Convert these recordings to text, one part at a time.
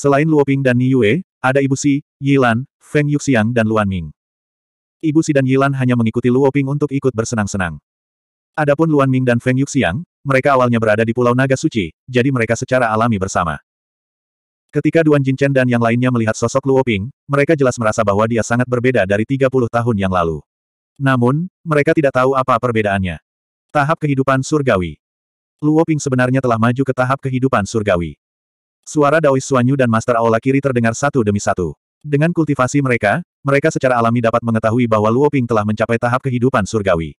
Selain Luoping dan Ni Yue, ada Ibu Si, Yilan, Feng Yuxiang dan Luan Ming. Ibu Si dan Yilan hanya mengikuti Luoping untuk ikut bersenang-senang. Adapun Luan Ming dan Feng Yuxiang, mereka awalnya berada di Pulau Naga Suci, jadi mereka secara alami bersama. Ketika Duan Jinchen dan yang lainnya melihat sosok Luoping, mereka jelas merasa bahwa dia sangat berbeda dari 30 tahun yang lalu. Namun, mereka tidak tahu apa perbedaannya. Tahap kehidupan surgawi. Luoping sebenarnya telah maju ke tahap kehidupan surgawi. Suara Daois Suanyu dan Master Aula Kiri terdengar satu demi satu. Dengan kultivasi mereka, mereka secara alami dapat mengetahui bahwa Luo Ping telah mencapai tahap kehidupan surgawi.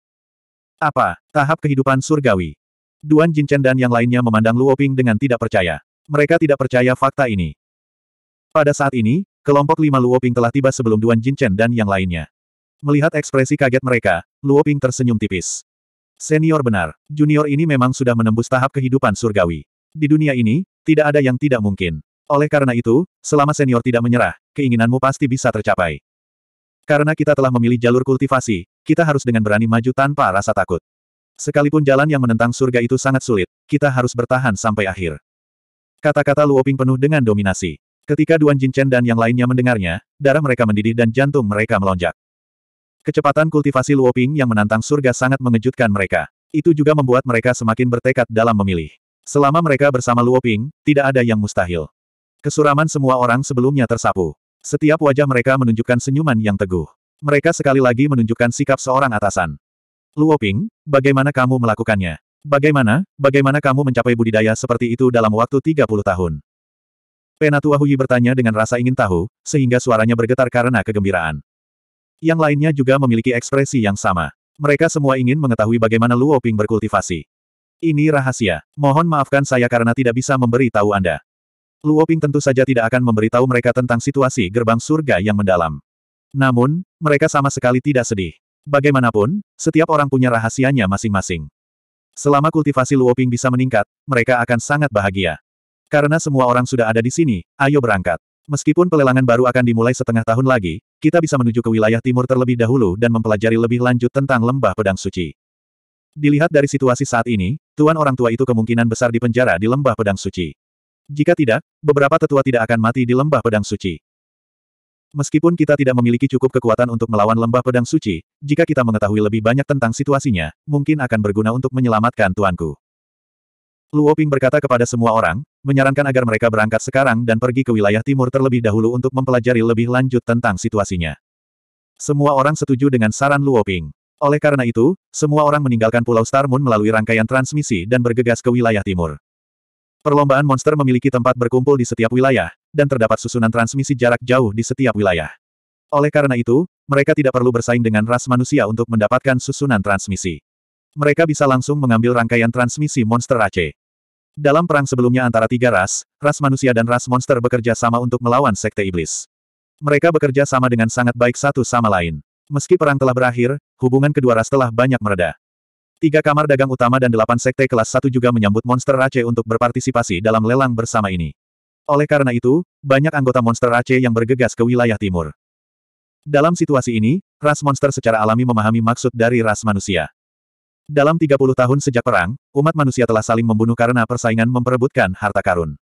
Apa? Tahap kehidupan surgawi? Duan Jinchen dan yang lainnya memandang Luo Ping dengan tidak percaya. Mereka tidak percaya fakta ini. Pada saat ini, kelompok lima Luo Ping telah tiba sebelum Duan Jinchen dan yang lainnya. Melihat ekspresi kaget mereka, Luo Ping tersenyum tipis. Senior benar, junior ini memang sudah menembus tahap kehidupan surgawi. Di dunia ini, tidak ada yang tidak mungkin. Oleh karena itu, selama senior tidak menyerah, keinginanmu pasti bisa tercapai. Karena kita telah memilih jalur kultivasi, kita harus dengan berani maju tanpa rasa takut. Sekalipun jalan yang menentang surga itu sangat sulit, kita harus bertahan sampai akhir. Kata-kata Luoping penuh dengan dominasi. Ketika Duan Jinchen dan yang lainnya mendengarnya, darah mereka mendidih dan jantung mereka melonjak. Kecepatan kultivasi Luoping yang menantang surga sangat mengejutkan mereka. Itu juga membuat mereka semakin bertekad dalam memilih. Selama mereka bersama Luo Ping, tidak ada yang mustahil. Kesuraman semua orang sebelumnya tersapu. Setiap wajah mereka menunjukkan senyuman yang teguh. Mereka sekali lagi menunjukkan sikap seorang atasan. Luo Ping, bagaimana kamu melakukannya? Bagaimana, bagaimana kamu mencapai budidaya seperti itu dalam waktu 30 tahun? Penatua Huyi bertanya dengan rasa ingin tahu, sehingga suaranya bergetar karena kegembiraan. Yang lainnya juga memiliki ekspresi yang sama. Mereka semua ingin mengetahui bagaimana Luo Ping berkultivasi. Ini rahasia. Mohon maafkan saya karena tidak bisa memberi tahu Anda. Luoping tentu saja tidak akan memberitahu mereka tentang situasi gerbang surga yang mendalam. Namun, mereka sama sekali tidak sedih. Bagaimanapun, setiap orang punya rahasianya masing-masing. Selama kultivasi Luoping bisa meningkat, mereka akan sangat bahagia. Karena semua orang sudah ada di sini, ayo berangkat. Meskipun pelelangan baru akan dimulai setengah tahun lagi, kita bisa menuju ke wilayah timur terlebih dahulu dan mempelajari lebih lanjut tentang lembah pedang suci. Dilihat dari situasi saat ini, tuan orang tua itu kemungkinan besar dipenjara di lembah pedang suci. Jika tidak, beberapa tetua tidak akan mati di lembah pedang suci. Meskipun kita tidak memiliki cukup kekuatan untuk melawan lembah pedang suci, jika kita mengetahui lebih banyak tentang situasinya, mungkin akan berguna untuk menyelamatkan tuanku. Luo Ping berkata kepada semua orang, menyarankan agar mereka berangkat sekarang dan pergi ke wilayah timur terlebih dahulu untuk mempelajari lebih lanjut tentang situasinya. Semua orang setuju dengan saran Luo Ping. Oleh karena itu, semua orang meninggalkan Pulau Star Moon melalui rangkaian transmisi dan bergegas ke wilayah timur. Perlombaan monster memiliki tempat berkumpul di setiap wilayah, dan terdapat susunan transmisi jarak jauh di setiap wilayah. Oleh karena itu, mereka tidak perlu bersaing dengan ras manusia untuk mendapatkan susunan transmisi. Mereka bisa langsung mengambil rangkaian transmisi monster Aceh. Dalam perang sebelumnya antara tiga ras, ras manusia dan ras monster bekerja sama untuk melawan Sekte Iblis. Mereka bekerja sama dengan sangat baik satu sama lain. Meski perang telah berakhir, hubungan kedua ras telah banyak mereda. Tiga kamar dagang utama dan delapan sekte kelas satu juga menyambut monster Rache untuk berpartisipasi dalam lelang bersama ini. Oleh karena itu, banyak anggota monster Rache yang bergegas ke wilayah timur. Dalam situasi ini, ras monster secara alami memahami maksud dari ras manusia. Dalam 30 tahun sejak perang, umat manusia telah saling membunuh karena persaingan memperebutkan harta karun.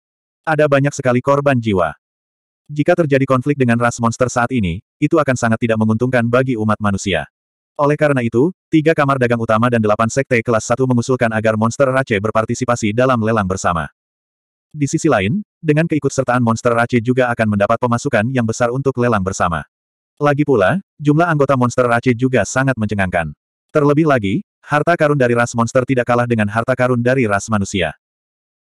Ada banyak sekali korban jiwa. Jika terjadi konflik dengan ras monster saat ini, itu akan sangat tidak menguntungkan bagi umat manusia. Oleh karena itu, tiga kamar dagang utama dan delapan sekte kelas satu mengusulkan agar monster Rache berpartisipasi dalam lelang bersama. Di sisi lain, dengan keikutsertaan monster Rache juga akan mendapat pemasukan yang besar untuk lelang bersama. Lagi pula, jumlah anggota monster Rache juga sangat mencengangkan. Terlebih lagi, harta karun dari ras monster tidak kalah dengan harta karun dari ras manusia.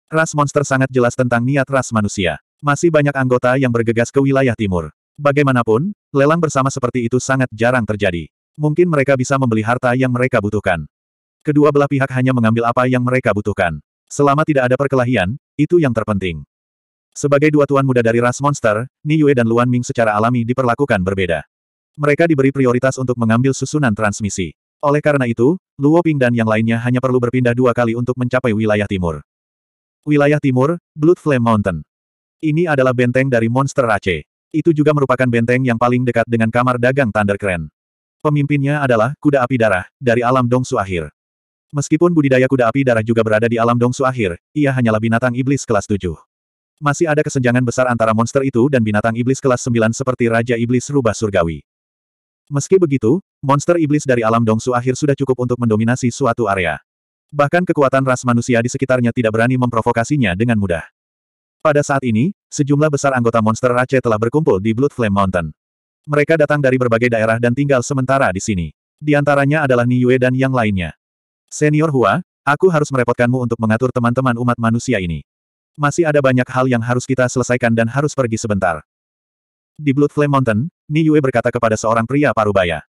Ras monster sangat jelas tentang niat ras manusia. Masih banyak anggota yang bergegas ke wilayah timur. Bagaimanapun, lelang bersama seperti itu sangat jarang terjadi. Mungkin mereka bisa membeli harta yang mereka butuhkan. Kedua belah pihak hanya mengambil apa yang mereka butuhkan. Selama tidak ada perkelahian, itu yang terpenting. Sebagai dua tuan muda dari ras monster, Yue dan Luan Ming secara alami diperlakukan berbeda. Mereka diberi prioritas untuk mengambil susunan transmisi. Oleh karena itu, Luo Ping dan yang lainnya hanya perlu berpindah dua kali untuk mencapai wilayah timur. Wilayah timur, Blood Flame Mountain. Ini adalah benteng dari monster Rache. Itu juga merupakan benteng yang paling dekat dengan kamar dagang Thunder Kren. Pemimpinnya adalah kuda api darah dari alam Dongsu akhir. Meskipun budidaya kuda api darah juga berada di alam Dongsu akhir, ia hanyalah binatang iblis kelas 7. Masih ada kesenjangan besar antara monster itu dan binatang iblis kelas 9 seperti Raja Iblis Rubah Surgawi. Meski begitu, monster iblis dari alam Dongsu akhir sudah cukup untuk mendominasi suatu area. Bahkan kekuatan ras manusia di sekitarnya tidak berani memprovokasinya dengan mudah. Pada saat ini, sejumlah besar anggota monster raja telah berkumpul di Blood Flame Mountain. Mereka datang dari berbagai daerah dan tinggal sementara di sini. Di antaranya adalah Yue dan yang lainnya. Senior Hua, aku harus merepotkanmu untuk mengatur teman-teman umat manusia ini. Masih ada banyak hal yang harus kita selesaikan dan harus pergi sebentar. Di Blood Flame Mountain, Ni Yue berkata kepada seorang pria parubaya.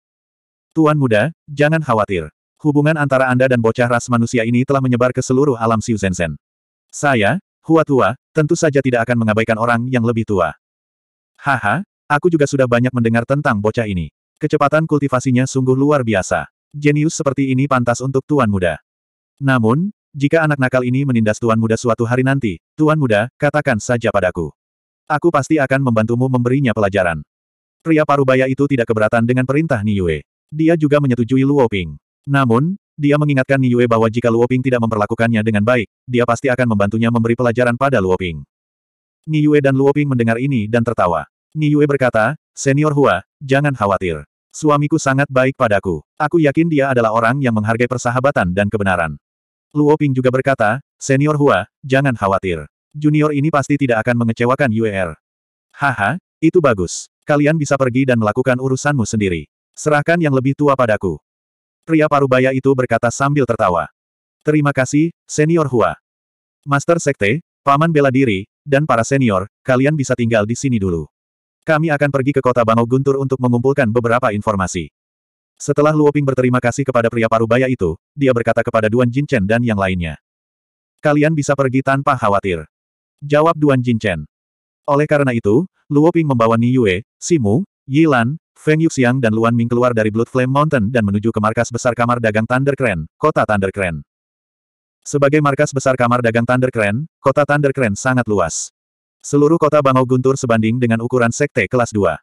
Tuan muda, jangan khawatir. Hubungan antara Anda dan bocah ras manusia ini telah menyebar ke seluruh alam Siu Zhen Saya, Hua tua, tentu saja tidak akan mengabaikan orang yang lebih tua. Haha, aku juga sudah banyak mendengar tentang bocah ini. Kecepatan kultivasinya sungguh luar biasa. Jenius seperti ini pantas untuk tuan muda. Namun, jika anak nakal ini menindas tuan muda suatu hari nanti, tuan muda, katakan saja padaku. Aku pasti akan membantumu memberinya pelajaran. Pria parubaya itu tidak keberatan dengan perintah Yue. Dia juga menyetujui Luoping. Namun, dia mengingatkan Yue bahwa jika Luoping tidak memperlakukannya dengan baik, dia pasti akan membantunya memberi pelajaran pada Luoping. Yue dan Luoping mendengar ini dan tertawa. Ni Yue berkata, Senior Hua, jangan khawatir. Suamiku sangat baik padaku. Aku yakin dia adalah orang yang menghargai persahabatan dan kebenaran. Luoping juga berkata, Senior Hua, jangan khawatir. Junior ini pasti tidak akan mengecewakan UER. Haha, itu bagus. Kalian bisa pergi dan melakukan urusanmu sendiri. Serahkan yang lebih tua padaku. Pria parubaya itu berkata sambil tertawa. Terima kasih, Senior Hua. Master Sekte, Paman Bela Diri, dan para senior, kalian bisa tinggal di sini dulu. Kami akan pergi ke kota Bangau Guntur untuk mengumpulkan beberapa informasi. Setelah Luoping berterima kasih kepada pria parubaya itu, dia berkata kepada Duan Jinchen dan yang lainnya. Kalian bisa pergi tanpa khawatir. Jawab Duan Jinchen. Oleh karena itu, Luoping membawa Ni Yue, Simu, Yilan, Feng Yuxiang dan Luan Ming keluar dari Blood Flame Mountain dan menuju ke markas besar kamar dagang Thunder Kren, kota Thunder Kren. Sebagai markas besar kamar dagang Thunderclan, kota Thunderclan sangat luas. Seluruh kota Bangau Guntur sebanding dengan ukuran sekte kelas 2.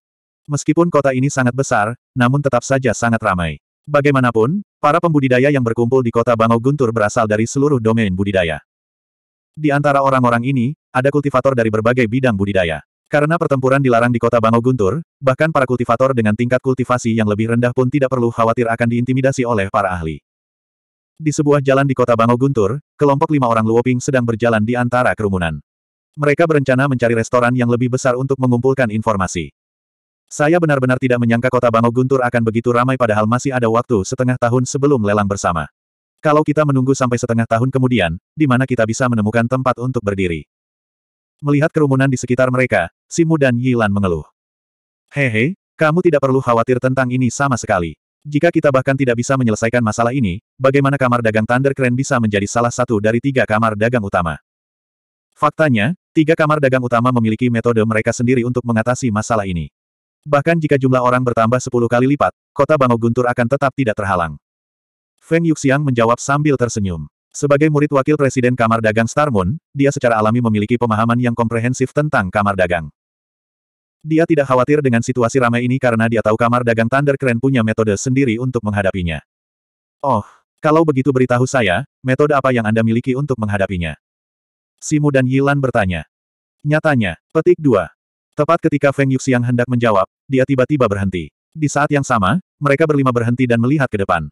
Meskipun kota ini sangat besar, namun tetap saja sangat ramai. Bagaimanapun, para pembudidaya yang berkumpul di kota Bangau Guntur berasal dari seluruh domain budidaya. Di antara orang-orang ini, ada kultivator dari berbagai bidang budidaya. Karena pertempuran dilarang di kota Bangau Guntur, bahkan para kultivator dengan tingkat kultivasi yang lebih rendah pun tidak perlu khawatir akan diintimidasi oleh para ahli. Di sebuah jalan di kota Bango Guntur, kelompok lima orang Luoping sedang berjalan di antara kerumunan. Mereka berencana mencari restoran yang lebih besar untuk mengumpulkan informasi. Saya benar-benar tidak menyangka kota Bango Guntur akan begitu ramai padahal masih ada waktu setengah tahun sebelum lelang bersama. Kalau kita menunggu sampai setengah tahun kemudian, di mana kita bisa menemukan tempat untuk berdiri. Melihat kerumunan di sekitar mereka, Simu dan Yilan mengeluh. Hehe, kamu tidak perlu khawatir tentang ini sama sekali. Jika kita bahkan tidak bisa menyelesaikan masalah ini, bagaimana kamar dagang Thunder Crane bisa menjadi salah satu dari tiga kamar dagang utama? Faktanya, tiga kamar dagang utama memiliki metode mereka sendiri untuk mengatasi masalah ini. Bahkan jika jumlah orang bertambah sepuluh kali lipat, kota Bango Guntur akan tetap tidak terhalang. Feng Yuxiang menjawab sambil tersenyum. Sebagai murid wakil presiden Kamar Dagang Star Moon, dia secara alami memiliki pemahaman yang komprehensif tentang kamar dagang. Dia tidak khawatir dengan situasi ramai ini karena dia tahu kamar dagang Thunder Crane punya metode sendiri untuk menghadapinya. Oh, kalau begitu beritahu saya, metode apa yang Anda miliki untuk menghadapinya? Simu dan Yilan bertanya. Nyatanya, petik dua. Tepat ketika Feng Yuxiang hendak menjawab, dia tiba-tiba berhenti. Di saat yang sama, mereka berlima berhenti dan melihat ke depan.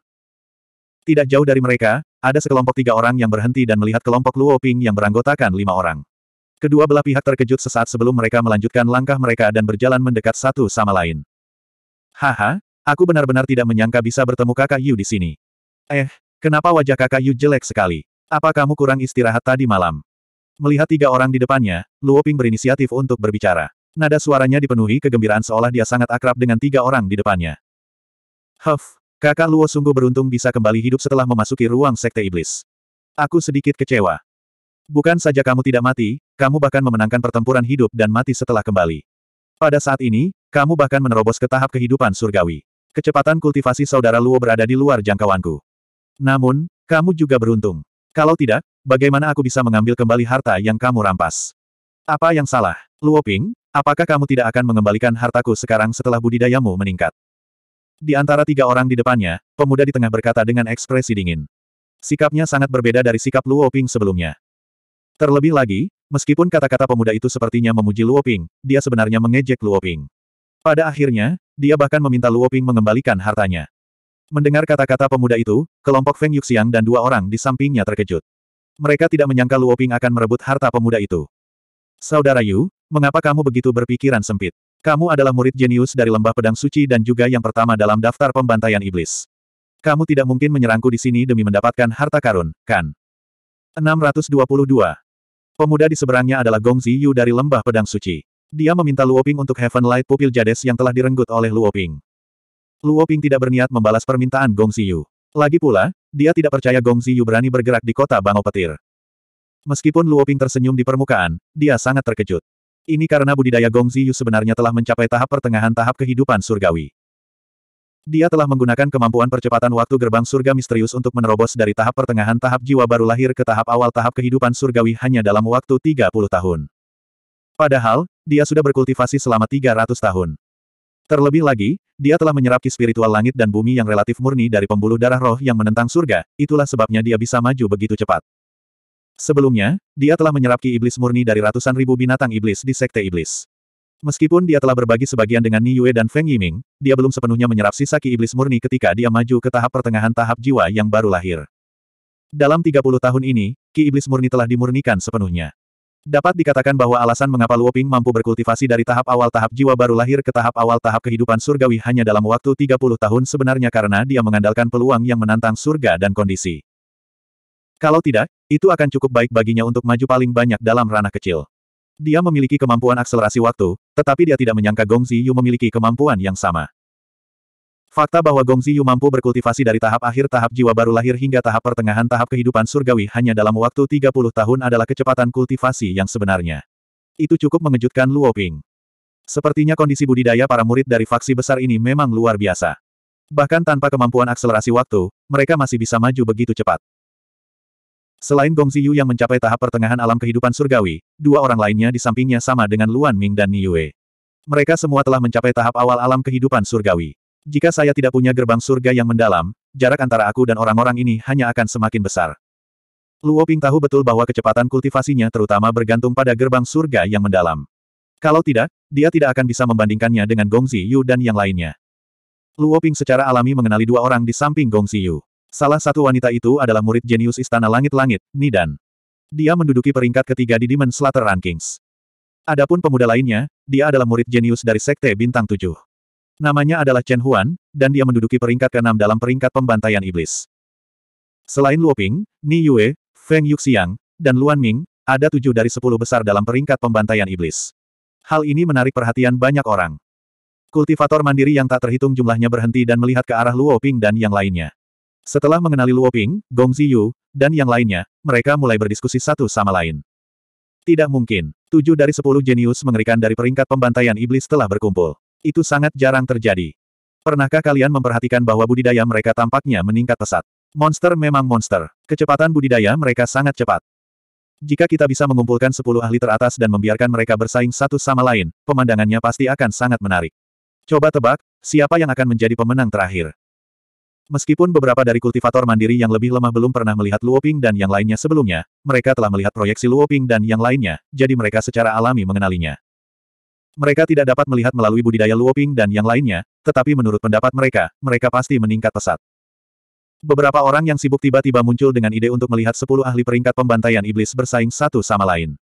Tidak jauh dari mereka, ada sekelompok tiga orang yang berhenti dan melihat kelompok Luo Ping yang beranggotakan lima orang. Kedua belah pihak terkejut sesaat sebelum mereka melanjutkan langkah mereka dan berjalan mendekat satu sama lain. Haha, aku benar-benar tidak menyangka bisa bertemu kakak Yu di sini. Eh, kenapa wajah kakak Yu jelek sekali? Apa kamu kurang istirahat tadi malam? Melihat tiga orang di depannya, Luo Ping berinisiatif untuk berbicara. Nada suaranya dipenuhi kegembiraan seolah dia sangat akrab dengan tiga orang di depannya. Huff, kakak Luo sungguh beruntung bisa kembali hidup setelah memasuki ruang sekte iblis. Aku sedikit kecewa. Bukan saja kamu tidak mati, kamu bahkan memenangkan pertempuran hidup dan mati setelah kembali. Pada saat ini, kamu bahkan menerobos ke tahap kehidupan surgawi. Kecepatan kultivasi saudara Luo berada di luar jangkauanku. Namun, kamu juga beruntung. Kalau tidak, bagaimana aku bisa mengambil kembali harta yang kamu rampas? Apa yang salah? Luo Ping, apakah kamu tidak akan mengembalikan hartaku sekarang setelah budidayamu meningkat? Di antara tiga orang di depannya, pemuda di tengah berkata dengan ekspresi dingin. Sikapnya sangat berbeda dari sikap Luo Ping sebelumnya. Terlebih lagi, meskipun kata-kata pemuda itu sepertinya memuji Luoping, dia sebenarnya mengejek Luoping. Pada akhirnya, dia bahkan meminta Luoping mengembalikan hartanya. Mendengar kata-kata pemuda itu, kelompok Feng Yuxiang dan dua orang di sampingnya terkejut. Mereka tidak menyangka Luoping akan merebut harta pemuda itu. Saudara Yu, mengapa kamu begitu berpikiran sempit? Kamu adalah murid jenius dari lembah pedang suci dan juga yang pertama dalam daftar pembantaian iblis. Kamu tidak mungkin menyerangku di sini demi mendapatkan harta karun, kan? 622. Pemuda di seberangnya adalah Gong Ziyu dari Lembah Pedang Suci. Dia meminta Luoping untuk Heaven Light Pupil Jades yang telah direnggut oleh Luoping. Luoping tidak berniat membalas permintaan Gong Ziyu. Lagi pula, dia tidak percaya Gong Ziyu berani bergerak di kota Bangau Petir. Meskipun Luoping tersenyum di permukaan, dia sangat terkejut. Ini karena budidaya Gong Ziyu sebenarnya telah mencapai tahap pertengahan tahap kehidupan surgawi. Dia telah menggunakan kemampuan percepatan waktu gerbang surga misterius untuk menerobos dari tahap pertengahan tahap jiwa baru lahir ke tahap awal tahap kehidupan surgawi hanya dalam waktu 30 tahun. Padahal, dia sudah berkultivasi selama 300 tahun. Terlebih lagi, dia telah menyerap ki spiritual langit dan bumi yang relatif murni dari pembuluh darah roh yang menentang surga, itulah sebabnya dia bisa maju begitu cepat. Sebelumnya, dia telah menyerap ki iblis murni dari ratusan ribu binatang iblis di sekte iblis. Meskipun dia telah berbagi sebagian dengan Ni Yue dan Feng Yiming, dia belum sepenuhnya menyerap sisa ki iblis murni ketika dia maju ke tahap pertengahan tahap jiwa yang baru lahir. Dalam 30 tahun ini, ki iblis murni telah dimurnikan sepenuhnya. Dapat dikatakan bahwa alasan mengapa Luo Ping mampu berkultivasi dari tahap awal tahap jiwa baru lahir ke tahap awal tahap kehidupan surgawi hanya dalam waktu 30 tahun sebenarnya karena dia mengandalkan peluang yang menantang surga dan kondisi. Kalau tidak, itu akan cukup baik baginya untuk maju paling banyak dalam ranah kecil. Dia memiliki kemampuan akselerasi waktu, tetapi dia tidak menyangka Gong Ziyu memiliki kemampuan yang sama. Fakta bahwa Gong Ziyu mampu berkultivasi dari tahap akhir tahap jiwa baru lahir hingga tahap pertengahan tahap kehidupan surgawi hanya dalam waktu 30 tahun adalah kecepatan kultivasi yang sebenarnya. Itu cukup mengejutkan Luo Ping. Sepertinya kondisi budidaya para murid dari faksi besar ini memang luar biasa. Bahkan tanpa kemampuan akselerasi waktu, mereka masih bisa maju begitu cepat. Selain Gong Ziyu yang mencapai tahap pertengahan alam kehidupan surgawi, dua orang lainnya di sampingnya sama dengan Luan Ming dan Niue. Mereka semua telah mencapai tahap awal alam kehidupan surgawi. Jika saya tidak punya gerbang surga yang mendalam, jarak antara aku dan orang-orang ini hanya akan semakin besar. Luo Ping tahu betul bahwa kecepatan kultivasinya terutama bergantung pada gerbang surga yang mendalam. Kalau tidak, dia tidak akan bisa membandingkannya dengan Gong Ziyu dan yang lainnya. Luo Ping secara alami mengenali dua orang di samping Gong Ziyu. Salah satu wanita itu adalah murid jenius Istana Langit-Langit, Nidan. Dia menduduki peringkat ketiga di Demon Slater Rankings. Adapun pemuda lainnya, dia adalah murid jenius dari Sekte Bintang Tujuh. Namanya adalah Chen Huan, dan dia menduduki peringkat keenam dalam peringkat pembantaian iblis. Selain Luoping, Ni Yue, Feng Yuxiang, dan Luan Ming, ada tujuh dari sepuluh besar dalam peringkat pembantaian iblis. Hal ini menarik perhatian banyak orang. Kultivator mandiri yang tak terhitung jumlahnya berhenti dan melihat ke arah Luoping dan yang lainnya. Setelah mengenali Luo Ping, Gong Ziyu, dan yang lainnya, mereka mulai berdiskusi satu sama lain. Tidak mungkin. Tujuh dari sepuluh jenius mengerikan dari peringkat pembantaian iblis telah berkumpul. Itu sangat jarang terjadi. Pernahkah kalian memperhatikan bahwa budidaya mereka tampaknya meningkat pesat? Monster memang monster. Kecepatan budidaya mereka sangat cepat. Jika kita bisa mengumpulkan sepuluh ahli teratas dan membiarkan mereka bersaing satu sama lain, pemandangannya pasti akan sangat menarik. Coba tebak, siapa yang akan menjadi pemenang terakhir? Meskipun beberapa dari kultivator mandiri yang lebih lemah belum pernah melihat Luoping dan yang lainnya sebelumnya, mereka telah melihat proyeksi Luoping dan yang lainnya, jadi mereka secara alami mengenalinya. Mereka tidak dapat melihat melalui budidaya Luoping dan yang lainnya, tetapi menurut pendapat mereka, mereka pasti meningkat pesat. Beberapa orang yang sibuk tiba-tiba muncul dengan ide untuk melihat 10 ahli peringkat pembantaian iblis bersaing satu sama lain.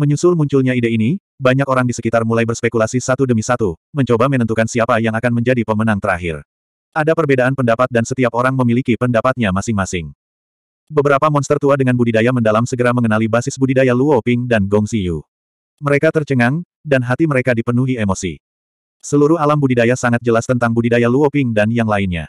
Menyusul munculnya ide ini, banyak orang di sekitar mulai berspekulasi satu demi satu, mencoba menentukan siapa yang akan menjadi pemenang terakhir. Ada perbedaan pendapat dan setiap orang memiliki pendapatnya masing-masing. Beberapa monster tua dengan budidaya mendalam segera mengenali basis budidaya Luo Ping dan Gong Xiu. Mereka tercengang, dan hati mereka dipenuhi emosi. Seluruh alam budidaya sangat jelas tentang budidaya Luo Ping dan yang lainnya.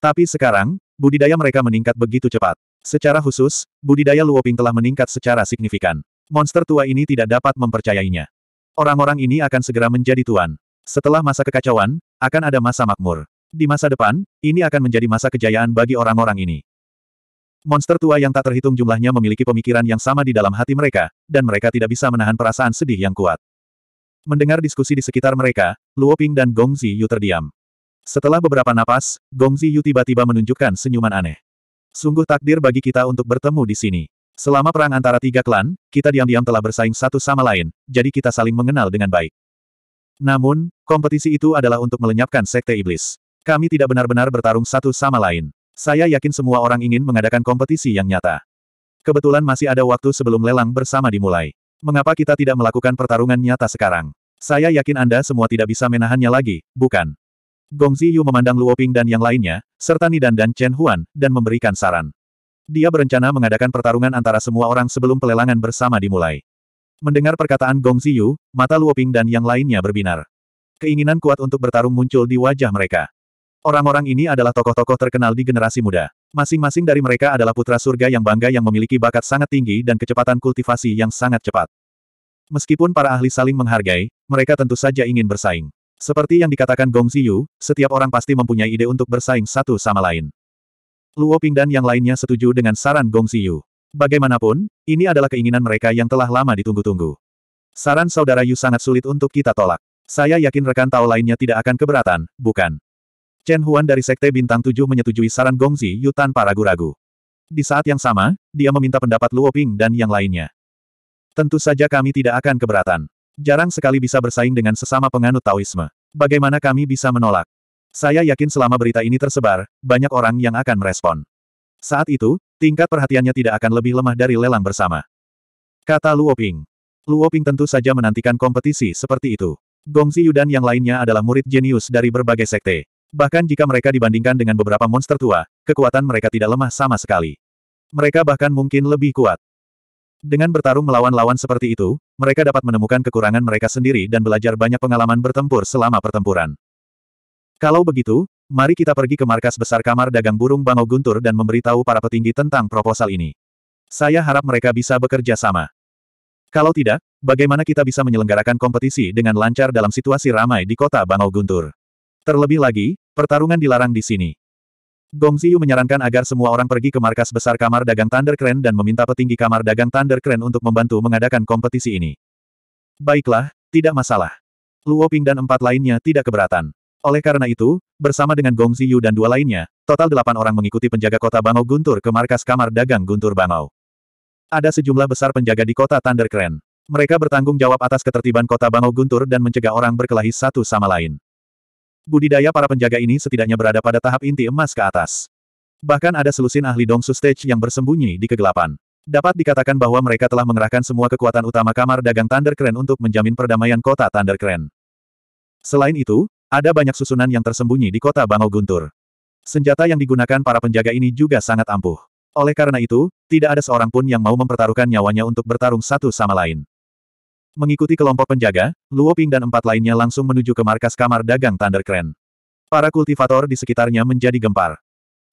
Tapi sekarang, budidaya mereka meningkat begitu cepat. Secara khusus, budidaya Luo Ping telah meningkat secara signifikan. Monster tua ini tidak dapat mempercayainya. Orang-orang ini akan segera menjadi tuan. Setelah masa kekacauan, akan ada masa makmur. Di masa depan, ini akan menjadi masa kejayaan bagi orang-orang ini. Monster tua yang tak terhitung jumlahnya memiliki pemikiran yang sama di dalam hati mereka, dan mereka tidak bisa menahan perasaan sedih yang kuat. Mendengar diskusi di sekitar mereka, Luo Ping dan Gong Ziyu terdiam. Setelah beberapa napas, Gong Ziyu tiba-tiba menunjukkan senyuman aneh. Sungguh takdir bagi kita untuk bertemu di sini. Selama perang antara tiga klan, kita diam-diam telah bersaing satu sama lain, jadi kita saling mengenal dengan baik. Namun, kompetisi itu adalah untuk melenyapkan sekte iblis. Kami tidak benar-benar bertarung satu sama lain. Saya yakin semua orang ingin mengadakan kompetisi yang nyata. Kebetulan masih ada waktu sebelum lelang bersama dimulai. Mengapa kita tidak melakukan pertarungan nyata sekarang? Saya yakin Anda semua tidak bisa menahannya lagi, bukan? Gong Ziyu memandang Luo Ping dan yang lainnya, serta Nidan dan Chen Huan, dan memberikan saran. Dia berencana mengadakan pertarungan antara semua orang sebelum pelelangan bersama dimulai. Mendengar perkataan Gong Ziyu, mata Luo Ping dan yang lainnya berbinar. Keinginan kuat untuk bertarung muncul di wajah mereka. Orang-orang ini adalah tokoh-tokoh terkenal di generasi muda. Masing-masing dari mereka adalah putra surga yang bangga yang memiliki bakat sangat tinggi dan kecepatan kultivasi yang sangat cepat. Meskipun para ahli saling menghargai, mereka tentu saja ingin bersaing. Seperti yang dikatakan Gong Ziyu, setiap orang pasti mempunyai ide untuk bersaing satu sama lain. Luo Ping dan yang lainnya setuju dengan saran Gong Ziyu. Bagaimanapun, ini adalah keinginan mereka yang telah lama ditunggu-tunggu. Saran saudara Yu sangat sulit untuk kita tolak. Saya yakin rekan tahu lainnya tidak akan keberatan, bukan? Chen Huan dari Sekte Bintang 7 menyetujui saran Gongzi Yu tanpa ragu-ragu. Di saat yang sama, dia meminta pendapat Luo Ping dan yang lainnya. Tentu saja kami tidak akan keberatan. Jarang sekali bisa bersaing dengan sesama penganut Taoisme. Bagaimana kami bisa menolak? Saya yakin selama berita ini tersebar, banyak orang yang akan merespon. Saat itu, tingkat perhatiannya tidak akan lebih lemah dari lelang bersama. Kata Luo Ping. Luo Ping tentu saja menantikan kompetisi seperti itu. Gong Ziyu dan yang lainnya adalah murid jenius dari berbagai sekte. Bahkan jika mereka dibandingkan dengan beberapa monster tua, kekuatan mereka tidak lemah sama sekali. Mereka bahkan mungkin lebih kuat. Dengan bertarung melawan lawan seperti itu, mereka dapat menemukan kekurangan mereka sendiri dan belajar banyak pengalaman bertempur selama pertempuran. Kalau begitu, mari kita pergi ke markas besar kamar dagang burung Bango Guntur dan memberitahu para petinggi tentang proposal ini. Saya harap mereka bisa bekerja sama. Kalau tidak, bagaimana kita bisa menyelenggarakan kompetisi dengan lancar dalam situasi ramai di kota Bangau Guntur? Terlebih lagi, pertarungan dilarang di sini. Gong Ziyu menyarankan agar semua orang pergi ke markas besar kamar dagang Thunder Crane dan meminta petinggi kamar dagang Thunder Crane untuk membantu mengadakan kompetisi ini. Baiklah, tidak masalah. Luo Ping dan empat lainnya tidak keberatan. Oleh karena itu, bersama dengan Gong Ziyu dan dua lainnya, total delapan orang mengikuti penjaga kota Bangau Guntur ke markas kamar dagang Guntur Bangau. Ada sejumlah besar penjaga di kota Thunder Crane. Mereka bertanggung jawab atas ketertiban kota Bangau Guntur dan mencegah orang berkelahi satu sama lain budidaya para penjaga ini setidaknya berada pada tahap inti emas ke atas. Bahkan ada selusin ahli Dongsu Stage yang bersembunyi di kegelapan. Dapat dikatakan bahwa mereka telah mengerahkan semua kekuatan utama kamar dagang Thunder Keren untuk menjamin perdamaian kota Thunder Keren. Selain itu, ada banyak susunan yang tersembunyi di kota Bangau Guntur. Senjata yang digunakan para penjaga ini juga sangat ampuh. Oleh karena itu, tidak ada seorang pun yang mau mempertaruhkan nyawanya untuk bertarung satu sama lain. Mengikuti kelompok penjaga, Luo Ping dan empat lainnya langsung menuju ke markas kamar dagang Thunder Crane. Para kultivator di sekitarnya menjadi gempar.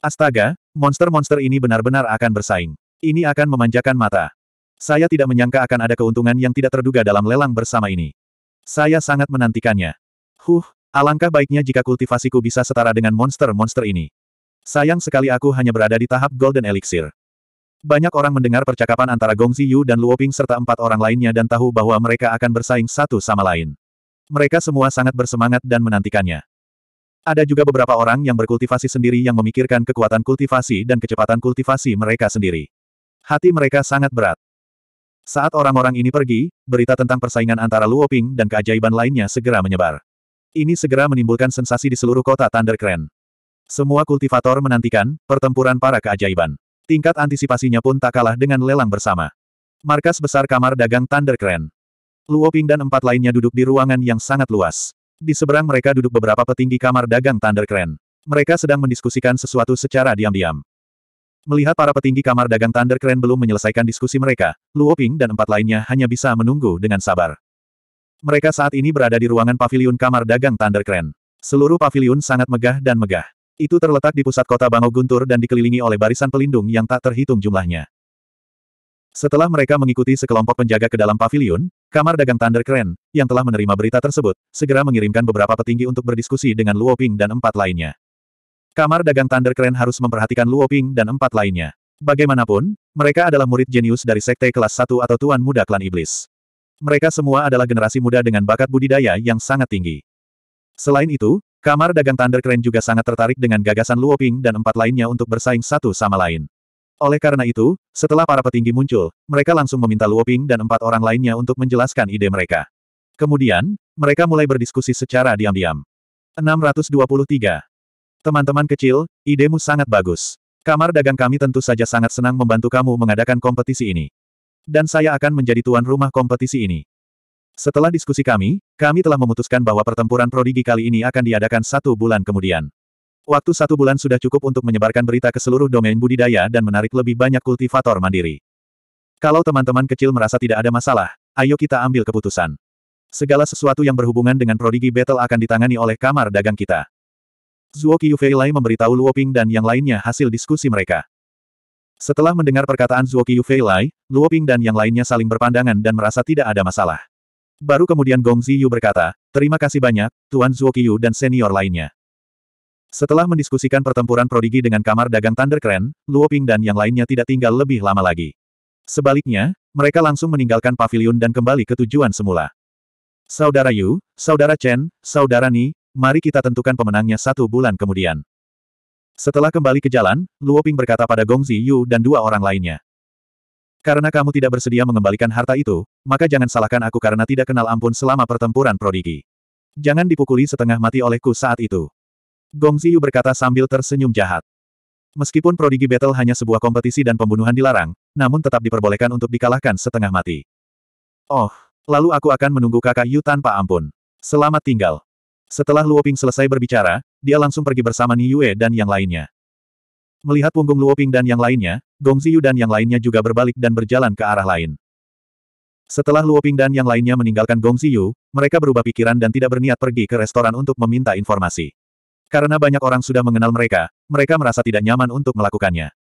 Astaga, monster-monster ini benar-benar akan bersaing. Ini akan memanjakan mata. Saya tidak menyangka akan ada keuntungan yang tidak terduga dalam lelang bersama ini. Saya sangat menantikannya. Huh, alangkah baiknya jika kultivasiku bisa setara dengan monster-monster ini. Sayang sekali aku hanya berada di tahap Golden Elixir. Banyak orang mendengar percakapan antara Gong Ziyu dan Luo Ping serta empat orang lainnya dan tahu bahwa mereka akan bersaing satu sama lain. Mereka semua sangat bersemangat dan menantikannya. Ada juga beberapa orang yang berkultivasi sendiri yang memikirkan kekuatan kultivasi dan kecepatan kultivasi mereka sendiri. Hati mereka sangat berat. Saat orang-orang ini pergi, berita tentang persaingan antara Luo Ping dan keajaiban lainnya segera menyebar. Ini segera menimbulkan sensasi di seluruh kota Thunder Semua kultivator menantikan pertempuran para keajaiban. Tingkat antisipasinya pun tak kalah dengan lelang bersama. Markas besar kamar dagang Thundercran. Luo Ping dan empat lainnya duduk di ruangan yang sangat luas. Di seberang mereka duduk beberapa petinggi kamar dagang Thunder Thundercran. Mereka sedang mendiskusikan sesuatu secara diam-diam. Melihat para petinggi kamar dagang Thunder Thundercran belum menyelesaikan diskusi mereka, Luo Ping dan empat lainnya hanya bisa menunggu dengan sabar. Mereka saat ini berada di ruangan paviliun kamar dagang Thunder Thundercran. Seluruh paviliun sangat megah dan megah. Itu terletak di pusat kota Bango Guntur dan dikelilingi oleh barisan pelindung yang tak terhitung jumlahnya. Setelah mereka mengikuti sekelompok penjaga ke dalam pavilion, kamar dagang Thunder Keren, yang telah menerima berita tersebut, segera mengirimkan beberapa petinggi untuk berdiskusi dengan Luo Ping dan empat lainnya. Kamar dagang Thunder Keren harus memperhatikan Luo Ping dan empat lainnya. Bagaimanapun, mereka adalah murid jenius dari sekte kelas 1 atau Tuan Muda Klan Iblis. Mereka semua adalah generasi muda dengan bakat budidaya yang sangat tinggi. Selain itu, Kamar dagang Thunder Crane juga sangat tertarik dengan gagasan Luo Ping dan empat lainnya untuk bersaing satu sama lain. Oleh karena itu, setelah para petinggi muncul, mereka langsung meminta Luo Ping dan empat orang lainnya untuk menjelaskan ide mereka. Kemudian, mereka mulai berdiskusi secara diam-diam. 623. Teman-teman kecil, idemu sangat bagus. Kamar dagang kami tentu saja sangat senang membantu kamu mengadakan kompetisi ini. Dan saya akan menjadi tuan rumah kompetisi ini. Setelah diskusi kami, kami telah memutuskan bahwa pertempuran prodigi kali ini akan diadakan satu bulan kemudian. Waktu satu bulan sudah cukup untuk menyebarkan berita ke seluruh domain budidaya dan menarik lebih banyak kultivator mandiri. Kalau teman-teman kecil merasa tidak ada masalah, ayo kita ambil keputusan. Segala sesuatu yang berhubungan dengan prodigi battle akan ditangani oleh kamar dagang kita. Zhuo Lai memberitahu Luo Ping dan yang lainnya hasil diskusi mereka. Setelah mendengar perkataan Zuo Zhuo Luo Ping dan yang lainnya saling berpandangan dan merasa tidak ada masalah. Baru kemudian Gong Ziyu berkata, terima kasih banyak, Tuan Zuokiyu dan senior lainnya. Setelah mendiskusikan pertempuran prodigi dengan kamar dagang Thunder Keren, Luo Ping dan yang lainnya tidak tinggal lebih lama lagi. Sebaliknya, mereka langsung meninggalkan pavilion dan kembali ke tujuan semula. Saudara Yu, Saudara Chen, Saudara Ni, mari kita tentukan pemenangnya satu bulan kemudian. Setelah kembali ke jalan, Luo Ping berkata pada Gong Ziyu dan dua orang lainnya. Karena kamu tidak bersedia mengembalikan harta itu, maka jangan salahkan aku karena tidak kenal ampun selama pertempuran prodigi. Jangan dipukuli setengah mati olehku saat itu. Gong Ziyu berkata sambil tersenyum jahat. Meskipun prodigi battle hanya sebuah kompetisi dan pembunuhan dilarang, namun tetap diperbolehkan untuk dikalahkan setengah mati. Oh, lalu aku akan menunggu kakak Yu tanpa ampun. Selamat tinggal. Setelah Luoping selesai berbicara, dia langsung pergi bersama Niue dan yang lainnya. Melihat punggung Luoping dan yang lainnya, Gong Ziyu dan yang lainnya juga berbalik dan berjalan ke arah lain. Setelah Luoping dan yang lainnya meninggalkan Gong Ziyu, mereka berubah pikiran dan tidak berniat pergi ke restoran untuk meminta informasi. Karena banyak orang sudah mengenal mereka, mereka merasa tidak nyaman untuk melakukannya.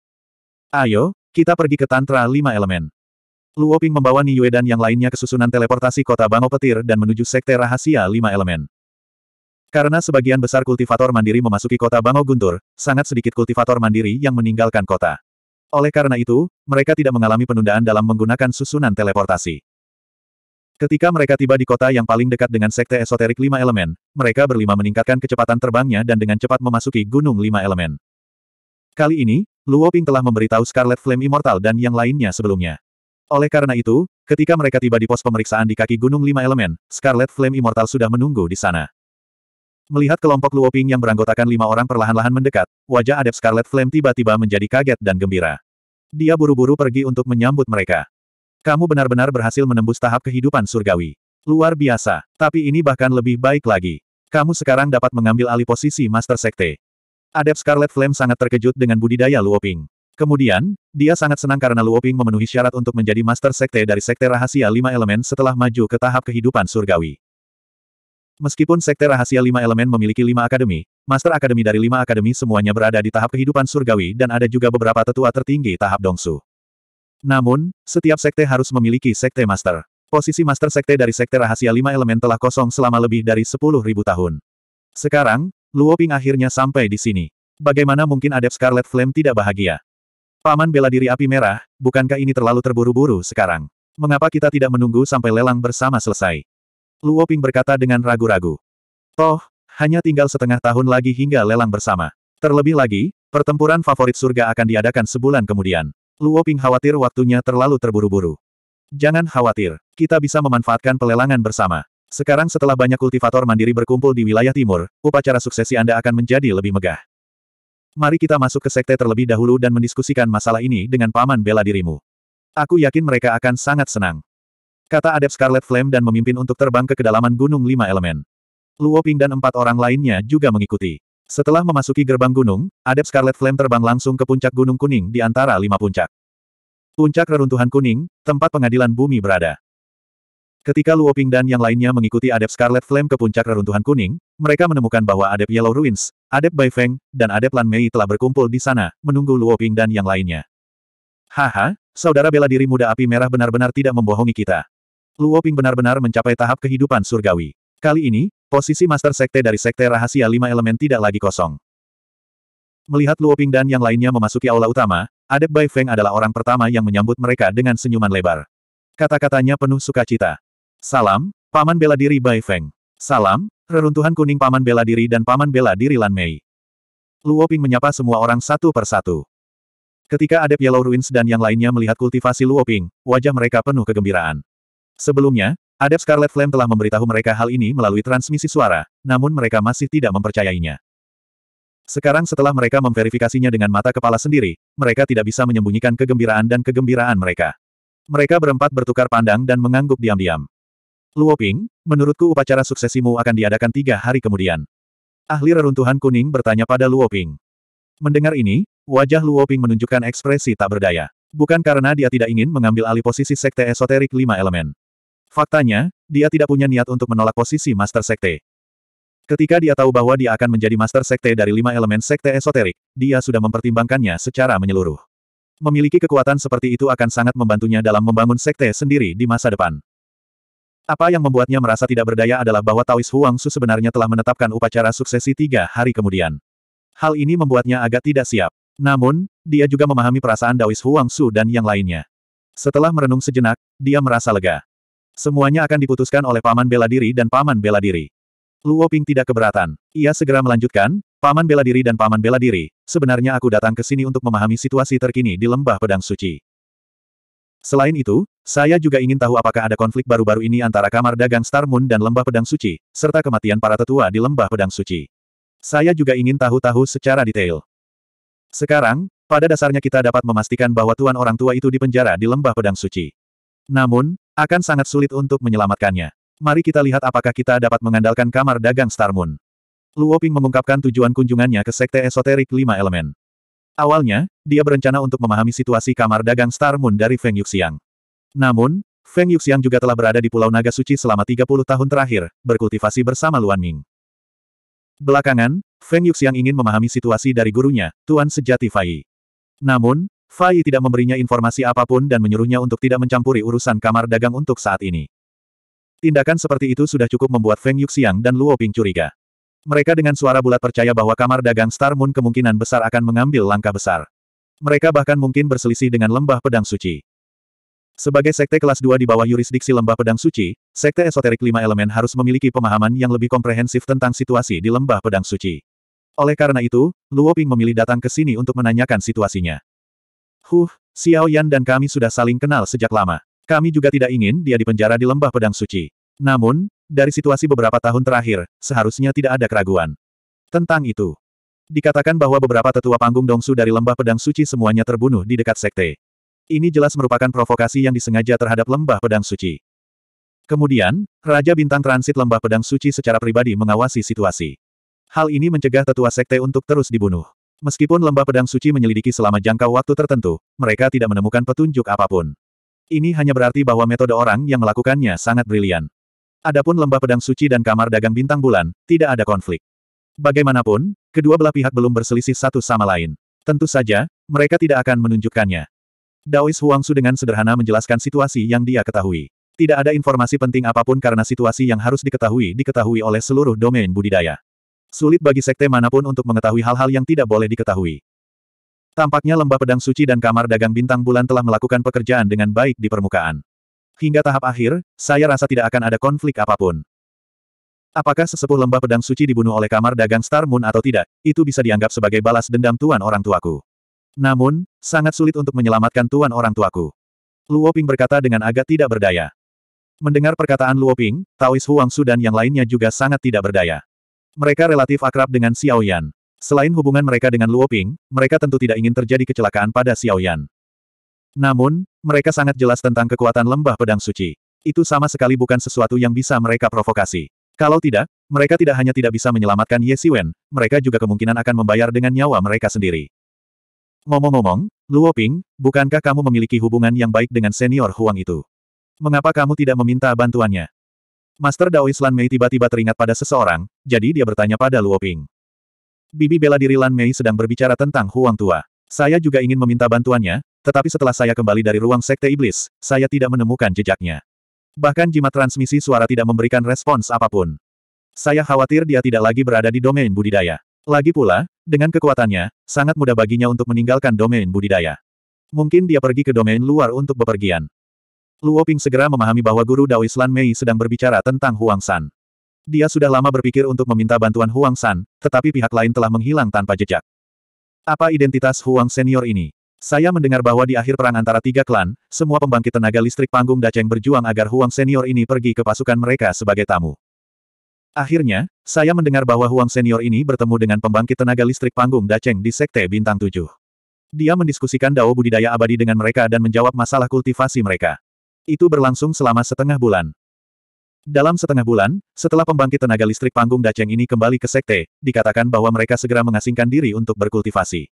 Ayo, kita pergi ke Tantra Lima Elemen. Luoping membawa Niue dan yang lainnya ke susunan teleportasi kota Bangau Petir dan menuju sekte rahasia Lima Elemen. Karena sebagian besar kultivator mandiri memasuki kota Bango Guntur, sangat sedikit kultivator mandiri yang meninggalkan kota. Oleh karena itu, mereka tidak mengalami penundaan dalam menggunakan susunan teleportasi. Ketika mereka tiba di kota yang paling dekat dengan sekte esoterik lima elemen, mereka berlima meningkatkan kecepatan terbangnya dan dengan cepat memasuki gunung lima elemen. Kali ini, Luo Ping telah memberitahu Scarlet Flame Immortal dan yang lainnya sebelumnya. Oleh karena itu, ketika mereka tiba di pos pemeriksaan di kaki gunung lima elemen, Scarlet Flame Immortal sudah menunggu di sana. Melihat kelompok Luoping yang beranggotakan lima orang perlahan-lahan mendekat, wajah adep Scarlet Flame tiba-tiba menjadi kaget dan gembira. Dia buru-buru pergi untuk menyambut mereka. Kamu benar-benar berhasil menembus tahap kehidupan surgawi. Luar biasa, tapi ini bahkan lebih baik lagi. Kamu sekarang dapat mengambil alih posisi Master Sekte. Adep Scarlet Flame sangat terkejut dengan budidaya Luoping. Kemudian, dia sangat senang karena Luoping memenuhi syarat untuk menjadi Master Sekte dari Sekte Rahasia Lima Elemen setelah maju ke tahap kehidupan surgawi. Meskipun Sekte Rahasia Lima Elemen memiliki lima akademi, Master Akademi dari lima akademi semuanya berada di tahap kehidupan surgawi dan ada juga beberapa tetua tertinggi tahap Dongsu. Namun, setiap sekte harus memiliki sekte master. Posisi master sekte dari Sekte Rahasia Lima Elemen telah kosong selama lebih dari sepuluh ribu tahun. Sekarang, Luo Ping akhirnya sampai di sini. Bagaimana mungkin adep Scarlet Flame tidak bahagia? Paman bela diri api merah, bukankah ini terlalu terburu-buru sekarang? Mengapa kita tidak menunggu sampai lelang bersama selesai? Luo Ping berkata dengan ragu-ragu. Toh, hanya tinggal setengah tahun lagi hingga lelang bersama. Terlebih lagi, pertempuran favorit surga akan diadakan sebulan kemudian. Luo Ping khawatir waktunya terlalu terburu-buru. Jangan khawatir, kita bisa memanfaatkan pelelangan bersama. Sekarang setelah banyak kultivator mandiri berkumpul di wilayah timur, upacara suksesi Anda akan menjadi lebih megah. Mari kita masuk ke sekte terlebih dahulu dan mendiskusikan masalah ini dengan paman bela dirimu. Aku yakin mereka akan sangat senang. Kata adep Scarlet Flame dan memimpin untuk terbang ke kedalaman gunung lima elemen. Luo Ping dan empat orang lainnya juga mengikuti. Setelah memasuki gerbang gunung, adep Scarlet Flame terbang langsung ke puncak gunung kuning di antara lima puncak. Puncak reruntuhan kuning, tempat pengadilan bumi berada. Ketika Luo Ping dan yang lainnya mengikuti adep Scarlet Flame ke puncak reruntuhan kuning, mereka menemukan bahwa adep Yellow Ruins, adep Bai Feng, dan adep Lan Mei telah berkumpul di sana, menunggu Luo Ping dan yang lainnya. Haha, saudara bela diri muda api merah benar-benar tidak membohongi kita. Luo Ping benar-benar mencapai tahap kehidupan surgawi. Kali ini, posisi Master Sekte dari Sekte Rahasia Lima Elemen tidak lagi kosong. Melihat Luo Ping dan yang lainnya memasuki aula utama, Adep Bai Feng adalah orang pertama yang menyambut mereka dengan senyuman lebar. Kata-katanya penuh sukacita. Salam, Paman Bela Diri Bai Feng. Salam, reruntuhan kuning Paman Bela Diri dan Paman Bela Diri Lan Mei. Luo Ping menyapa semua orang satu per satu. Ketika Adep Yellow Ruins dan yang lainnya melihat kultivasi Luo Ping, wajah mereka penuh kegembiraan. Sebelumnya, Adep Scarlet Flame telah memberitahu mereka hal ini melalui transmisi suara, namun mereka masih tidak mempercayainya. Sekarang setelah mereka memverifikasinya dengan mata kepala sendiri, mereka tidak bisa menyembunyikan kegembiraan dan kegembiraan mereka. Mereka berempat bertukar pandang dan mengangguk diam-diam. Luo Ping, menurutku upacara suksesimu akan diadakan tiga hari kemudian. Ahli reruntuhan kuning bertanya pada Luo Ping. Mendengar ini, wajah Luo Ping menunjukkan ekspresi tak berdaya. Bukan karena dia tidak ingin mengambil alih posisi sekte esoterik lima elemen. Faktanya, dia tidak punya niat untuk menolak posisi Master Sekte. Ketika dia tahu bahwa dia akan menjadi Master Sekte dari lima elemen Sekte Esoterik, dia sudah mempertimbangkannya secara menyeluruh. Memiliki kekuatan seperti itu akan sangat membantunya dalam membangun Sekte sendiri di masa depan. Apa yang membuatnya merasa tidak berdaya adalah bahwa Taois Huang Su sebenarnya telah menetapkan upacara suksesi tiga hari kemudian. Hal ini membuatnya agak tidak siap. Namun, dia juga memahami perasaan Daois Huang Su dan yang lainnya. Setelah merenung sejenak, dia merasa lega. Semuanya akan diputuskan oleh Paman Bela Diri dan Paman Bela Diri. Luo Ping tidak keberatan. Ia segera melanjutkan, Paman Bela Diri dan Paman Bela Diri, sebenarnya aku datang ke sini untuk memahami situasi terkini di Lembah Pedang Suci. Selain itu, saya juga ingin tahu apakah ada konflik baru-baru ini antara Kamar Dagang Star Moon dan Lembah Pedang Suci, serta kematian para tetua di Lembah Pedang Suci. Saya juga ingin tahu-tahu secara detail. Sekarang, pada dasarnya kita dapat memastikan bahwa tuan orang tua itu dipenjara di Lembah Pedang Suci. Namun, akan sangat sulit untuk menyelamatkannya. Mari kita lihat apakah kita dapat mengandalkan kamar dagang Star Moon. Luo Ping mengungkapkan tujuan kunjungannya ke Sekte Esoterik Lima Elemen. Awalnya, dia berencana untuk memahami situasi kamar dagang Star Moon dari Feng Yuxiang. Namun, Feng Yuxiang juga telah berada di Pulau Naga Suci selama 30 tahun terakhir, berkultivasi bersama Luan Ming. Belakangan, Feng Yuxiang ingin memahami situasi dari gurunya, Tuan Sejati Fai. Namun, Fai tidak memberinya informasi apapun dan menyuruhnya untuk tidak mencampuri urusan kamar dagang untuk saat ini. Tindakan seperti itu sudah cukup membuat Feng Yuxiang dan Luo Ping curiga. Mereka dengan suara bulat percaya bahwa kamar dagang Star Moon kemungkinan besar akan mengambil langkah besar. Mereka bahkan mungkin berselisih dengan lembah pedang suci. Sebagai sekte kelas 2 di bawah yurisdiksi lembah pedang suci, sekte esoterik lima elemen harus memiliki pemahaman yang lebih komprehensif tentang situasi di lembah pedang suci. Oleh karena itu, Luo Ping memilih datang ke sini untuk menanyakan situasinya. Huh, Xiao Yan dan kami sudah saling kenal sejak lama. Kami juga tidak ingin dia dipenjara di lembah pedang suci. Namun, dari situasi beberapa tahun terakhir, seharusnya tidak ada keraguan. Tentang itu, dikatakan bahwa beberapa tetua panggung dongsu dari lembah pedang suci semuanya terbunuh di dekat sekte. Ini jelas merupakan provokasi yang disengaja terhadap lembah pedang suci. Kemudian, Raja Bintang Transit Lembah Pedang Suci secara pribadi mengawasi situasi. Hal ini mencegah tetua sekte untuk terus dibunuh. Meskipun lembah pedang suci menyelidiki selama jangka waktu tertentu, mereka tidak menemukan petunjuk apapun. Ini hanya berarti bahwa metode orang yang melakukannya sangat brilian. Adapun lembah pedang suci dan kamar dagang bintang bulan, tidak ada konflik. Bagaimanapun, kedua belah pihak belum berselisih satu sama lain. Tentu saja, mereka tidak akan menunjukkannya. Daois Su dengan sederhana menjelaskan situasi yang dia ketahui. Tidak ada informasi penting apapun karena situasi yang harus diketahui diketahui oleh seluruh domain budidaya. Sulit bagi sekte manapun untuk mengetahui hal-hal yang tidak boleh diketahui. Tampaknya lembah pedang suci dan kamar dagang bintang bulan telah melakukan pekerjaan dengan baik di permukaan. Hingga tahap akhir, saya rasa tidak akan ada konflik apapun. Apakah sesepuh lembah pedang suci dibunuh oleh kamar dagang Star Moon atau tidak, itu bisa dianggap sebagai balas dendam tuan orang tuaku. Namun, sangat sulit untuk menyelamatkan tuan orang tuaku. Luo Ping berkata dengan agak tidak berdaya. Mendengar perkataan Luo Ping, Taois Huang Su dan yang lainnya juga sangat tidak berdaya. Mereka relatif akrab dengan Xiaoyan. Selain hubungan mereka dengan Luo Ping, mereka tentu tidak ingin terjadi kecelakaan pada Xiaoyan. Namun, mereka sangat jelas tentang kekuatan lembah pedang suci. Itu sama sekali bukan sesuatu yang bisa mereka provokasi. Kalau tidak, mereka tidak hanya tidak bisa menyelamatkan Ye Siwen, mereka juga kemungkinan akan membayar dengan nyawa mereka sendiri. Ngomong-ngomong, Ping, bukankah kamu memiliki hubungan yang baik dengan senior Huang itu? Mengapa kamu tidak meminta bantuannya? Master Daois Lan Mei tiba-tiba teringat pada seseorang, jadi dia bertanya pada Luo Ping. Bibi bela diri Lan Mei sedang berbicara tentang Huang Tua. Saya juga ingin meminta bantuannya, tetapi setelah saya kembali dari ruang sekte iblis, saya tidak menemukan jejaknya. Bahkan jimat transmisi suara tidak memberikan respons apapun. Saya khawatir dia tidak lagi berada di domain budidaya. Lagi pula, dengan kekuatannya, sangat mudah baginya untuk meninggalkan domain budidaya. Mungkin dia pergi ke domain luar untuk bepergian. Luo Ping segera memahami bahwa guru Dao Islan Mei sedang berbicara tentang Huang San. Dia sudah lama berpikir untuk meminta bantuan Huang San, tetapi pihak lain telah menghilang tanpa jejak. Apa identitas Huang senior ini? Saya mendengar bahwa di akhir perang antara tiga klan, semua pembangkit tenaga listrik panggung Daceng berjuang agar Huang senior ini pergi ke pasukan mereka sebagai tamu. Akhirnya, saya mendengar bahwa Huang senior ini bertemu dengan pembangkit tenaga listrik panggung Daceng di Sekte Bintang 7. Dia mendiskusikan dao budidaya abadi dengan mereka dan menjawab masalah kultivasi mereka. Itu berlangsung selama setengah bulan. Dalam setengah bulan, setelah pembangkit tenaga listrik panggung Daceng ini kembali ke sekte, dikatakan bahwa mereka segera mengasingkan diri untuk berkultivasi.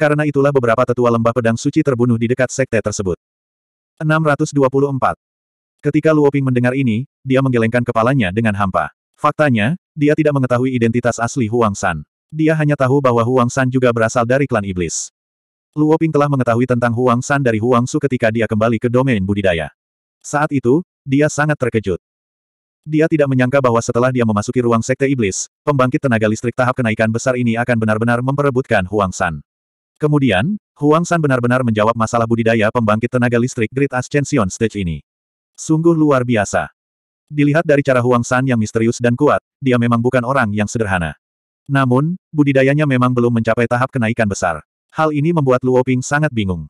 Karena itulah beberapa tetua lembah pedang suci terbunuh di dekat sekte tersebut. 624. Ketika Luoping mendengar ini, dia menggelengkan kepalanya dengan hampa. Faktanya, dia tidak mengetahui identitas asli Huang San. Dia hanya tahu bahwa Huang San juga berasal dari klan iblis. Luoping telah mengetahui tentang Huang San dari Huang Su ketika dia kembali ke domain budidaya. Saat itu, dia sangat terkejut. Dia tidak menyangka bahwa setelah dia memasuki ruang sekte iblis, pembangkit tenaga listrik tahap kenaikan besar ini akan benar-benar memperebutkan Huang San. Kemudian, Huang San benar-benar menjawab masalah budidaya pembangkit tenaga listrik Great Ascension Stage ini. Sungguh luar biasa. Dilihat dari cara Huang San yang misterius dan kuat, dia memang bukan orang yang sederhana. Namun, budidayanya memang belum mencapai tahap kenaikan besar. Hal ini membuat Luo Ping sangat bingung.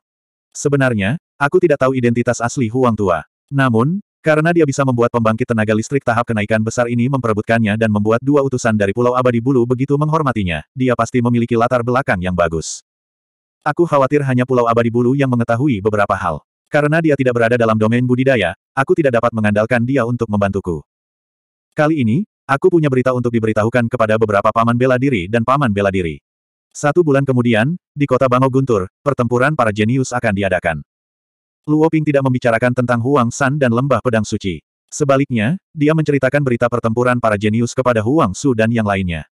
Sebenarnya, aku tidak tahu identitas asli Huang Tua. Namun, karena dia bisa membuat pembangkit tenaga listrik tahap kenaikan besar ini memperebutkannya dan membuat dua utusan dari Pulau Abadi Bulu begitu menghormatinya, dia pasti memiliki latar belakang yang bagus. Aku khawatir hanya Pulau Abadi Bulu yang mengetahui beberapa hal. Karena dia tidak berada dalam domain budidaya, aku tidak dapat mengandalkan dia untuk membantuku. Kali ini, aku punya berita untuk diberitahukan kepada beberapa paman bela diri dan paman bela diri. Satu bulan kemudian, di kota Bango Guntur, pertempuran para jenius akan diadakan. Luo Ping tidak membicarakan tentang Huang San dan lembah pedang suci. Sebaliknya, dia menceritakan berita pertempuran para jenius kepada Huang Su dan yang lainnya.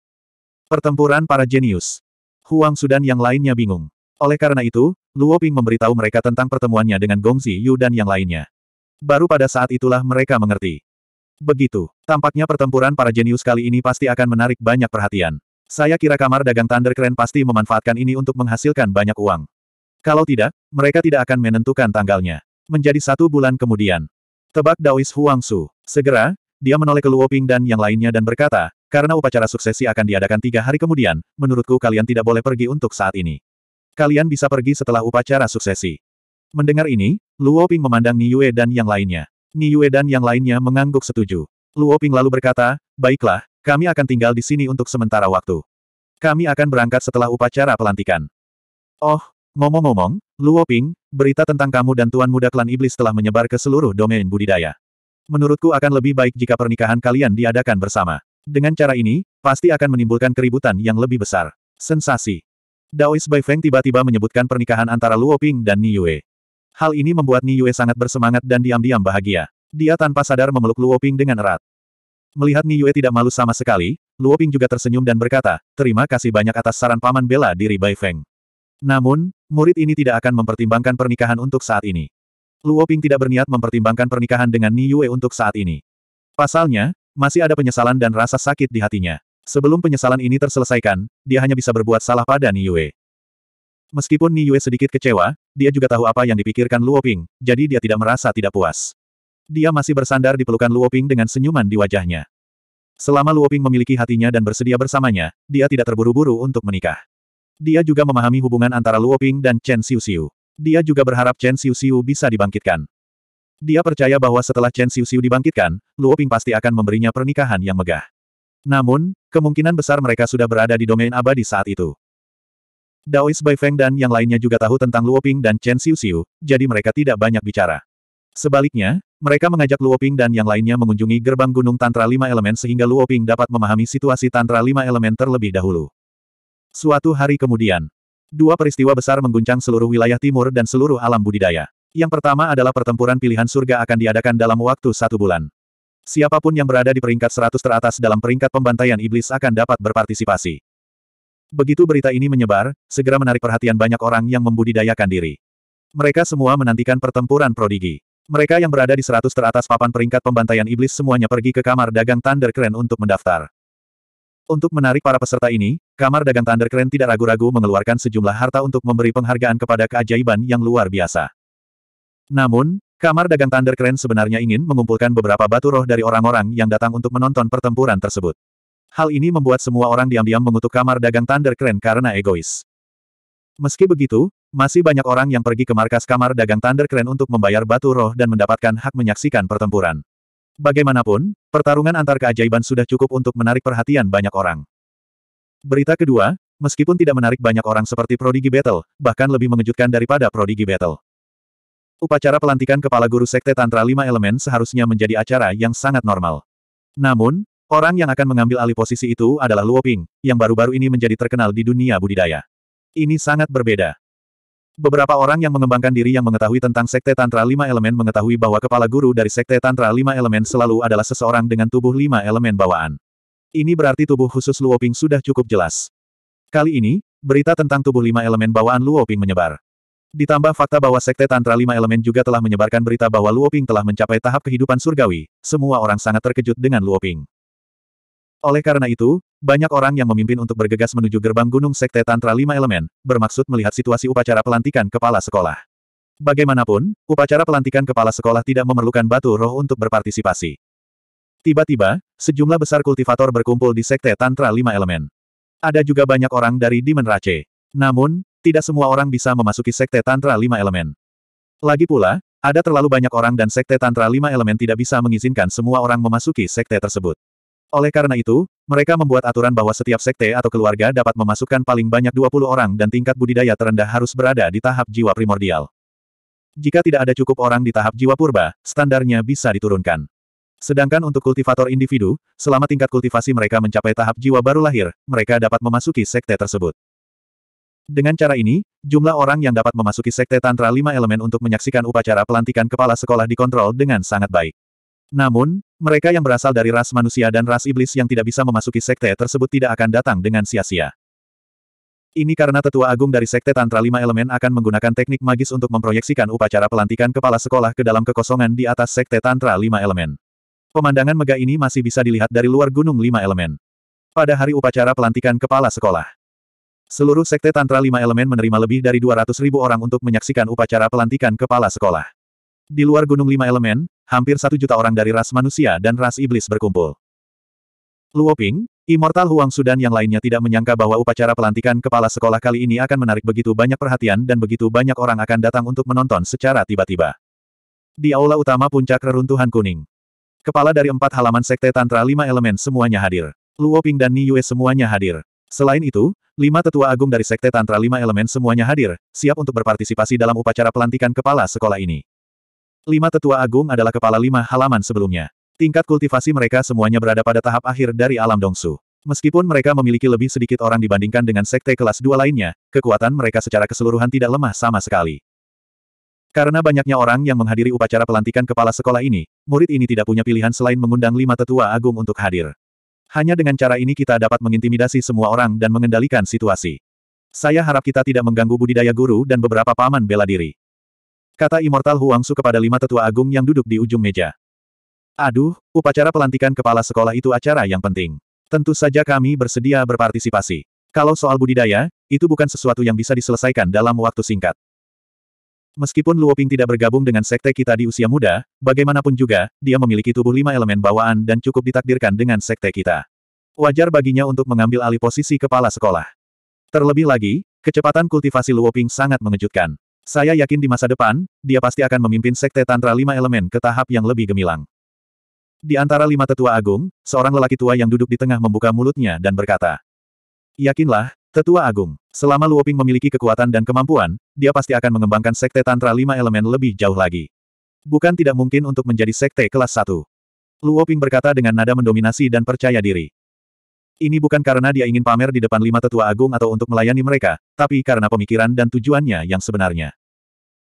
Pertempuran para jenius. Huang Su dan yang lainnya bingung. Oleh karena itu, Luo Ping memberitahu mereka tentang pertemuannya dengan Gong Yu dan yang lainnya. Baru pada saat itulah mereka mengerti. Begitu, tampaknya pertempuran para jenius kali ini pasti akan menarik banyak perhatian. Saya kira kamar dagang Thunder Keren pasti memanfaatkan ini untuk menghasilkan banyak uang. Kalau tidak, mereka tidak akan menentukan tanggalnya. Menjadi satu bulan kemudian. Tebak Daois Huang Su. Segera, dia menoleh ke Luoping dan yang lainnya dan berkata, karena upacara suksesi akan diadakan tiga hari kemudian, menurutku kalian tidak boleh pergi untuk saat ini. Kalian bisa pergi setelah upacara suksesi. Mendengar ini, Luoping memandang Ni Yue dan yang lainnya. Ni Yue dan yang lainnya mengangguk setuju. Luoping lalu berkata, baiklah, kami akan tinggal di sini untuk sementara waktu. Kami akan berangkat setelah upacara pelantikan. Oh, Ngomong-ngomong, Luo Ping, berita tentang kamu dan Tuan Muda Klan Iblis telah menyebar ke seluruh domain budidaya. Menurutku akan lebih baik jika pernikahan kalian diadakan bersama. Dengan cara ini, pasti akan menimbulkan keributan yang lebih besar. Sensasi. Daois Bai Feng tiba-tiba menyebutkan pernikahan antara Luo Ping dan Ni Yue. Hal ini membuat Ni Yue sangat bersemangat dan diam-diam bahagia. Dia tanpa sadar memeluk Luo Ping dengan erat. Melihat Ni Yue tidak malu sama sekali, Luo Ping juga tersenyum dan berkata, terima kasih banyak atas saran paman bela diri Bai Feng. Namun, murid ini tidak akan mempertimbangkan pernikahan untuk saat ini. Luo Ping tidak berniat mempertimbangkan pernikahan dengan Ni Yue untuk saat ini. Pasalnya, masih ada penyesalan dan rasa sakit di hatinya. Sebelum penyesalan ini terselesaikan, dia hanya bisa berbuat salah pada Ni Yue. Meskipun Ni Yue sedikit kecewa, dia juga tahu apa yang dipikirkan Luo Ping, jadi dia tidak merasa tidak puas. Dia masih bersandar di pelukan Luo Ping dengan senyuman di wajahnya. Selama Luo Ping memiliki hatinya dan bersedia bersamanya, dia tidak terburu-buru untuk menikah. Dia juga memahami hubungan antara Luoping dan Chen Xiuxiu. Dia juga berharap Chen Xiuxiu bisa dibangkitkan. Dia percaya bahwa setelah Chen Xiuxiu dibangkitkan, Luoping pasti akan memberinya pernikahan yang megah. Namun, kemungkinan besar mereka sudah berada di domain abadi saat itu. Daois Feng dan yang lainnya juga tahu tentang Luoping dan Chen Xiuxiu, jadi mereka tidak banyak bicara. Sebaliknya, mereka mengajak Luoping dan yang lainnya mengunjungi gerbang Gunung Tantra Lima Elemen sehingga Luoping dapat memahami situasi Tantra Lima Elemen terlebih dahulu. Suatu hari kemudian, dua peristiwa besar mengguncang seluruh wilayah timur dan seluruh alam budidaya. Yang pertama adalah pertempuran pilihan surga akan diadakan dalam waktu satu bulan. Siapapun yang berada di peringkat seratus teratas dalam peringkat pembantaian iblis akan dapat berpartisipasi. Begitu berita ini menyebar, segera menarik perhatian banyak orang yang membudidayakan diri. Mereka semua menantikan pertempuran prodigi. Mereka yang berada di seratus teratas papan peringkat pembantaian iblis semuanya pergi ke kamar dagang Thunder Keren untuk mendaftar. Untuk menarik para peserta ini, kamar dagang Thunder Thunderclan tidak ragu-ragu mengeluarkan sejumlah harta untuk memberi penghargaan kepada keajaiban yang luar biasa. Namun, kamar dagang Thunder Thunderclan sebenarnya ingin mengumpulkan beberapa batu roh dari orang-orang yang datang untuk menonton pertempuran tersebut. Hal ini membuat semua orang diam-diam mengutuk kamar dagang Thunder Thunderclan karena egois. Meski begitu, masih banyak orang yang pergi ke markas kamar dagang Thunder Thunderclan untuk membayar batu roh dan mendapatkan hak menyaksikan pertempuran. Bagaimanapun, pertarungan antar keajaiban sudah cukup untuk menarik perhatian banyak orang. Berita kedua, meskipun tidak menarik banyak orang seperti Prodigy Battle, bahkan lebih mengejutkan daripada Prodigy Battle. Upacara pelantikan kepala guru sekte Tantra Lima Elemen seharusnya menjadi acara yang sangat normal. Namun, orang yang akan mengambil alih posisi itu adalah Luo Ping, yang baru-baru ini menjadi terkenal di dunia budidaya. Ini sangat berbeda. Beberapa orang yang mengembangkan diri yang mengetahui tentang Sekte Tantra Lima Elemen mengetahui bahwa kepala guru dari Sekte Tantra Lima Elemen selalu adalah seseorang dengan tubuh lima elemen bawaan. Ini berarti tubuh khusus Luoping sudah cukup jelas. Kali ini, berita tentang tubuh lima elemen bawaan Luoping menyebar. Ditambah fakta bahwa Sekte Tantra Lima Elemen juga telah menyebarkan berita bahwa Luoping telah mencapai tahap kehidupan surgawi, semua orang sangat terkejut dengan Luoping. Oleh karena itu, banyak orang yang memimpin untuk bergegas menuju gerbang Gunung Sekte Tantra Lima Elemen, bermaksud melihat situasi upacara pelantikan kepala sekolah. Bagaimanapun, upacara pelantikan kepala sekolah tidak memerlukan batu roh untuk berpartisipasi. Tiba-tiba, sejumlah besar kultivator berkumpul di Sekte Tantra Lima Elemen. Ada juga banyak orang dari Dimen Rache. Namun, tidak semua orang bisa memasuki Sekte Tantra Lima Elemen. Lagi pula, ada terlalu banyak orang dan Sekte Tantra Lima Elemen tidak bisa mengizinkan semua orang memasuki Sekte tersebut. Oleh karena itu, mereka membuat aturan bahwa setiap sekte atau keluarga dapat memasukkan paling banyak 20 orang dan tingkat budidaya terendah harus berada di tahap jiwa primordial. Jika tidak ada cukup orang di tahap jiwa purba, standarnya bisa diturunkan. Sedangkan untuk kultivator individu, selama tingkat kultivasi mereka mencapai tahap jiwa baru lahir, mereka dapat memasuki sekte tersebut. Dengan cara ini, jumlah orang yang dapat memasuki sekte Tantra lima elemen untuk menyaksikan upacara pelantikan kepala sekolah dikontrol dengan sangat baik. Namun, mereka yang berasal dari ras manusia dan ras iblis yang tidak bisa memasuki sekte tersebut tidak akan datang dengan sia-sia. Ini karena tetua agung dari Sekte Tantra Lima Elemen akan menggunakan teknik magis untuk memproyeksikan upacara pelantikan kepala sekolah ke dalam kekosongan di atas Sekte Tantra Lima Elemen. Pemandangan megah ini masih bisa dilihat dari luar Gunung Lima Elemen. Pada hari upacara pelantikan kepala sekolah, seluruh Sekte Tantra Lima Elemen menerima lebih dari 200 ribu orang untuk menyaksikan upacara pelantikan kepala sekolah. Di luar Gunung Lima Elemen, hampir satu juta orang dari ras manusia dan ras iblis berkumpul. Luoping, Immortal Huang Sudan yang lainnya tidak menyangka bahwa upacara pelantikan kepala sekolah kali ini akan menarik begitu banyak perhatian dan begitu banyak orang akan datang untuk menonton secara tiba-tiba. Di aula utama puncak reruntuhan kuning. Kepala dari empat halaman sekte Tantra lima elemen semuanya hadir. Luoping dan Ni Yue semuanya hadir. Selain itu, lima tetua agung dari sekte Tantra lima elemen semuanya hadir, siap untuk berpartisipasi dalam upacara pelantikan kepala sekolah ini. Lima tetua agung adalah kepala lima halaman sebelumnya. Tingkat kultivasi mereka semuanya berada pada tahap akhir dari alam dongsu. Meskipun mereka memiliki lebih sedikit orang dibandingkan dengan sekte kelas dua lainnya, kekuatan mereka secara keseluruhan tidak lemah sama sekali. Karena banyaknya orang yang menghadiri upacara pelantikan kepala sekolah ini, murid ini tidak punya pilihan selain mengundang lima tetua agung untuk hadir. Hanya dengan cara ini kita dapat mengintimidasi semua orang dan mengendalikan situasi. Saya harap kita tidak mengganggu budidaya guru dan beberapa paman bela diri. Kata Immortal Huangsu kepada lima tetua agung yang duduk di ujung meja. Aduh, upacara pelantikan kepala sekolah itu acara yang penting. Tentu saja kami bersedia berpartisipasi. Kalau soal budidaya, itu bukan sesuatu yang bisa diselesaikan dalam waktu singkat. Meskipun Luoping tidak bergabung dengan sekte kita di usia muda, bagaimanapun juga, dia memiliki tubuh lima elemen bawaan dan cukup ditakdirkan dengan sekte kita. Wajar baginya untuk mengambil alih posisi kepala sekolah. Terlebih lagi, kecepatan kultivasi Luoping sangat mengejutkan. Saya yakin di masa depan, dia pasti akan memimpin Sekte Tantra Lima Elemen ke tahap yang lebih gemilang. Di antara lima tetua agung, seorang lelaki tua yang duduk di tengah membuka mulutnya dan berkata, Yakinlah, Tetua Agung, selama Luoping memiliki kekuatan dan kemampuan, dia pasti akan mengembangkan Sekte Tantra Lima Elemen lebih jauh lagi. Bukan tidak mungkin untuk menjadi Sekte kelas Satu." Luoping berkata dengan nada mendominasi dan percaya diri. Ini bukan karena dia ingin pamer di depan lima tetua agung atau untuk melayani mereka, tapi karena pemikiran dan tujuannya yang sebenarnya.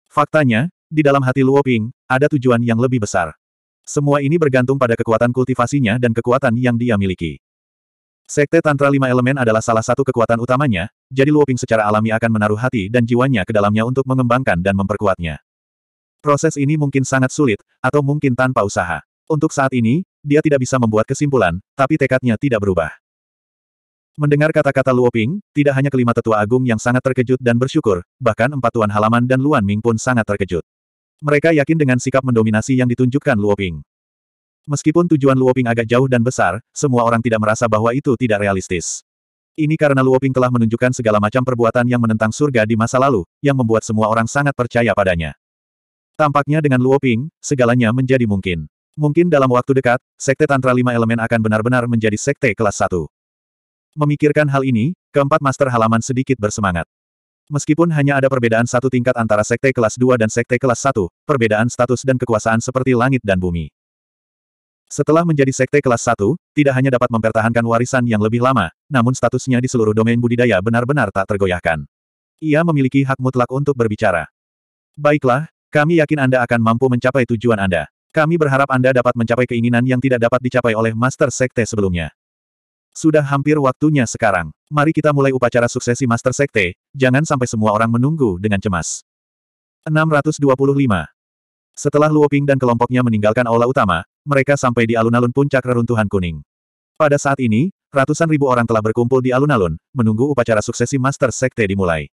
Faktanya, di dalam hati Luo Ping, ada tujuan yang lebih besar. Semua ini bergantung pada kekuatan kultivasinya dan kekuatan yang dia miliki. Sekte Tantra Lima Elemen adalah salah satu kekuatan utamanya, jadi Luo Ping secara alami akan menaruh hati dan jiwanya ke dalamnya untuk mengembangkan dan memperkuatnya. Proses ini mungkin sangat sulit, atau mungkin tanpa usaha. Untuk saat ini, dia tidak bisa membuat kesimpulan, tapi tekadnya tidak berubah. Mendengar kata-kata Luoping, tidak hanya kelima tetua agung yang sangat terkejut dan bersyukur, bahkan empat tuan halaman dan Luan Ming pun sangat terkejut. Mereka yakin dengan sikap mendominasi yang ditunjukkan Luoping. Meskipun tujuan Luoping agak jauh dan besar, semua orang tidak merasa bahwa itu tidak realistis. Ini karena Luoping telah menunjukkan segala macam perbuatan yang menentang surga di masa lalu, yang membuat semua orang sangat percaya padanya. Tampaknya dengan Luoping, segalanya menjadi mungkin. Mungkin dalam waktu dekat, Sekte Tantra Lima Elemen akan benar-benar menjadi Sekte kelas 1. Memikirkan hal ini, keempat master halaman sedikit bersemangat. Meskipun hanya ada perbedaan satu tingkat antara sekte kelas 2 dan sekte kelas 1, perbedaan status dan kekuasaan seperti langit dan bumi. Setelah menjadi sekte kelas 1, tidak hanya dapat mempertahankan warisan yang lebih lama, namun statusnya di seluruh domain budidaya benar-benar tak tergoyahkan. Ia memiliki hak mutlak untuk berbicara. Baiklah, kami yakin Anda akan mampu mencapai tujuan Anda. Kami berharap Anda dapat mencapai keinginan yang tidak dapat dicapai oleh Master Sekte sebelumnya. Sudah hampir waktunya sekarang. Mari kita mulai upacara suksesi Master Sekte, jangan sampai semua orang menunggu dengan cemas. 625. Setelah Luoping dan kelompoknya meninggalkan aula utama, mereka sampai di alun-alun puncak reruntuhan kuning. Pada saat ini, ratusan ribu orang telah berkumpul di alun-alun, menunggu upacara suksesi Master Sekte dimulai.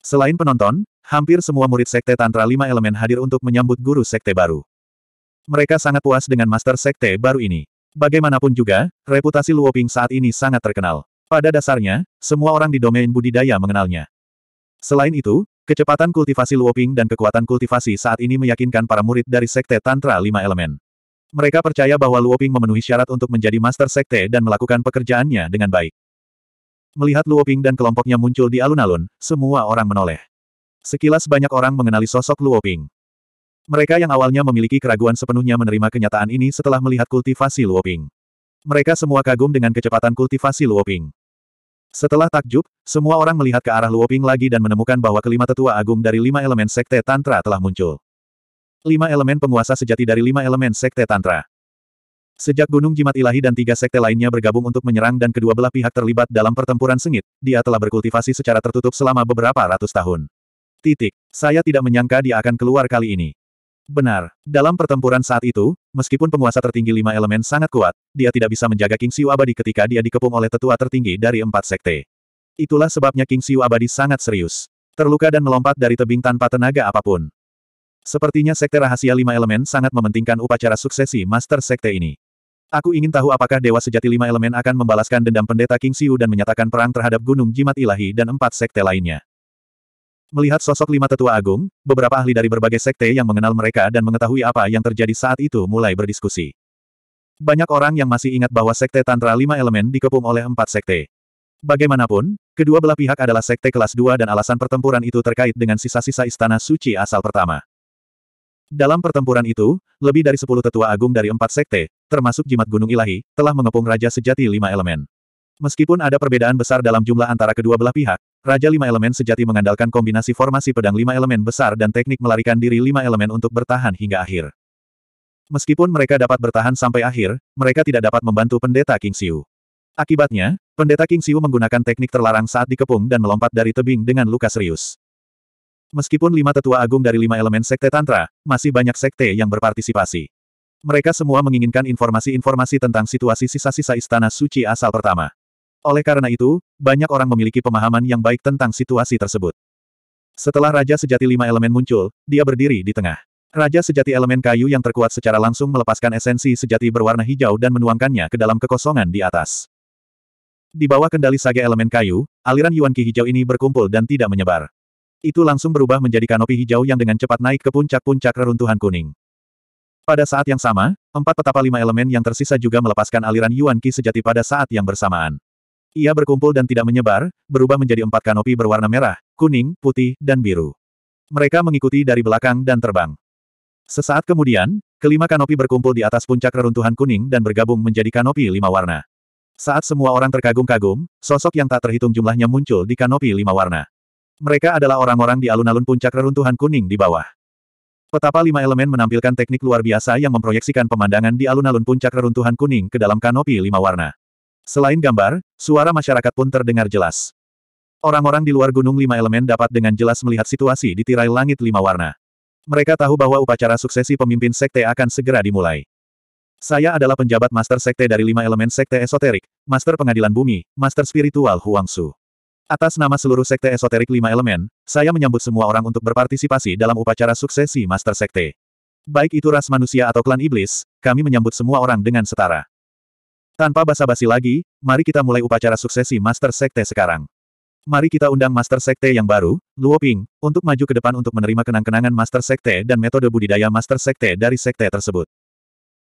Selain penonton, hampir semua murid Sekte Tantra lima elemen hadir untuk menyambut guru Sekte baru. Mereka sangat puas dengan Master Sekte baru ini. Bagaimanapun juga, reputasi Luoping saat ini sangat terkenal. Pada dasarnya, semua orang di domain budidaya mengenalnya. Selain itu, kecepatan kultivasi Luoping dan kekuatan kultivasi saat ini meyakinkan para murid dari Sekte Tantra Lima Elemen. Mereka percaya bahwa Luoping memenuhi syarat untuk menjadi Master Sekte dan melakukan pekerjaannya dengan baik. Melihat Luoping dan kelompoknya muncul di alun-alun, semua orang menoleh. Sekilas banyak orang mengenali sosok Luoping. Mereka yang awalnya memiliki keraguan sepenuhnya menerima kenyataan ini setelah melihat kultivasi Luoping. Mereka semua kagum dengan kecepatan kultivasi Luoping. Setelah takjub, semua orang melihat ke arah Luoping lagi dan menemukan bahwa kelima tetua agung dari lima elemen sekte Tantra telah muncul. Lima elemen penguasa sejati dari lima elemen sekte Tantra. Sejak Gunung Jimat Ilahi dan tiga sekte lainnya bergabung untuk menyerang dan kedua belah pihak terlibat dalam pertempuran sengit, dia telah berkultivasi secara tertutup selama beberapa ratus tahun. Titik. Saya tidak menyangka dia akan keluar kali ini. Benar. Dalam pertempuran saat itu, meskipun penguasa tertinggi lima elemen sangat kuat, dia tidak bisa menjaga King Siu Abadi ketika dia dikepung oleh tetua tertinggi dari empat sekte. Itulah sebabnya King Siu Abadi sangat serius. Terluka dan melompat dari tebing tanpa tenaga apapun. Sepertinya sekte rahasia lima elemen sangat mementingkan upacara suksesi master sekte ini. Aku ingin tahu apakah Dewa Sejati Lima Elemen akan membalaskan dendam pendeta King Siu dan menyatakan perang terhadap Gunung Jimat Ilahi dan empat sekte lainnya. Melihat sosok lima tetua agung, beberapa ahli dari berbagai sekte yang mengenal mereka dan mengetahui apa yang terjadi saat itu mulai berdiskusi. Banyak orang yang masih ingat bahwa sekte Tantra lima elemen dikepung oleh empat sekte. Bagaimanapun, kedua belah pihak adalah sekte kelas dua dan alasan pertempuran itu terkait dengan sisa-sisa istana suci asal pertama. Dalam pertempuran itu, lebih dari sepuluh tetua agung dari empat sekte, termasuk jimat gunung ilahi, telah mengepung raja sejati lima elemen. Meskipun ada perbedaan besar dalam jumlah antara kedua belah pihak, Raja lima elemen sejati mengandalkan kombinasi formasi pedang lima elemen besar dan teknik melarikan diri lima elemen untuk bertahan hingga akhir. Meskipun mereka dapat bertahan sampai akhir, mereka tidak dapat membantu pendeta King Siu. Akibatnya, pendeta King Siu menggunakan teknik terlarang saat dikepung dan melompat dari tebing dengan luka serius. Meskipun lima tetua agung dari lima elemen sekte Tantra, masih banyak sekte yang berpartisipasi. Mereka semua menginginkan informasi-informasi tentang situasi sisa-sisa Istana Suci asal pertama. Oleh karena itu, banyak orang memiliki pemahaman yang baik tentang situasi tersebut. Setelah Raja Sejati Lima Elemen muncul, dia berdiri di tengah. Raja Sejati Elemen Kayu yang terkuat secara langsung melepaskan esensi sejati berwarna hijau dan menuangkannya ke dalam kekosongan di atas. Di bawah kendali Sage Elemen Kayu, aliran Yuan Qi hijau ini berkumpul dan tidak menyebar. Itu langsung berubah menjadi kanopi hijau yang dengan cepat naik ke puncak-puncak reruntuhan kuning. Pada saat yang sama, empat petapa lima elemen yang tersisa juga melepaskan aliran Yuan Qi sejati pada saat yang bersamaan. Ia berkumpul dan tidak menyebar, berubah menjadi empat kanopi berwarna merah, kuning, putih, dan biru. Mereka mengikuti dari belakang dan terbang. Sesaat kemudian, kelima kanopi berkumpul di atas puncak reruntuhan kuning dan bergabung menjadi kanopi lima warna. Saat semua orang terkagum-kagum, sosok yang tak terhitung jumlahnya muncul di kanopi lima warna. Mereka adalah orang-orang di alun-alun puncak reruntuhan kuning di bawah. Petapa lima elemen menampilkan teknik luar biasa yang memproyeksikan pemandangan di alun-alun puncak reruntuhan kuning ke dalam kanopi lima warna. Selain gambar, suara masyarakat pun terdengar jelas. Orang-orang di luar gunung lima elemen dapat dengan jelas melihat situasi di tirai langit lima warna. Mereka tahu bahwa upacara suksesi pemimpin sekte akan segera dimulai. Saya adalah penjabat master sekte dari lima elemen sekte esoterik, master pengadilan bumi, master spiritual Huang Su. Atas nama seluruh sekte esoterik lima elemen, saya menyambut semua orang untuk berpartisipasi dalam upacara suksesi master sekte. Baik itu ras manusia atau klan iblis, kami menyambut semua orang dengan setara. Tanpa basa-basi lagi, mari kita mulai upacara suksesi Master Sekte sekarang. Mari kita undang Master Sekte yang baru, Luo Ping, untuk maju ke depan untuk menerima kenang-kenangan Master Sekte dan metode budidaya Master Sekte dari Sekte tersebut.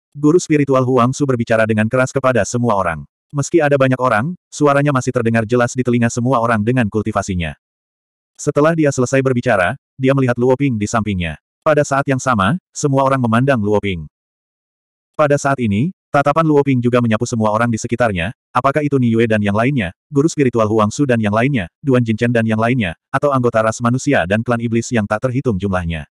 Guru spiritual Huang Su berbicara dengan keras kepada semua orang. Meski ada banyak orang, suaranya masih terdengar jelas di telinga semua orang dengan kultivasinya. Setelah dia selesai berbicara, dia melihat Luo Ping di sampingnya. Pada saat yang sama, semua orang memandang Luo Ping. Pada saat ini, Tatapan Luoping juga menyapu semua orang di sekitarnya, apakah itu Niue dan yang lainnya, guru spiritual Huang Su dan yang lainnya, Duan Jinchen dan yang lainnya, atau anggota ras manusia dan klan iblis yang tak terhitung jumlahnya.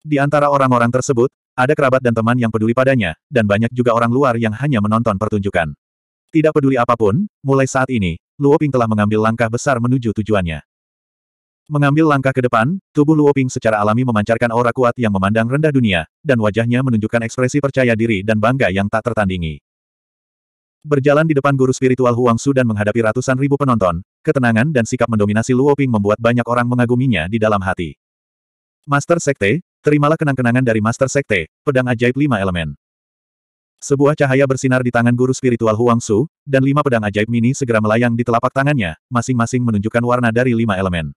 Di antara orang-orang tersebut, ada kerabat dan teman yang peduli padanya, dan banyak juga orang luar yang hanya menonton pertunjukan. Tidak peduli apapun, mulai saat ini, Luoping telah mengambil langkah besar menuju tujuannya. Mengambil langkah ke depan, tubuh Luo Ping secara alami memancarkan aura kuat yang memandang rendah dunia, dan wajahnya menunjukkan ekspresi percaya diri dan bangga yang tak tertandingi. Berjalan di depan guru spiritual Huang Su dan menghadapi ratusan ribu penonton, ketenangan dan sikap mendominasi Luo Ping membuat banyak orang mengaguminya di dalam hati. Master Sekte, terimalah kenang-kenangan dari Master Sekte, pedang ajaib lima elemen. Sebuah cahaya bersinar di tangan guru spiritual Huang Su, dan lima pedang ajaib mini segera melayang di telapak tangannya, masing-masing menunjukkan warna dari lima elemen.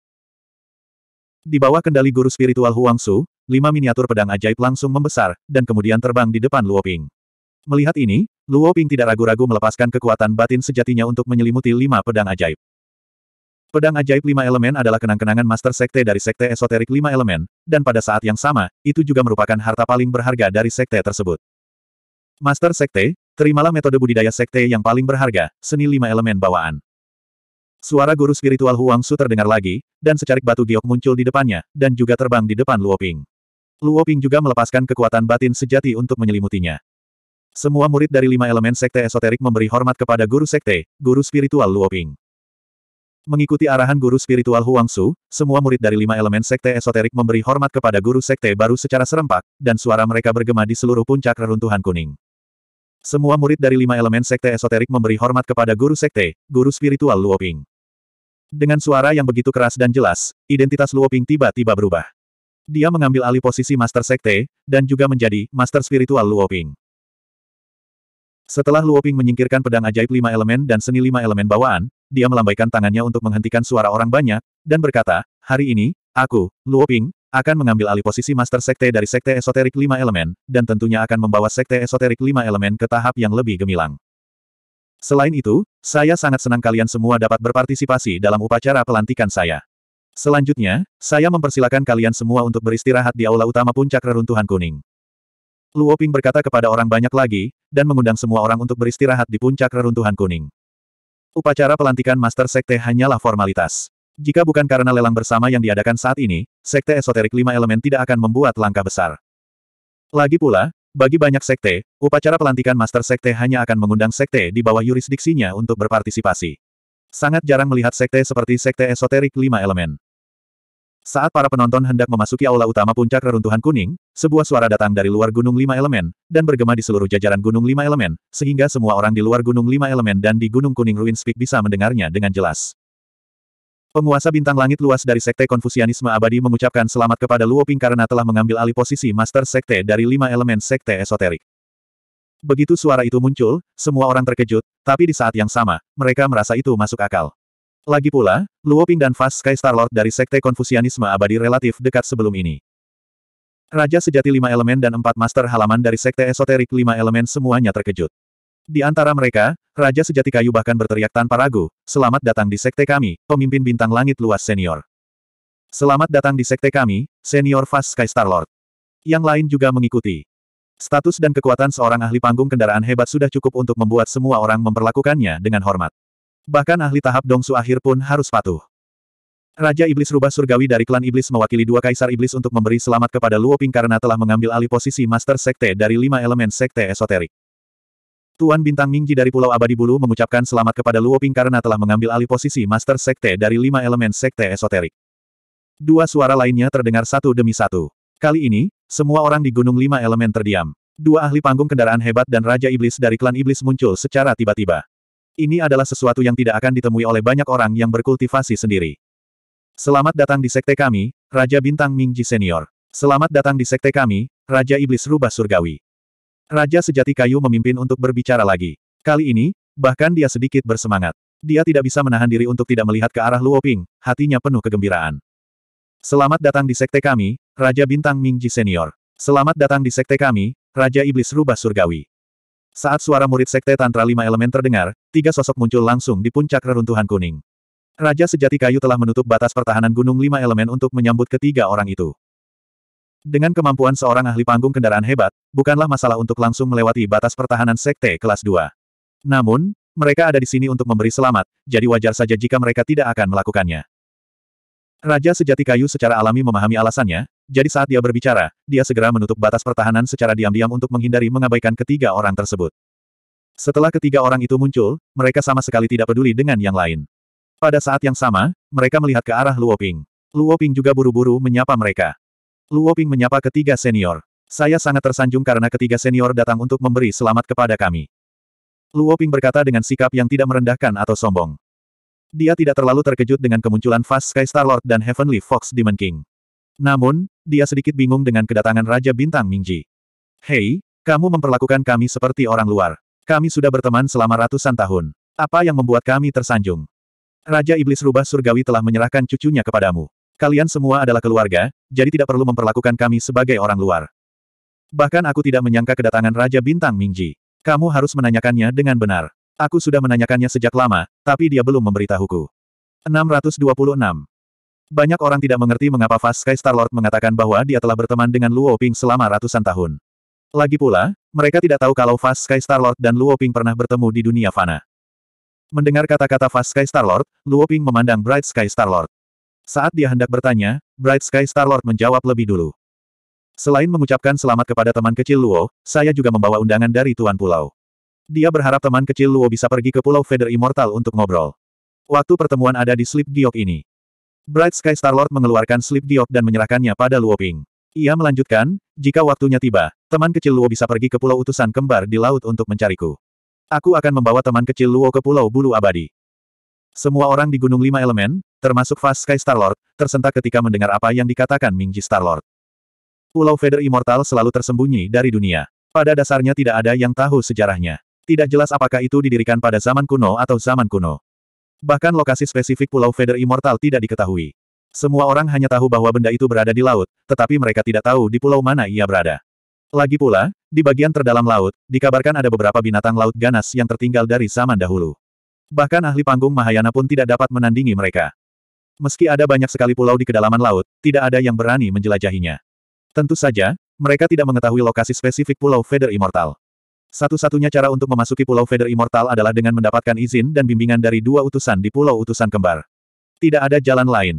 Di bawah kendali guru spiritual Huang Su, lima miniatur pedang ajaib langsung membesar, dan kemudian terbang di depan Luo Ping. Melihat ini, Luo Ping tidak ragu-ragu melepaskan kekuatan batin sejatinya untuk menyelimuti lima pedang ajaib. Pedang ajaib lima elemen adalah kenang-kenangan master sekte dari sekte esoterik lima elemen, dan pada saat yang sama, itu juga merupakan harta paling berharga dari sekte tersebut. Master Sekte, terimalah metode budidaya sekte yang paling berharga, seni lima elemen bawaan. Suara guru spiritual Huang Su terdengar lagi, dan secarik batu giok muncul di depannya, dan juga terbang di depan Luoping. Luoping juga melepaskan kekuatan batin sejati untuk menyelimutinya. Semua murid dari lima elemen sekte esoterik memberi hormat kepada guru sekte, guru spiritual Luoping. Mengikuti arahan guru spiritual Huang Su, semua murid dari lima elemen sekte esoterik memberi hormat kepada guru sekte baru secara serempak, dan suara mereka bergema di seluruh puncak reruntuhan kuning. Semua murid dari lima elemen sekte esoterik memberi hormat kepada guru sekte, guru spiritual Luoping. Dengan suara yang begitu keras dan jelas, identitas Luoping tiba-tiba berubah. Dia mengambil alih posisi Master Sekte, dan juga menjadi Master Spiritual Luoping. Setelah Luoping menyingkirkan pedang ajaib lima elemen dan seni lima elemen bawaan, dia melambaikan tangannya untuk menghentikan suara orang banyak, dan berkata, Hari ini, aku, Luoping, akan mengambil alih posisi Master Sekte dari Sekte Esoterik Lima Elemen, dan tentunya akan membawa Sekte Esoterik Lima Elemen ke tahap yang lebih gemilang. Selain itu, saya sangat senang kalian semua dapat berpartisipasi dalam upacara pelantikan saya. Selanjutnya, saya mempersilahkan kalian semua untuk beristirahat di aula utama puncak reruntuhan kuning. Luoping berkata kepada orang banyak lagi, dan mengundang semua orang untuk beristirahat di puncak reruntuhan kuning. Upacara pelantikan Master Sekte hanyalah formalitas. Jika bukan karena lelang bersama yang diadakan saat ini, Sekte Esoterik Lima Elemen tidak akan membuat langkah besar. Lagi pula, bagi banyak sekte, upacara pelantikan Master Sekte hanya akan mengundang sekte di bawah yurisdiksinya untuk berpartisipasi. Sangat jarang melihat sekte seperti Sekte Esoterik Lima Elemen. Saat para penonton hendak memasuki aula utama puncak reruntuhan kuning, sebuah suara datang dari luar Gunung Lima Elemen, dan bergema di seluruh jajaran Gunung Lima Elemen, sehingga semua orang di luar Gunung Lima Elemen dan di Gunung Kuning Ruin Speak bisa mendengarnya dengan jelas. Penguasa bintang langit luas dari Sekte Konfusianisme Abadi mengucapkan selamat kepada Luo Ping karena telah mengambil alih posisi Master Sekte dari lima elemen Sekte Esoterik. Begitu suara itu muncul, semua orang terkejut, tapi di saat yang sama, mereka merasa itu masuk akal. Lagi pula, Luo Ping dan Fast Sky Lord dari Sekte Konfusianisme Abadi relatif dekat sebelum ini. Raja sejati lima elemen dan empat master halaman dari sekte esoterik lima elemen semuanya terkejut. Di antara mereka, Raja Sejati Kayu bahkan berteriak tanpa ragu, selamat datang di sekte kami, pemimpin bintang langit luas senior. Selamat datang di sekte kami, senior Fast Sky Star Lord. Yang lain juga mengikuti. Status dan kekuatan seorang ahli panggung kendaraan hebat sudah cukup untuk membuat semua orang memperlakukannya dengan hormat. Bahkan ahli tahap dongsu akhir pun harus patuh. Raja Iblis Rubah Surgawi dari klan Iblis mewakili dua kaisar Iblis untuk memberi selamat kepada Luoping karena telah mengambil alih posisi Master Sekte dari lima elemen Sekte Esoterik. Tuan Bintang Mingji dari Pulau Abadi Bulu mengucapkan selamat kepada Luo Ping karena telah mengambil alih posisi Master Sekte dari lima elemen Sekte Esoterik. Dua suara lainnya terdengar satu demi satu. Kali ini, semua orang di Gunung Lima Elemen terdiam. Dua ahli panggung kendaraan hebat dan Raja Iblis dari klan Iblis muncul secara tiba-tiba. Ini adalah sesuatu yang tidak akan ditemui oleh banyak orang yang berkultivasi sendiri. Selamat datang di sekte kami, Raja Bintang Mingji Senior. Selamat datang di sekte kami, Raja Iblis Rubah Surgawi. Raja Sejati Kayu memimpin untuk berbicara lagi. Kali ini, bahkan dia sedikit bersemangat. Dia tidak bisa menahan diri untuk tidak melihat ke arah Luoping, hatinya penuh kegembiraan. Selamat datang di sekte kami, Raja Bintang Mingji Senior. Selamat datang di sekte kami, Raja Iblis Rubah Surgawi. Saat suara murid sekte Tantra Lima Elemen terdengar, tiga sosok muncul langsung di puncak reruntuhan kuning. Raja Sejati Kayu telah menutup batas pertahanan Gunung Lima Elemen untuk menyambut ketiga orang itu. Dengan kemampuan seorang ahli panggung kendaraan hebat, bukanlah masalah untuk langsung melewati batas pertahanan sekte kelas 2. Namun, mereka ada di sini untuk memberi selamat, jadi wajar saja jika mereka tidak akan melakukannya. Raja sejati kayu secara alami memahami alasannya, jadi saat dia berbicara, dia segera menutup batas pertahanan secara diam-diam untuk menghindari mengabaikan ketiga orang tersebut. Setelah ketiga orang itu muncul, mereka sama sekali tidak peduli dengan yang lain. Pada saat yang sama, mereka melihat ke arah Luoping. Luoping juga buru-buru menyapa mereka. Luo Ping menyapa ketiga senior. Saya sangat tersanjung karena ketiga senior datang untuk memberi selamat kepada kami. Luo Ping berkata dengan sikap yang tidak merendahkan atau sombong. Dia tidak terlalu terkejut dengan kemunculan Fast Sky Star-Lord dan Heavenly Fox Demon King. Namun, dia sedikit bingung dengan kedatangan Raja Bintang Mingji. Hei, kamu memperlakukan kami seperti orang luar. Kami sudah berteman selama ratusan tahun. Apa yang membuat kami tersanjung? Raja Iblis Rubah Surgawi telah menyerahkan cucunya kepadamu. Kalian semua adalah keluarga, jadi tidak perlu memperlakukan kami sebagai orang luar. Bahkan aku tidak menyangka kedatangan Raja Bintang Mingji. Kamu harus menanyakannya dengan benar. Aku sudah menanyakannya sejak lama, tapi dia belum memberitahuku. 626. Banyak orang tidak mengerti mengapa Fast Sky Lord mengatakan bahwa dia telah berteman dengan Luo Ping selama ratusan tahun. Lagi pula, mereka tidak tahu kalau Fast Sky Lord dan Luo Ping pernah bertemu di dunia fana. Mendengar kata-kata Fast Sky Lord, Luo Ping memandang Bright Sky Lord. Saat dia hendak bertanya, Bright Sky Starlord menjawab lebih dulu. Selain mengucapkan selamat kepada teman kecil Luo, saya juga membawa undangan dari Tuan Pulau. Dia berharap teman kecil Luo bisa pergi ke Pulau Feather Immortal untuk ngobrol. Waktu pertemuan ada di Sleep Giok ini. Bright Sky Starlord mengeluarkan Sleep Giok dan menyerahkannya pada Luo Ping. Ia melanjutkan, jika waktunya tiba, teman kecil Luo bisa pergi ke Pulau Utusan Kembar di laut untuk mencariku. Aku akan membawa teman kecil Luo ke Pulau Bulu Abadi. Semua orang di Gunung Lima Elemen, termasuk Fast Sky Starlord, tersentak ketika mendengar apa yang dikatakan Mingji Starlord. Pulau Feather Immortal selalu tersembunyi dari dunia. Pada dasarnya tidak ada yang tahu sejarahnya. Tidak jelas apakah itu didirikan pada zaman kuno atau zaman kuno. Bahkan lokasi spesifik Pulau Feather Immortal tidak diketahui. Semua orang hanya tahu bahwa benda itu berada di laut, tetapi mereka tidak tahu di pulau mana ia berada. Lagi pula, di bagian terdalam laut, dikabarkan ada beberapa binatang laut ganas yang tertinggal dari zaman dahulu. Bahkan ahli panggung Mahayana pun tidak dapat menandingi mereka. Meski ada banyak sekali pulau di kedalaman laut, tidak ada yang berani menjelajahinya. Tentu saja, mereka tidak mengetahui lokasi spesifik pulau Feather Immortal. Satu-satunya cara untuk memasuki pulau Feather Immortal adalah dengan mendapatkan izin dan bimbingan dari dua utusan di pulau utusan kembar. Tidak ada jalan lain.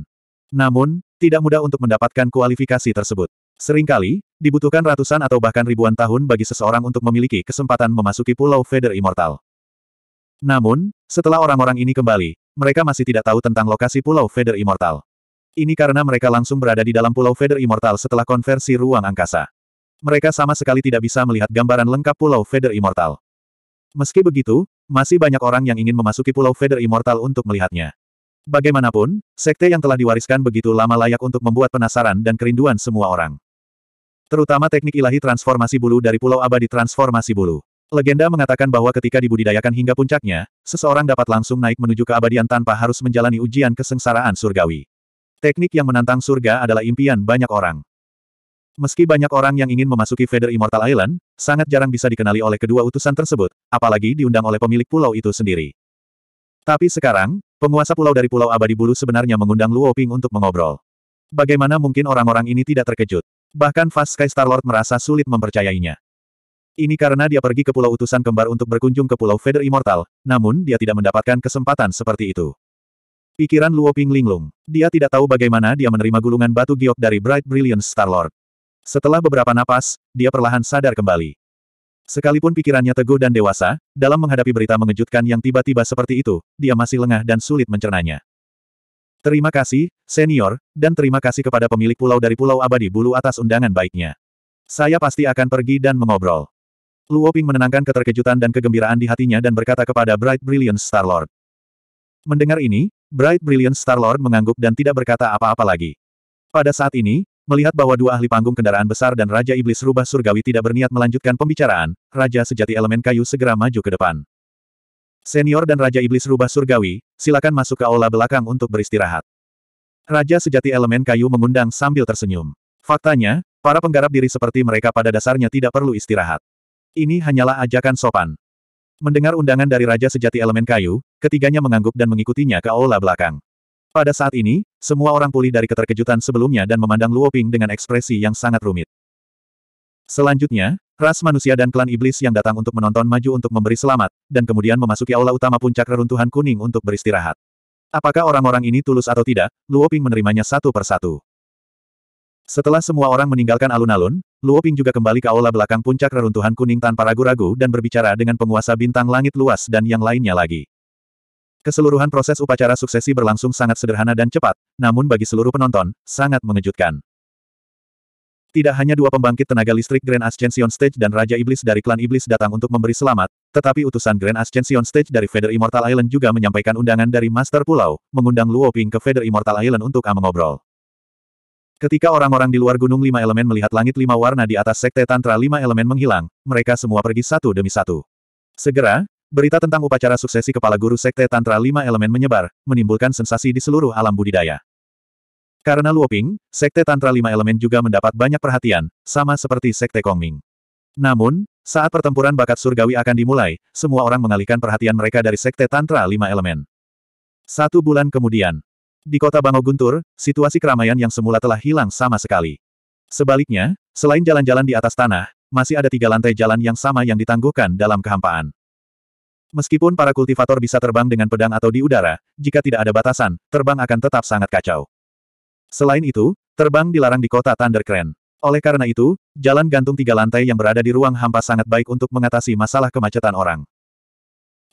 Namun, tidak mudah untuk mendapatkan kualifikasi tersebut. Seringkali, dibutuhkan ratusan atau bahkan ribuan tahun bagi seseorang untuk memiliki kesempatan memasuki pulau Feather Immortal. Namun, setelah orang-orang ini kembali, mereka masih tidak tahu tentang lokasi Pulau Feather Immortal. Ini karena mereka langsung berada di dalam Pulau Feather Immortal setelah konversi ruang angkasa. Mereka sama sekali tidak bisa melihat gambaran lengkap Pulau Feather Immortal. Meski begitu, masih banyak orang yang ingin memasuki Pulau Feather Immortal untuk melihatnya. Bagaimanapun, sekte yang telah diwariskan begitu lama layak untuk membuat penasaran dan kerinduan semua orang. Terutama teknik ilahi transformasi bulu dari Pulau Abadi Transformasi Bulu. Legenda mengatakan bahwa ketika dibudidayakan hingga puncaknya, seseorang dapat langsung naik menuju keabadian tanpa harus menjalani ujian kesengsaraan surgawi. Teknik yang menantang surga adalah impian banyak orang. Meski banyak orang yang ingin memasuki Feather Immortal Island, sangat jarang bisa dikenali oleh kedua utusan tersebut, apalagi diundang oleh pemilik pulau itu sendiri. Tapi sekarang, penguasa pulau dari Pulau Abadi Bulu sebenarnya mengundang Luo Ping untuk mengobrol. Bagaimana mungkin orang-orang ini tidak terkejut? Bahkan Fast Sky Starlord merasa sulit mempercayainya. Ini karena dia pergi ke Pulau Utusan Kembar untuk berkunjung ke Pulau Feather Immortal, namun dia tidak mendapatkan kesempatan seperti itu. Pikiran Luo Ping linglung. Dia tidak tahu bagaimana dia menerima gulungan batu giok dari Bright Brilliance Starlord. Setelah beberapa napas, dia perlahan sadar kembali. Sekalipun pikirannya teguh dan dewasa, dalam menghadapi berita mengejutkan yang tiba-tiba seperti itu, dia masih lengah dan sulit mencernanya. Terima kasih, senior, dan terima kasih kepada pemilik pulau dari Pulau Abadi Bulu atas undangan baiknya. Saya pasti akan pergi dan mengobrol. Luo Ping menenangkan keterkejutan dan kegembiraan di hatinya dan berkata kepada Bright Brilliant Lord. Mendengar ini, Bright Brilliant Lord mengangguk dan tidak berkata apa-apa lagi. Pada saat ini, melihat bahwa dua ahli panggung kendaraan besar dan Raja Iblis Rubah Surgawi tidak berniat melanjutkan pembicaraan, Raja Sejati Elemen Kayu segera maju ke depan. Senior dan Raja Iblis Rubah Surgawi, silakan masuk ke aula belakang untuk beristirahat. Raja Sejati Elemen Kayu mengundang sambil tersenyum. Faktanya, para penggarap diri seperti mereka pada dasarnya tidak perlu istirahat. Ini hanyalah ajakan sopan. Mendengar undangan dari Raja Sejati Elemen Kayu, ketiganya mengangguk dan mengikutinya ke aula belakang. Pada saat ini, semua orang pulih dari keterkejutan sebelumnya dan memandang Luoping dengan ekspresi yang sangat rumit. Selanjutnya, ras manusia dan klan iblis yang datang untuk menonton maju untuk memberi selamat, dan kemudian memasuki aula utama puncak reruntuhan kuning untuk beristirahat. Apakah orang-orang ini tulus atau tidak, Luoping menerimanya satu persatu. Setelah semua orang meninggalkan alun-alun, Luo Ping juga kembali ke aula belakang puncak reruntuhan kuning tanpa ragu-ragu dan berbicara dengan penguasa bintang langit luas dan yang lainnya lagi. Keseluruhan proses upacara suksesi berlangsung sangat sederhana dan cepat, namun bagi seluruh penonton, sangat mengejutkan. Tidak hanya dua pembangkit tenaga listrik Grand Ascension Stage dan Raja Iblis dari klan Iblis datang untuk memberi selamat, tetapi utusan Grand Ascension Stage dari Feather Immortal Island juga menyampaikan undangan dari Master Pulau, mengundang Luo Ping ke Feather Immortal Island untuk mengobrol. Ketika orang-orang di luar gunung lima elemen melihat langit lima warna di atas sekte tantra lima elemen menghilang, mereka semua pergi satu demi satu. Segera, berita tentang upacara suksesi kepala guru sekte tantra lima elemen menyebar, menimbulkan sensasi di seluruh alam budidaya. Karena Luoping, sekte tantra lima elemen juga mendapat banyak perhatian, sama seperti sekte Kongming. Namun, saat pertempuran bakat surgawi akan dimulai, semua orang mengalihkan perhatian mereka dari sekte tantra lima elemen. Satu bulan kemudian, di kota Bango Guntur, situasi keramaian yang semula telah hilang sama sekali. Sebaliknya, selain jalan-jalan di atas tanah, masih ada tiga lantai jalan yang sama yang ditangguhkan dalam kehampaan. Meskipun para kultivator bisa terbang dengan pedang atau di udara, jika tidak ada batasan, terbang akan tetap sangat kacau. Selain itu, terbang dilarang di kota Thundercrane. Oleh karena itu, jalan gantung tiga lantai yang berada di ruang hampa sangat baik untuk mengatasi masalah kemacetan orang.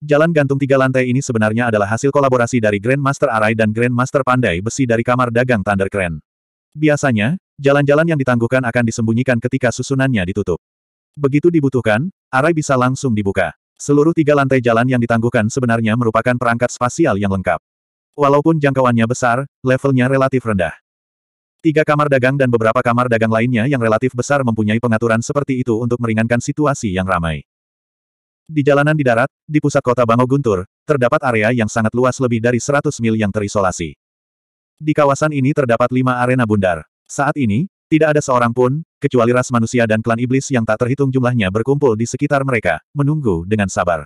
Jalan gantung tiga lantai ini sebenarnya adalah hasil kolaborasi dari Grand Master Arai dan Grand Master Pandai Besi dari kamar dagang Thunder Keren. Biasanya, jalan-jalan yang ditangguhkan akan disembunyikan ketika susunannya ditutup. Begitu dibutuhkan, Arai bisa langsung dibuka. Seluruh tiga lantai jalan yang ditangguhkan sebenarnya merupakan perangkat spasial yang lengkap. Walaupun jangkauannya besar, levelnya relatif rendah. Tiga kamar dagang dan beberapa kamar dagang lainnya yang relatif besar mempunyai pengaturan seperti itu untuk meringankan situasi yang ramai. Di jalanan di darat, di pusat kota Bango Guntur, terdapat area yang sangat luas lebih dari 100 mil yang terisolasi. Di kawasan ini terdapat lima arena bundar. Saat ini, tidak ada seorang pun, kecuali ras manusia dan klan iblis yang tak terhitung jumlahnya berkumpul di sekitar mereka, menunggu dengan sabar.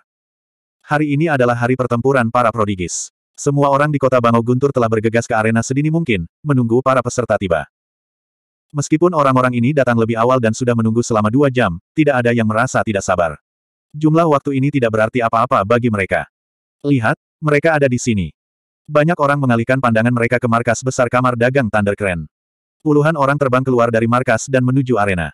Hari ini adalah hari pertempuran para prodigis. Semua orang di kota Bango Guntur telah bergegas ke arena sedini mungkin, menunggu para peserta tiba. Meskipun orang-orang ini datang lebih awal dan sudah menunggu selama dua jam, tidak ada yang merasa tidak sabar. Jumlah waktu ini tidak berarti apa-apa bagi mereka. Lihat, mereka ada di sini. Banyak orang mengalihkan pandangan mereka ke markas besar kamar dagang Thundercran. Puluhan orang terbang keluar dari markas dan menuju arena.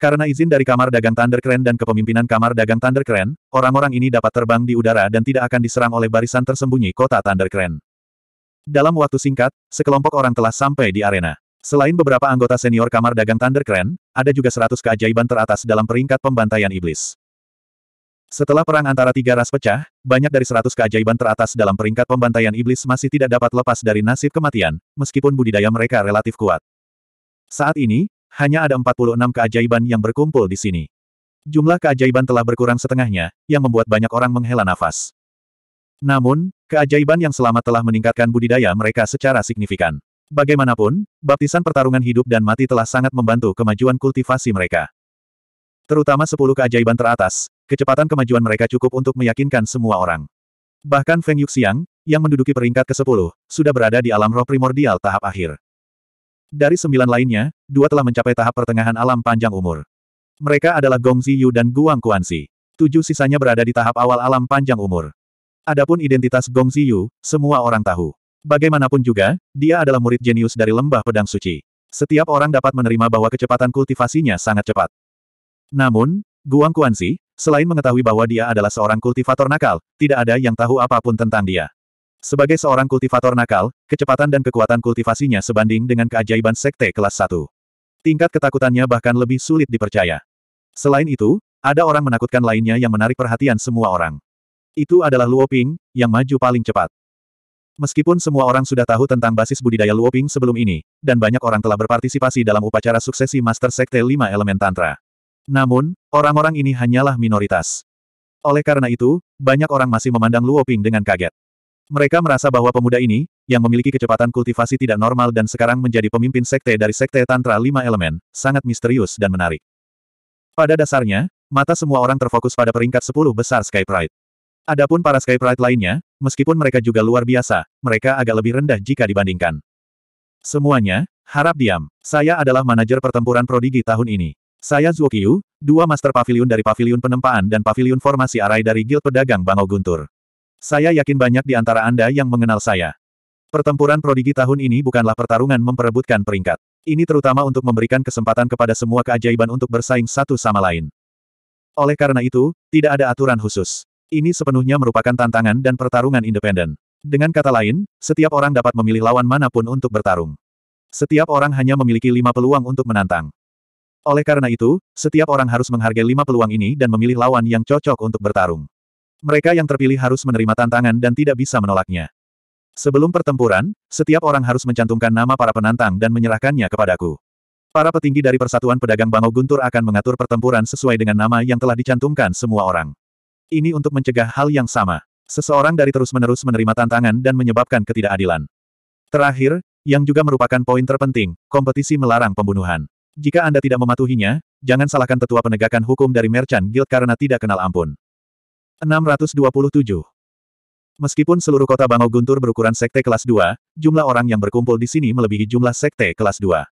Karena izin dari kamar dagang Thundercran dan kepemimpinan kamar dagang Thundercran, orang-orang ini dapat terbang di udara dan tidak akan diserang oleh barisan tersembunyi kota Thundercran. Dalam waktu singkat, sekelompok orang telah sampai di arena. Selain beberapa anggota senior kamar dagang Thunder Clan, ada juga seratus keajaiban teratas dalam peringkat pembantaian iblis. Setelah perang antara tiga ras pecah, banyak dari seratus keajaiban teratas dalam peringkat pembantaian iblis masih tidak dapat lepas dari nasib kematian, meskipun budidaya mereka relatif kuat. Saat ini, hanya ada 46 keajaiban yang berkumpul di sini. Jumlah keajaiban telah berkurang setengahnya, yang membuat banyak orang menghela nafas. Namun, keajaiban yang selamat telah meningkatkan budidaya mereka secara signifikan. Bagaimanapun, baptisan pertarungan hidup dan mati telah sangat membantu kemajuan kultivasi mereka. Terutama sepuluh keajaiban teratas, kecepatan kemajuan mereka cukup untuk meyakinkan semua orang. Bahkan Feng Yuxiang, yang menduduki peringkat ke-10, sudah berada di alam roh primordial tahap akhir. Dari sembilan lainnya, dua telah mencapai tahap pertengahan alam panjang umur. Mereka adalah Gong Ziyu dan Guang Guanxi. Tujuh sisanya berada di tahap awal alam panjang umur. Adapun identitas Gong Ziyu, semua orang tahu. Bagaimanapun juga, dia adalah murid jenius dari lembah pedang suci. Setiap orang dapat menerima bahwa kecepatan kultivasinya sangat cepat. Namun, Guang Kuanzi selain mengetahui bahwa dia adalah seorang kultivator nakal, tidak ada yang tahu apapun tentang dia. Sebagai seorang kultivator nakal, kecepatan dan kekuatan kultivasinya sebanding dengan keajaiban sekte kelas 1. Tingkat ketakutannya bahkan lebih sulit dipercaya. Selain itu, ada orang menakutkan lainnya yang menarik perhatian semua orang. Itu adalah Luo Ping, yang maju paling cepat. Meskipun semua orang sudah tahu tentang basis budidaya Luoping sebelum ini, dan banyak orang telah berpartisipasi dalam upacara suksesi Master Sekte Lima Elemen Tantra. Namun, orang-orang ini hanyalah minoritas. Oleh karena itu, banyak orang masih memandang Luoping dengan kaget. Mereka merasa bahwa pemuda ini, yang memiliki kecepatan kultivasi tidak normal dan sekarang menjadi pemimpin sekte dari Sekte Tantra Lima Elemen, sangat misterius dan menarik. Pada dasarnya, mata semua orang terfokus pada peringkat 10 besar Sky Pride. Adapun para Sky Pride lainnya, meskipun mereka juga luar biasa, mereka agak lebih rendah jika dibandingkan. Semuanya, harap diam. Saya adalah manajer pertempuran prodigi tahun ini. Saya Zhuo dua master pavilion dari pavilion penempaan dan pavilion formasi arai dari Guild Pedagang Bangau Guntur. Saya yakin banyak di antara Anda yang mengenal saya. Pertempuran prodigi tahun ini bukanlah pertarungan memperebutkan peringkat. Ini terutama untuk memberikan kesempatan kepada semua keajaiban untuk bersaing satu sama lain. Oleh karena itu, tidak ada aturan khusus. Ini sepenuhnya merupakan tantangan dan pertarungan independen. Dengan kata lain, setiap orang dapat memilih lawan manapun untuk bertarung. Setiap orang hanya memiliki lima peluang untuk menantang. Oleh karena itu, setiap orang harus menghargai lima peluang ini dan memilih lawan yang cocok untuk bertarung. Mereka yang terpilih harus menerima tantangan dan tidak bisa menolaknya. Sebelum pertempuran, setiap orang harus mencantumkan nama para penantang dan menyerahkannya kepadaku. Para petinggi dari Persatuan Pedagang Bangau Guntur akan mengatur pertempuran sesuai dengan nama yang telah dicantumkan semua orang. Ini untuk mencegah hal yang sama. Seseorang dari terus-menerus menerima tantangan dan menyebabkan ketidakadilan. Terakhir, yang juga merupakan poin terpenting, kompetisi melarang pembunuhan. Jika Anda tidak mematuhinya, jangan salahkan tetua penegakan hukum dari Merchant Guild karena tidak kenal ampun. 627. Meskipun seluruh kota Bangau Guntur berukuran sekte kelas 2, jumlah orang yang berkumpul di sini melebihi jumlah sekte kelas 2.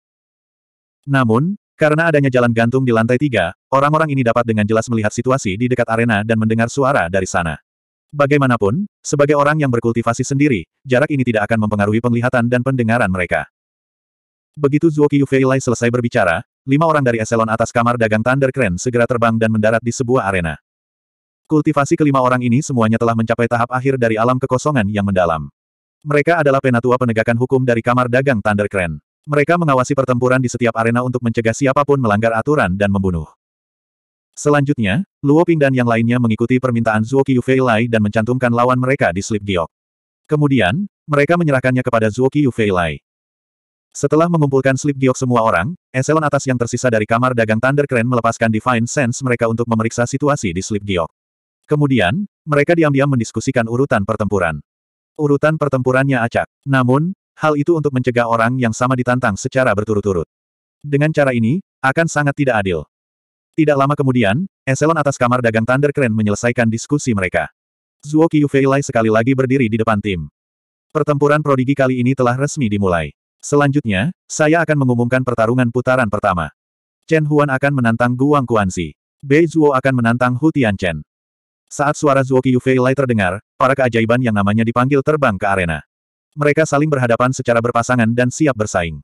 Namun, karena adanya jalan gantung di lantai tiga, orang-orang ini dapat dengan jelas melihat situasi di dekat arena dan mendengar suara dari sana. Bagaimanapun, sebagai orang yang berkultivasi sendiri, jarak ini tidak akan mempengaruhi penglihatan dan pendengaran mereka. Begitu Zuo Qiufei selesai berbicara, lima orang dari eselon atas kamar dagang Thunder Crane segera terbang dan mendarat di sebuah arena. Kultivasi kelima orang ini semuanya telah mencapai tahap akhir dari alam kekosongan yang mendalam. Mereka adalah penatua penegakan hukum dari kamar dagang Thunder Crane. Mereka mengawasi pertempuran di setiap arena untuk mencegah siapapun melanggar aturan dan membunuh. Selanjutnya, Luo Ping dan yang lainnya mengikuti permintaan Zuo Qiufei Lai dan mencantumkan lawan mereka di slip giok. Kemudian, mereka menyerahkannya kepada Zuo Qiufei Lai. Setelah mengumpulkan slip giok semua orang, eselon atas yang tersisa dari kamar dagang Thunder Crane melepaskan Divine Sense mereka untuk memeriksa situasi di slip giok. Kemudian, mereka diam-diam mendiskusikan urutan pertempuran. Urutan pertempurannya acak. Namun, Hal itu untuk mencegah orang yang sama ditantang secara berturut-turut. Dengan cara ini, akan sangat tidak adil. Tidak lama kemudian, eselon atas kamar dagang Thunder Crane menyelesaikan diskusi mereka. Zuo Lai sekali lagi berdiri di depan tim. Pertempuran prodigi kali ini telah resmi dimulai. Selanjutnya, saya akan mengumumkan pertarungan putaran pertama. Chen Huan akan menantang Guang Guanxi. Bei Zuo akan menantang Hu Tianchen. Saat suara Zuo Lai terdengar, para keajaiban yang namanya dipanggil terbang ke arena. Mereka saling berhadapan secara berpasangan dan siap bersaing.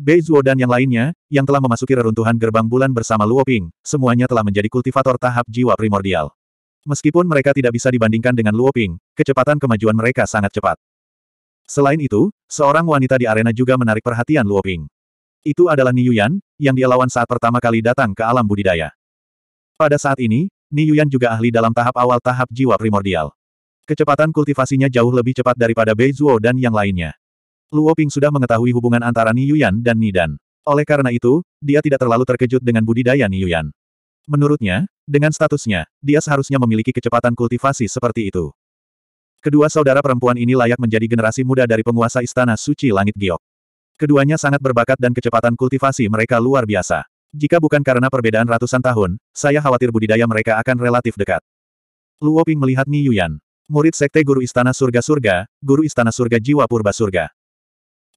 Bei Zuo dan yang lainnya, yang telah memasuki reruntuhan gerbang bulan bersama Luo Ping, semuanya telah menjadi kultivator tahap jiwa primordial. Meskipun mereka tidak bisa dibandingkan dengan Luo Ping, kecepatan kemajuan mereka sangat cepat. Selain itu, seorang wanita di arena juga menarik perhatian Luo Ping. Itu adalah Ni Yuan, yang dia lawan saat pertama kali datang ke alam budidaya. Pada saat ini, Ni Yuan juga ahli dalam tahap awal tahap jiwa primordial. Kecepatan kultivasinya jauh lebih cepat daripada Bei Zuo dan yang lainnya. Luo Ping sudah mengetahui hubungan antara Ni Yuan dan Dan. Oleh karena itu, dia tidak terlalu terkejut dengan budidaya Ni Yuan. Menurutnya, dengan statusnya, dia seharusnya memiliki kecepatan kultivasi seperti itu. Kedua saudara perempuan ini layak menjadi generasi muda dari penguasa Istana Suci Langit Giok. Keduanya sangat berbakat dan kecepatan kultivasi mereka luar biasa. Jika bukan karena perbedaan ratusan tahun, saya khawatir budidaya mereka akan relatif dekat. Luo Ping melihat Ni Yuan. Murid Sekte Guru Istana Surga-Surga, Guru Istana Surga Jiwa Purba Surga.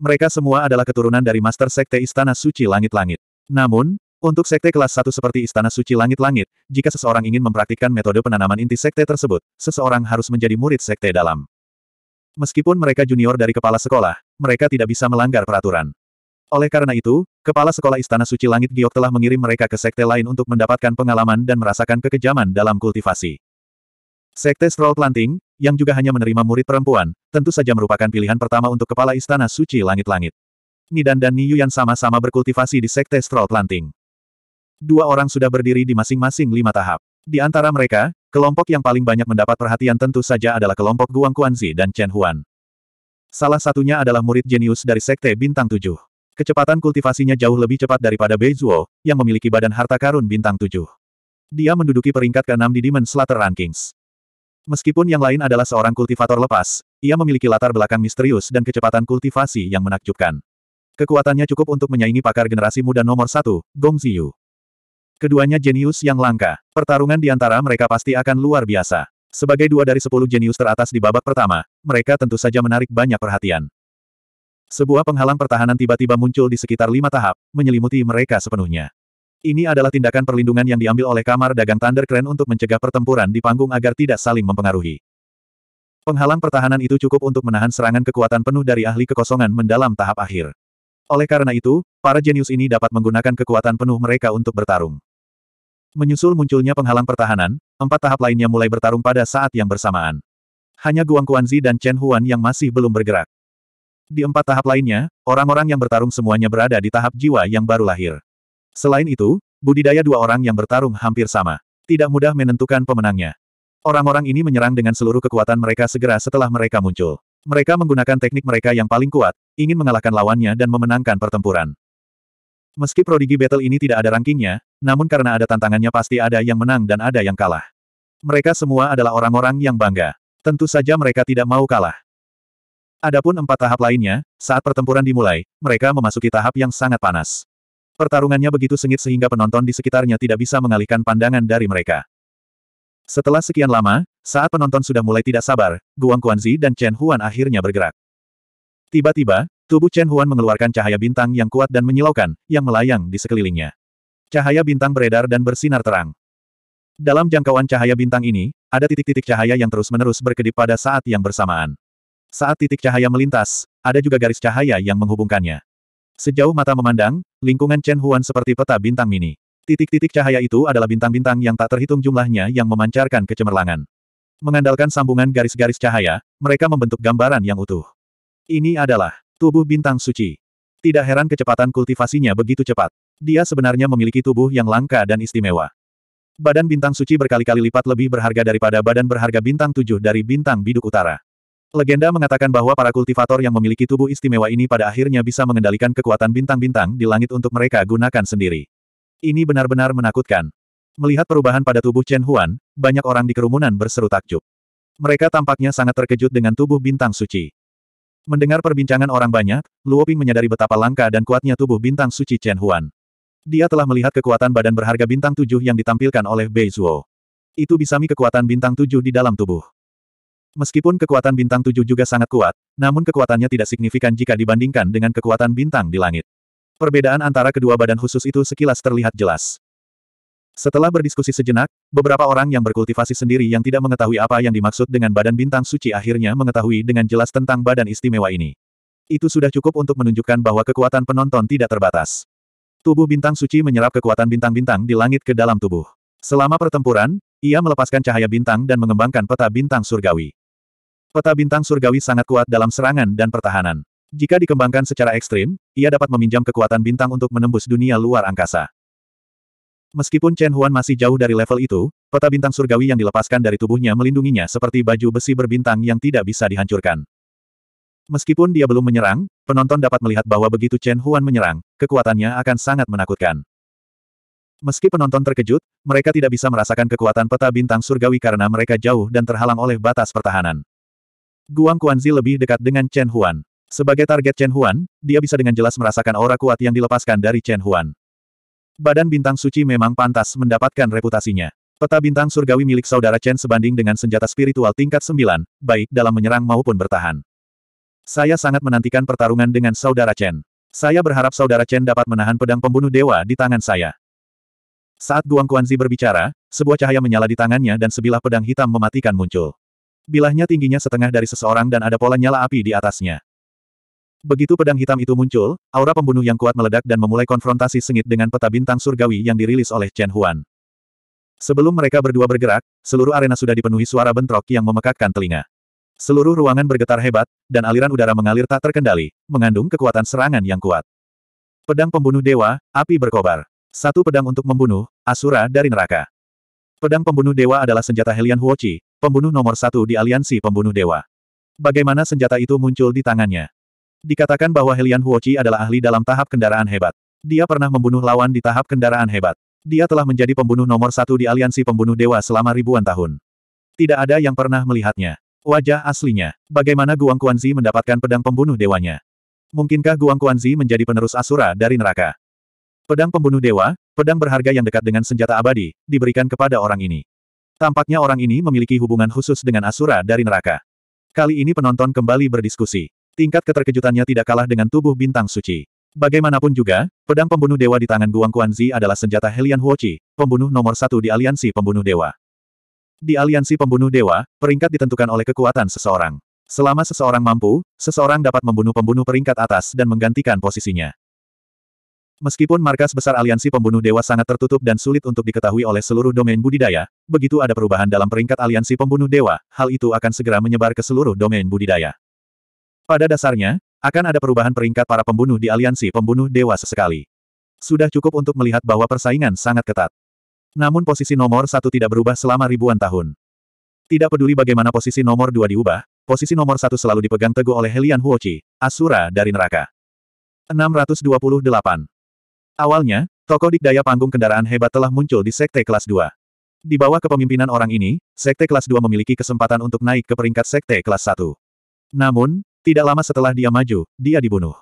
Mereka semua adalah keturunan dari Master Sekte Istana Suci Langit-Langit. Namun, untuk Sekte kelas 1 seperti Istana Suci Langit-Langit, jika seseorang ingin mempraktikkan metode penanaman inti Sekte tersebut, seseorang harus menjadi murid Sekte dalam. Meskipun mereka junior dari kepala sekolah, mereka tidak bisa melanggar peraturan. Oleh karena itu, Kepala Sekolah Istana Suci Langit Giok telah mengirim mereka ke sekte lain untuk mendapatkan pengalaman dan merasakan kekejaman dalam kultivasi. Sekte Stroll Planting, yang juga hanya menerima murid perempuan, tentu saja merupakan pilihan pertama untuk kepala istana suci langit-langit. Nidan dan yang sama-sama berkultivasi di Sekte Stroll Planting. Dua orang sudah berdiri di masing-masing lima tahap. Di antara mereka, kelompok yang paling banyak mendapat perhatian tentu saja adalah kelompok Guang Kuanzi dan Chen Huan. Salah satunya adalah murid jenius dari Sekte Bintang Tujuh. Kecepatan kultivasinya jauh lebih cepat daripada Bei Zuo, yang memiliki badan harta karun Bintang tujuh. Dia menduduki peringkat ke-6 di Demon Slater Rankings. Meskipun yang lain adalah seorang kultivator lepas, ia memiliki latar belakang misterius dan kecepatan kultivasi yang menakjubkan. Kekuatannya cukup untuk menyaingi pakar generasi muda nomor satu, Gong Ziyu. Keduanya jenius yang langka. Pertarungan di antara mereka pasti akan luar biasa. Sebagai dua dari sepuluh jenius teratas di babak pertama, mereka tentu saja menarik banyak perhatian. Sebuah penghalang pertahanan tiba-tiba muncul di sekitar lima tahap, menyelimuti mereka sepenuhnya. Ini adalah tindakan perlindungan yang diambil oleh kamar dagang Thunder Clan untuk mencegah pertempuran di panggung agar tidak saling mempengaruhi. Penghalang pertahanan itu cukup untuk menahan serangan kekuatan penuh dari ahli kekosongan mendalam tahap akhir. Oleh karena itu, para jenius ini dapat menggunakan kekuatan penuh mereka untuk bertarung. Menyusul munculnya penghalang pertahanan, empat tahap lainnya mulai bertarung pada saat yang bersamaan. Hanya Guang Quanzi dan Chen Huan yang masih belum bergerak. Di empat tahap lainnya, orang-orang yang bertarung semuanya berada di tahap jiwa yang baru lahir. Selain itu, budidaya dua orang yang bertarung hampir sama. Tidak mudah menentukan pemenangnya. Orang-orang ini menyerang dengan seluruh kekuatan mereka segera setelah mereka muncul. Mereka menggunakan teknik mereka yang paling kuat, ingin mengalahkan lawannya dan memenangkan pertempuran. Meski prodigi battle ini tidak ada rankingnya, namun karena ada tantangannya pasti ada yang menang dan ada yang kalah. Mereka semua adalah orang-orang yang bangga. Tentu saja mereka tidak mau kalah. Adapun empat tahap lainnya, saat pertempuran dimulai, mereka memasuki tahap yang sangat panas. Pertarungannya begitu sengit sehingga penonton di sekitarnya tidak bisa mengalihkan pandangan dari mereka. Setelah sekian lama, saat penonton sudah mulai tidak sabar, Guang Zi dan Chen Huan akhirnya bergerak. Tiba-tiba, tubuh Chen Huan mengeluarkan cahaya bintang yang kuat dan menyilaukan, yang melayang di sekelilingnya. Cahaya bintang beredar dan bersinar terang. Dalam jangkauan cahaya bintang ini, ada titik-titik cahaya yang terus-menerus berkedip pada saat yang bersamaan. Saat titik cahaya melintas, ada juga garis cahaya yang menghubungkannya. Sejauh mata memandang, lingkungan Chen Huan seperti peta bintang mini. Titik-titik cahaya itu adalah bintang-bintang yang tak terhitung jumlahnya yang memancarkan kecemerlangan. Mengandalkan sambungan garis-garis cahaya, mereka membentuk gambaran yang utuh. Ini adalah tubuh bintang suci. Tidak heran kecepatan kultivasinya begitu cepat. Dia sebenarnya memiliki tubuh yang langka dan istimewa. Badan bintang suci berkali-kali lipat lebih berharga daripada badan berharga bintang tujuh dari bintang biduk utara. Legenda mengatakan bahwa para kultivator yang memiliki tubuh istimewa ini pada akhirnya bisa mengendalikan kekuatan bintang-bintang di langit untuk mereka gunakan sendiri. Ini benar-benar menakutkan. Melihat perubahan pada tubuh Chen Huan, banyak orang di kerumunan berseru takjub. Mereka tampaknya sangat terkejut dengan tubuh bintang suci. Mendengar perbincangan orang banyak, Luo Ping menyadari betapa langka dan kuatnya tubuh bintang suci Chen Huan. Dia telah melihat kekuatan badan berharga bintang tujuh yang ditampilkan oleh Bei Zuo. Itu bisa mi kekuatan bintang tujuh di dalam tubuh. Meskipun kekuatan bintang tujuh juga sangat kuat, namun kekuatannya tidak signifikan jika dibandingkan dengan kekuatan bintang di langit. Perbedaan antara kedua badan khusus itu sekilas terlihat jelas. Setelah berdiskusi sejenak, beberapa orang yang berkultivasi sendiri yang tidak mengetahui apa yang dimaksud dengan badan bintang suci akhirnya mengetahui dengan jelas tentang badan istimewa ini. Itu sudah cukup untuk menunjukkan bahwa kekuatan penonton tidak terbatas. Tubuh bintang suci menyerap kekuatan bintang-bintang di langit ke dalam tubuh. Selama pertempuran, ia melepaskan cahaya bintang dan mengembangkan peta bintang surgawi. Peta bintang surgawi sangat kuat dalam serangan dan pertahanan. Jika dikembangkan secara ekstrim, ia dapat meminjam kekuatan bintang untuk menembus dunia luar angkasa. Meskipun Chen Huan masih jauh dari level itu, peta bintang surgawi yang dilepaskan dari tubuhnya melindunginya seperti baju besi berbintang yang tidak bisa dihancurkan. Meskipun dia belum menyerang, penonton dapat melihat bahwa begitu Chen Huan menyerang, kekuatannya akan sangat menakutkan. Meski penonton terkejut, mereka tidak bisa merasakan kekuatan peta bintang surgawi karena mereka jauh dan terhalang oleh batas pertahanan. Guang Quanzi lebih dekat dengan Chen Huan. Sebagai target Chen Huan, dia bisa dengan jelas merasakan aura kuat yang dilepaskan dari Chen Huan. Badan bintang suci memang pantas mendapatkan reputasinya. Peta bintang surgawi milik saudara Chen sebanding dengan senjata spiritual tingkat 9, baik dalam menyerang maupun bertahan. Saya sangat menantikan pertarungan dengan saudara Chen. Saya berharap saudara Chen dapat menahan pedang pembunuh dewa di tangan saya. Saat Guang Kuanzi berbicara, sebuah cahaya menyala di tangannya dan sebilah pedang hitam mematikan muncul. Bilahnya tingginya setengah dari seseorang dan ada pola nyala api di atasnya. Begitu pedang hitam itu muncul, aura pembunuh yang kuat meledak dan memulai konfrontasi sengit dengan peta bintang surgawi yang dirilis oleh Chen Huan. Sebelum mereka berdua bergerak, seluruh arena sudah dipenuhi suara bentrok yang memekakkan telinga. Seluruh ruangan bergetar hebat, dan aliran udara mengalir tak terkendali, mengandung kekuatan serangan yang kuat. Pedang pembunuh dewa, api berkobar. Satu pedang untuk membunuh, Asura dari neraka. Pedang pembunuh dewa adalah senjata Helian Huochi, pembunuh nomor satu di aliansi pembunuh dewa. Bagaimana senjata itu muncul di tangannya? Dikatakan bahwa Helian Huochi adalah ahli dalam tahap kendaraan hebat. Dia pernah membunuh lawan di tahap kendaraan hebat. Dia telah menjadi pembunuh nomor satu di aliansi pembunuh dewa selama ribuan tahun. Tidak ada yang pernah melihatnya. Wajah aslinya. Bagaimana Guang Kuanzi mendapatkan pedang pembunuh dewanya? Mungkinkah Guang Kuanzi menjadi penerus Asura dari neraka? Pedang pembunuh dewa, pedang berharga yang dekat dengan senjata abadi, diberikan kepada orang ini. Tampaknya orang ini memiliki hubungan khusus dengan Asura dari neraka. Kali ini penonton kembali berdiskusi. Tingkat keterkejutannya tidak kalah dengan tubuh bintang suci. Bagaimanapun juga, pedang pembunuh dewa di tangan Guang Quanzi adalah senjata Helian Huochi, pembunuh nomor satu di aliansi pembunuh dewa. Di aliansi pembunuh dewa, peringkat ditentukan oleh kekuatan seseorang. Selama seseorang mampu, seseorang dapat membunuh pembunuh peringkat atas dan menggantikan posisinya. Meskipun markas besar aliansi pembunuh dewa sangat tertutup dan sulit untuk diketahui oleh seluruh domain budidaya, begitu ada perubahan dalam peringkat aliansi pembunuh dewa, hal itu akan segera menyebar ke seluruh domain budidaya. Pada dasarnya, akan ada perubahan peringkat para pembunuh di aliansi pembunuh dewa sesekali. Sudah cukup untuk melihat bahwa persaingan sangat ketat. Namun posisi nomor satu tidak berubah selama ribuan tahun. Tidak peduli bagaimana posisi nomor dua diubah, posisi nomor satu selalu dipegang teguh oleh Helian Huochi, Asura dari neraka. 628 Awalnya, tokoh dikdaya panggung kendaraan hebat telah muncul di Sekte Kelas 2. Di bawah kepemimpinan orang ini, Sekte Kelas 2 memiliki kesempatan untuk naik ke peringkat Sekte Kelas 1. Namun, tidak lama setelah dia maju, dia dibunuh.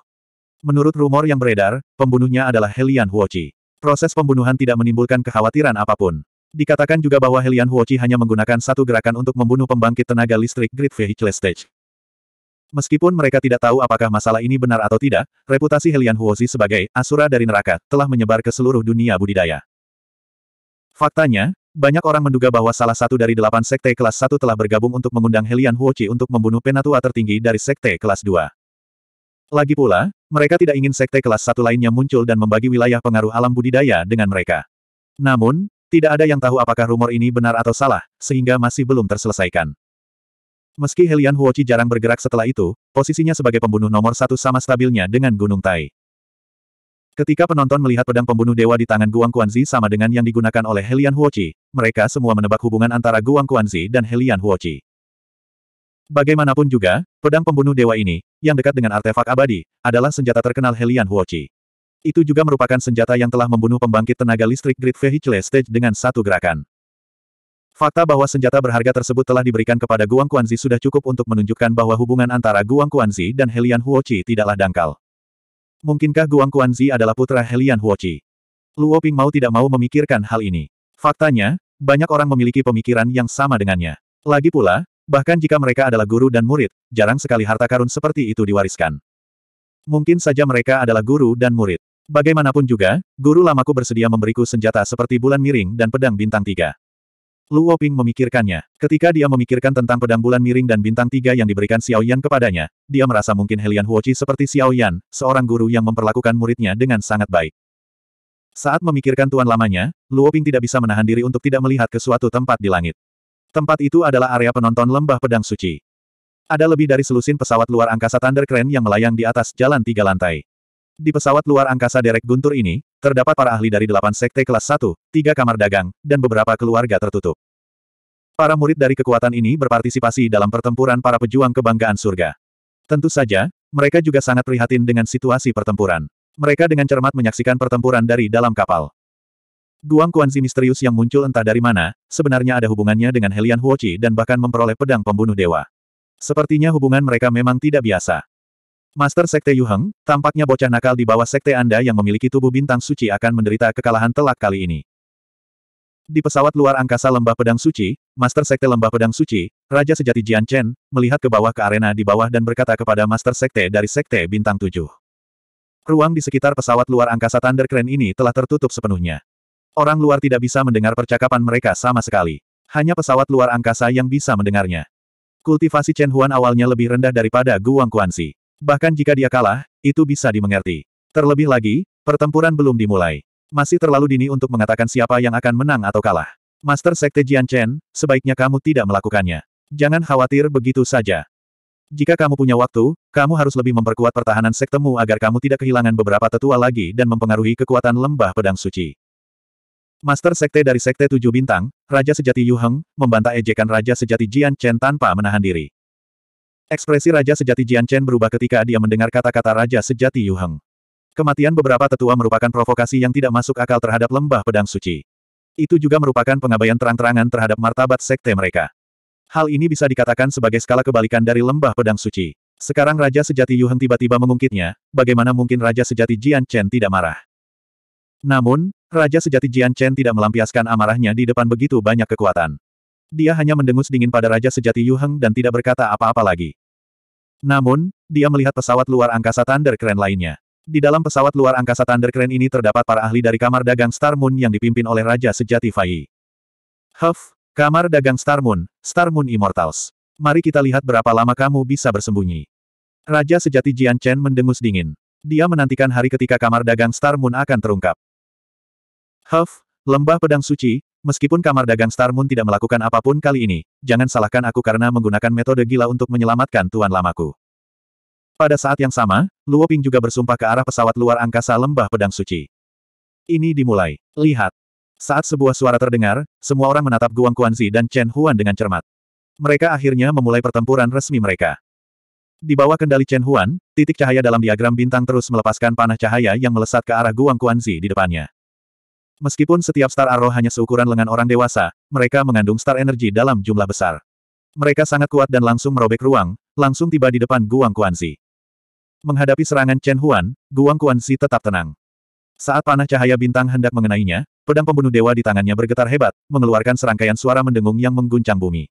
Menurut rumor yang beredar, pembunuhnya adalah Helian Huochi. Proses pembunuhan tidak menimbulkan kekhawatiran apapun. Dikatakan juga bahwa Helian Huochi hanya menggunakan satu gerakan untuk membunuh pembangkit tenaga listrik Grid Vehicle Stage. Meskipun mereka tidak tahu apakah masalah ini benar atau tidak, reputasi Helian Huozi sebagai asura dari neraka telah menyebar ke seluruh dunia budidaya. Faktanya, banyak orang menduga bahwa salah satu dari delapan sekte kelas satu telah bergabung untuk mengundang Helian Huozi untuk membunuh penatua tertinggi dari sekte kelas 2. Lagi pula, mereka tidak ingin sekte kelas satu lainnya muncul dan membagi wilayah pengaruh alam budidaya dengan mereka. Namun, tidak ada yang tahu apakah rumor ini benar atau salah, sehingga masih belum terselesaikan. Meski Helian Huochi jarang bergerak setelah itu, posisinya sebagai pembunuh nomor satu sama stabilnya dengan Gunung Tai. Ketika penonton melihat pedang pembunuh dewa di tangan Guang Guanzi sama dengan yang digunakan oleh Helian Huochi, mereka semua menebak hubungan antara Guang Guanzi dan Helian Huochi. Bagaimanapun juga, pedang pembunuh dewa ini, yang dekat dengan artefak abadi, adalah senjata terkenal Helian Huochi. Itu juga merupakan senjata yang telah membunuh pembangkit tenaga listrik Great Vehicle Stage dengan satu gerakan. Fakta bahwa senjata berharga tersebut telah diberikan kepada Guang Kuanzi sudah cukup untuk menunjukkan bahwa hubungan antara Guang Kuanzi dan Helian Huochi tidaklah dangkal. Mungkinkah Guang Kuanzi adalah putra Helian Huochi? Luo Ping mau tidak mau memikirkan hal ini. Faktanya, banyak orang memiliki pemikiran yang sama dengannya. Lagi pula, bahkan jika mereka adalah guru dan murid, jarang sekali harta karun seperti itu diwariskan. Mungkin saja mereka adalah guru dan murid. Bagaimanapun juga, guru lamaku bersedia memberiku senjata seperti bulan miring dan pedang bintang tiga. Luo Ping memikirkannya. Ketika dia memikirkan tentang pedang bulan miring dan bintang tiga yang diberikan Xiao Yan kepadanya, dia merasa mungkin Helian Huochi seperti Xiao Yan, seorang guru yang memperlakukan muridnya dengan sangat baik. Saat memikirkan tuan lamanya, Luo Ping tidak bisa menahan diri untuk tidak melihat ke suatu tempat di langit. Tempat itu adalah area penonton lembah pedang suci. Ada lebih dari selusin pesawat luar angkasa Thunder Crane yang melayang di atas jalan tiga lantai. Di pesawat luar angkasa derek guntur ini, terdapat para ahli dari delapan sekte kelas 1, tiga kamar dagang, dan beberapa keluarga tertutup. Para murid dari kekuatan ini berpartisipasi dalam pertempuran para pejuang kebanggaan surga. Tentu saja, mereka juga sangat prihatin dengan situasi pertempuran. Mereka dengan cermat menyaksikan pertempuran dari dalam kapal. Guang Kuanzi misterius yang muncul entah dari mana, sebenarnya ada hubungannya dengan Helian Huochi dan bahkan memperoleh pedang pembunuh dewa. Sepertinya hubungan mereka memang tidak biasa. Master Sekte Yu tampaknya bocah nakal di bawah Sekte Anda yang memiliki tubuh bintang suci akan menderita kekalahan telak kali ini. Di pesawat luar angkasa Lembah Pedang Suci, Master Sekte Lembah Pedang Suci, Raja Sejati Jian Chen, melihat ke bawah ke arena di bawah dan berkata kepada Master Sekte dari Sekte Bintang Tujuh. Ruang di sekitar pesawat luar angkasa Thunder Crane ini telah tertutup sepenuhnya. Orang luar tidak bisa mendengar percakapan mereka sama sekali. Hanya pesawat luar angkasa yang bisa mendengarnya. Kultivasi Chen Huan awalnya lebih rendah daripada Guang Kuansi. Bahkan jika dia kalah, itu bisa dimengerti. Terlebih lagi, pertempuran belum dimulai. Masih terlalu dini untuk mengatakan siapa yang akan menang atau kalah. Master Sekte Jian Chen, sebaiknya kamu tidak melakukannya. Jangan khawatir begitu saja. Jika kamu punya waktu, kamu harus lebih memperkuat pertahanan sektemu agar kamu tidak kehilangan beberapa tetua lagi dan mempengaruhi kekuatan lembah pedang suci. Master Sekte dari Sekte Tujuh Bintang, Raja Sejati Yu Heng, membantah ejekan Raja Sejati Jian Chen tanpa menahan diri. Ekspresi Raja Sejati Jian Chen berubah ketika dia mendengar kata-kata Raja Sejati Yu Heng. Kematian beberapa tetua merupakan provokasi yang tidak masuk akal terhadap lembah pedang suci. Itu juga merupakan pengabaian terang-terangan terhadap martabat sekte mereka. Hal ini bisa dikatakan sebagai skala kebalikan dari lembah pedang suci. Sekarang Raja Sejati Yu Heng tiba-tiba mengungkitnya, bagaimana mungkin Raja Sejati Jian Chen tidak marah. Namun, Raja Sejati Jian Chen tidak melampiaskan amarahnya di depan begitu banyak kekuatan. Dia hanya mendengus dingin pada Raja Sejati Yu Heng dan tidak berkata apa-apa lagi. Namun, dia melihat pesawat luar angkasa Thunder Crane lainnya. Di dalam pesawat luar angkasa Thunder Crane ini terdapat para ahli dari kamar dagang Star Moon yang dipimpin oleh Raja Sejati Fai. Huff, kamar dagang Star Moon, Star Moon Immortals. Mari kita lihat berapa lama kamu bisa bersembunyi. Raja Sejati Jian Chen mendengus dingin. Dia menantikan hari ketika kamar dagang Star Moon akan terungkap. Huff, lembah pedang suci, Meskipun kamar dagang Star Moon tidak melakukan apapun kali ini, jangan salahkan aku karena menggunakan metode gila untuk menyelamatkan tuan lamaku. Pada saat yang sama, Luo Ping juga bersumpah ke arah pesawat luar angkasa lembah pedang suci. Ini dimulai. Lihat. Saat sebuah suara terdengar, semua orang menatap Guang Zi dan Chen Huan dengan cermat. Mereka akhirnya memulai pertempuran resmi mereka. Di bawah kendali Chen Huan, titik cahaya dalam diagram bintang terus melepaskan panah cahaya yang melesat ke arah Guang Zi di depannya. Meskipun setiap Star Arrow hanya seukuran lengan orang dewasa, mereka mengandung Star Energi dalam jumlah besar. Mereka sangat kuat dan langsung merobek ruang, langsung tiba di depan Guang Kuanzi. Menghadapi serangan Chen Huan, Guang Kuanzi tetap tenang. Saat panah cahaya bintang hendak mengenainya, pedang pembunuh dewa di tangannya bergetar hebat, mengeluarkan serangkaian suara mendengung yang mengguncang bumi.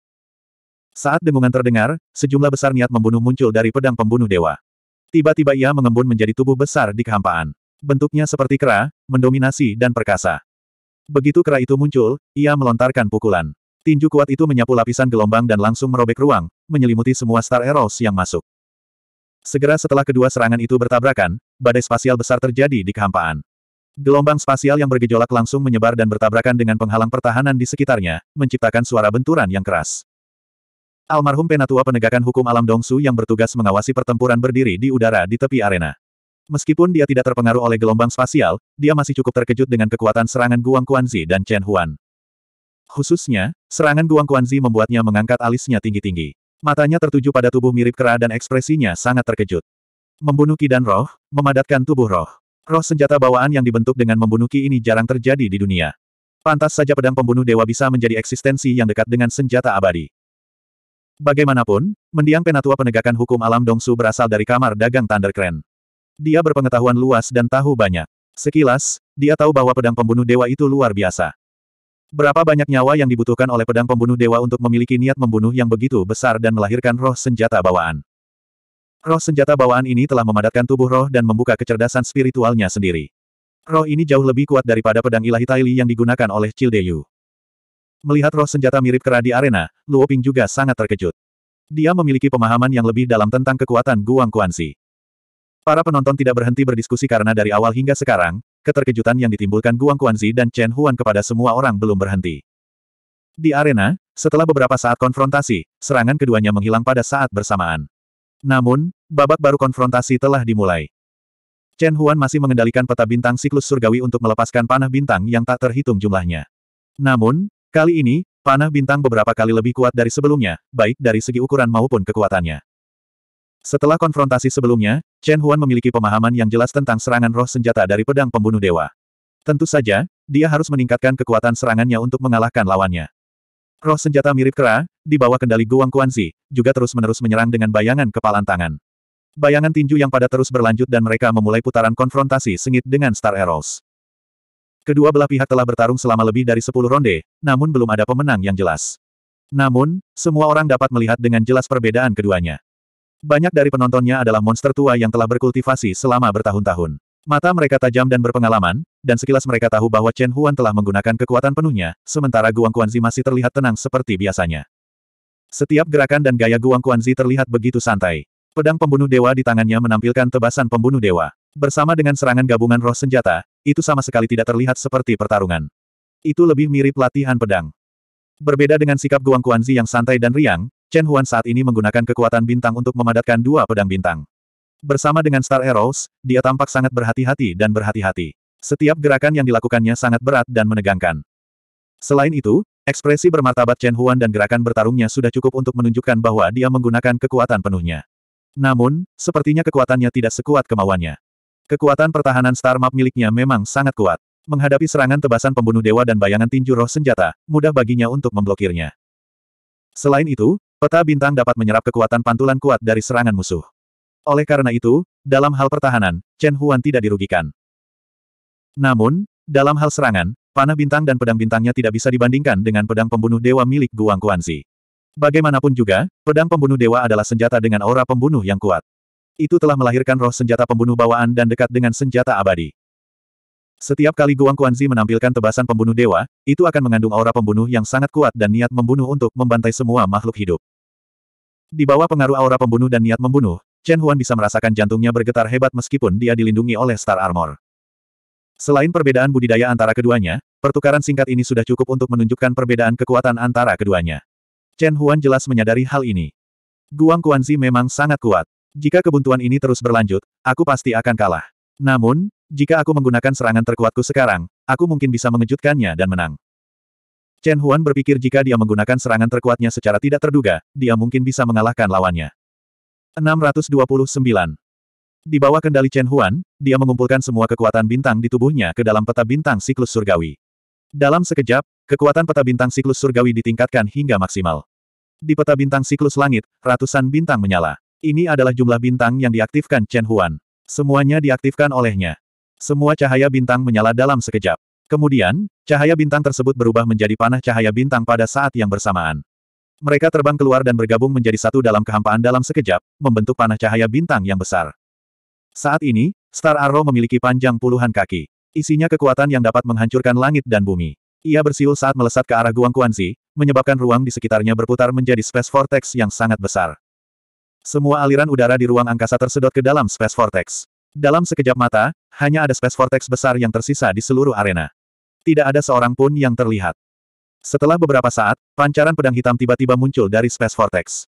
Saat dengungan terdengar, sejumlah besar niat membunuh muncul dari pedang pembunuh dewa. Tiba-tiba ia mengembun menjadi tubuh besar di kehampaan bentuknya seperti kera, mendominasi dan perkasa. Begitu kera itu muncul, ia melontarkan pukulan. Tinju kuat itu menyapu lapisan gelombang dan langsung merobek ruang, menyelimuti semua Star Eros yang masuk. Segera setelah kedua serangan itu bertabrakan, badai spasial besar terjadi di kehampaan. Gelombang spasial yang bergejolak langsung menyebar dan bertabrakan dengan penghalang pertahanan di sekitarnya, menciptakan suara benturan yang keras. Almarhum Penatua Penegakan Hukum Alam Dongsu yang bertugas mengawasi pertempuran berdiri di udara di tepi arena. Meskipun dia tidak terpengaruh oleh gelombang spasial, dia masih cukup terkejut dengan kekuatan serangan Guang Quanzi dan Chen Huan. Khususnya, serangan Guang Quanzi membuatnya mengangkat alisnya tinggi-tinggi. Matanya tertuju pada tubuh mirip kera dan ekspresinya sangat terkejut. Membunuh ki dan roh, memadatkan tubuh roh. Roh senjata bawaan yang dibentuk dengan membunuh ki ini jarang terjadi di dunia. Pantas saja pedang pembunuh dewa bisa menjadi eksistensi yang dekat dengan senjata abadi. Bagaimanapun, mendiang penatua penegakan hukum alam Dongsu berasal dari kamar dagang Thunder Crane. Dia berpengetahuan luas dan tahu banyak. Sekilas, dia tahu bahwa pedang pembunuh dewa itu luar biasa. Berapa banyak nyawa yang dibutuhkan oleh pedang pembunuh dewa untuk memiliki niat membunuh yang begitu besar dan melahirkan roh senjata bawaan. Roh senjata bawaan ini telah memadatkan tubuh roh dan membuka kecerdasan spiritualnya sendiri. Roh ini jauh lebih kuat daripada pedang ilahi Taili yang digunakan oleh Childeyu. Melihat roh senjata mirip kera di arena, Luoping juga sangat terkejut. Dia memiliki pemahaman yang lebih dalam tentang kekuatan Guang Guanxi. Para penonton tidak berhenti berdiskusi karena dari awal hingga sekarang, keterkejutan yang ditimbulkan Guang Kuanzi dan Chen Huan kepada semua orang belum berhenti. Di arena, setelah beberapa saat konfrontasi, serangan keduanya menghilang pada saat bersamaan. Namun, babak baru konfrontasi telah dimulai. Chen Huan masih mengendalikan peta bintang siklus surgawi untuk melepaskan panah bintang yang tak terhitung jumlahnya. Namun, kali ini, panah bintang beberapa kali lebih kuat dari sebelumnya, baik dari segi ukuran maupun kekuatannya. Setelah konfrontasi sebelumnya, Chen Huan memiliki pemahaman yang jelas tentang serangan roh senjata dari pedang pembunuh dewa. Tentu saja, dia harus meningkatkan kekuatan serangannya untuk mengalahkan lawannya. Roh senjata mirip kera, di bawah kendali Guang Zi, juga terus-menerus menyerang dengan bayangan kepalan tangan. Bayangan tinju yang pada terus berlanjut dan mereka memulai putaran konfrontasi sengit dengan Star Eros. Kedua belah pihak telah bertarung selama lebih dari 10 ronde, namun belum ada pemenang yang jelas. Namun, semua orang dapat melihat dengan jelas perbedaan keduanya. Banyak dari penontonnya adalah monster tua yang telah berkultivasi selama bertahun-tahun. Mata mereka tajam dan berpengalaman, dan sekilas mereka tahu bahwa Chen Huan telah menggunakan kekuatan penuhnya, sementara Guang Guanzi masih terlihat tenang seperti biasanya. Setiap gerakan dan gaya Guang Guanzi terlihat begitu santai. Pedang pembunuh dewa di tangannya menampilkan tebasan pembunuh dewa. Bersama dengan serangan gabungan roh senjata, itu sama sekali tidak terlihat seperti pertarungan. Itu lebih mirip latihan pedang. Berbeda dengan sikap Guang Guanzi yang santai dan riang, Chen Huan saat ini menggunakan kekuatan bintang untuk memadatkan dua pedang bintang. Bersama dengan Star Arrows, dia tampak sangat berhati-hati dan berhati-hati. Setiap gerakan yang dilakukannya sangat berat dan menegangkan. Selain itu, ekspresi bermartabat Chen Huan dan gerakan bertarungnya sudah cukup untuk menunjukkan bahwa dia menggunakan kekuatan penuhnya. Namun, sepertinya kekuatannya tidak sekuat kemauannya. Kekuatan pertahanan Star Map miliknya memang sangat kuat. Menghadapi serangan tebasan pembunuh dewa dan bayangan tinju roh senjata, mudah baginya untuk memblokirnya. Selain itu, Peta bintang dapat menyerap kekuatan pantulan kuat dari serangan musuh. Oleh karena itu, dalam hal pertahanan, Chen Huan tidak dirugikan. Namun, dalam hal serangan, panah bintang dan pedang bintangnya tidak bisa dibandingkan dengan pedang pembunuh dewa milik Guang Guanzi. Bagaimanapun juga, pedang pembunuh dewa adalah senjata dengan aura pembunuh yang kuat. Itu telah melahirkan roh senjata pembunuh bawaan dan dekat dengan senjata abadi. Setiap kali Guang Guanzi menampilkan tebasan pembunuh dewa, itu akan mengandung aura pembunuh yang sangat kuat dan niat membunuh untuk membantai semua makhluk hidup. Di bawah pengaruh aura pembunuh dan niat membunuh, Chen Huan bisa merasakan jantungnya bergetar hebat meskipun dia dilindungi oleh Star Armor. Selain perbedaan budidaya antara keduanya, pertukaran singkat ini sudah cukup untuk menunjukkan perbedaan kekuatan antara keduanya. Chen Huan jelas menyadari hal ini. Guang Kuanzi memang sangat kuat. Jika kebuntuan ini terus berlanjut, aku pasti akan kalah. Namun, jika aku menggunakan serangan terkuatku sekarang, aku mungkin bisa mengejutkannya dan menang. Chen Huan berpikir jika dia menggunakan serangan terkuatnya secara tidak terduga, dia mungkin bisa mengalahkan lawannya. 629. Di bawah kendali Chen Huan, dia mengumpulkan semua kekuatan bintang di tubuhnya ke dalam peta bintang siklus surgawi. Dalam sekejap, kekuatan peta bintang siklus surgawi ditingkatkan hingga maksimal. Di peta bintang siklus langit, ratusan bintang menyala. Ini adalah jumlah bintang yang diaktifkan Chen Huan. Semuanya diaktifkan olehnya. Semua cahaya bintang menyala dalam sekejap. Kemudian, cahaya bintang tersebut berubah menjadi panah cahaya bintang pada saat yang bersamaan. Mereka terbang keluar dan bergabung menjadi satu dalam kehampaan dalam sekejap, membentuk panah cahaya bintang yang besar. Saat ini, Star Arrow memiliki panjang puluhan kaki. Isinya kekuatan yang dapat menghancurkan langit dan bumi. Ia bersiul saat melesat ke arah Guang Guangkuanzi, menyebabkan ruang di sekitarnya berputar menjadi Space Vortex yang sangat besar. Semua aliran udara di ruang angkasa tersedot ke dalam Space Vortex. Dalam sekejap mata, hanya ada space vortex besar yang tersisa di seluruh arena. Tidak ada seorang pun yang terlihat. Setelah beberapa saat, pancaran pedang hitam tiba-tiba muncul dari space vortex.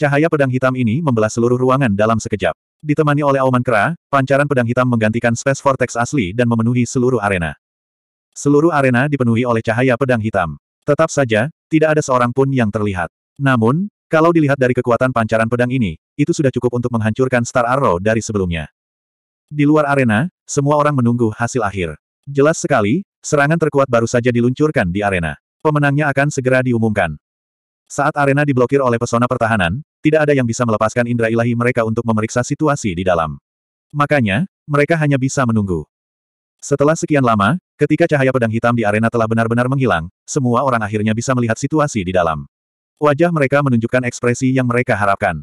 Cahaya pedang hitam ini membelah seluruh ruangan dalam sekejap. Ditemani oleh auman kera, pancaran pedang hitam menggantikan space vortex asli dan memenuhi seluruh arena. Seluruh arena dipenuhi oleh cahaya pedang hitam. Tetap saja, tidak ada seorang pun yang terlihat. Namun, kalau dilihat dari kekuatan pancaran pedang ini, itu sudah cukup untuk menghancurkan Star Arrow dari sebelumnya. Di luar arena, semua orang menunggu hasil akhir. Jelas sekali, serangan terkuat baru saja diluncurkan di arena. Pemenangnya akan segera diumumkan. Saat arena diblokir oleh pesona pertahanan, tidak ada yang bisa melepaskan indera ilahi mereka untuk memeriksa situasi di dalam. Makanya, mereka hanya bisa menunggu. Setelah sekian lama, ketika cahaya pedang hitam di arena telah benar-benar menghilang, semua orang akhirnya bisa melihat situasi di dalam. Wajah mereka menunjukkan ekspresi yang mereka harapkan.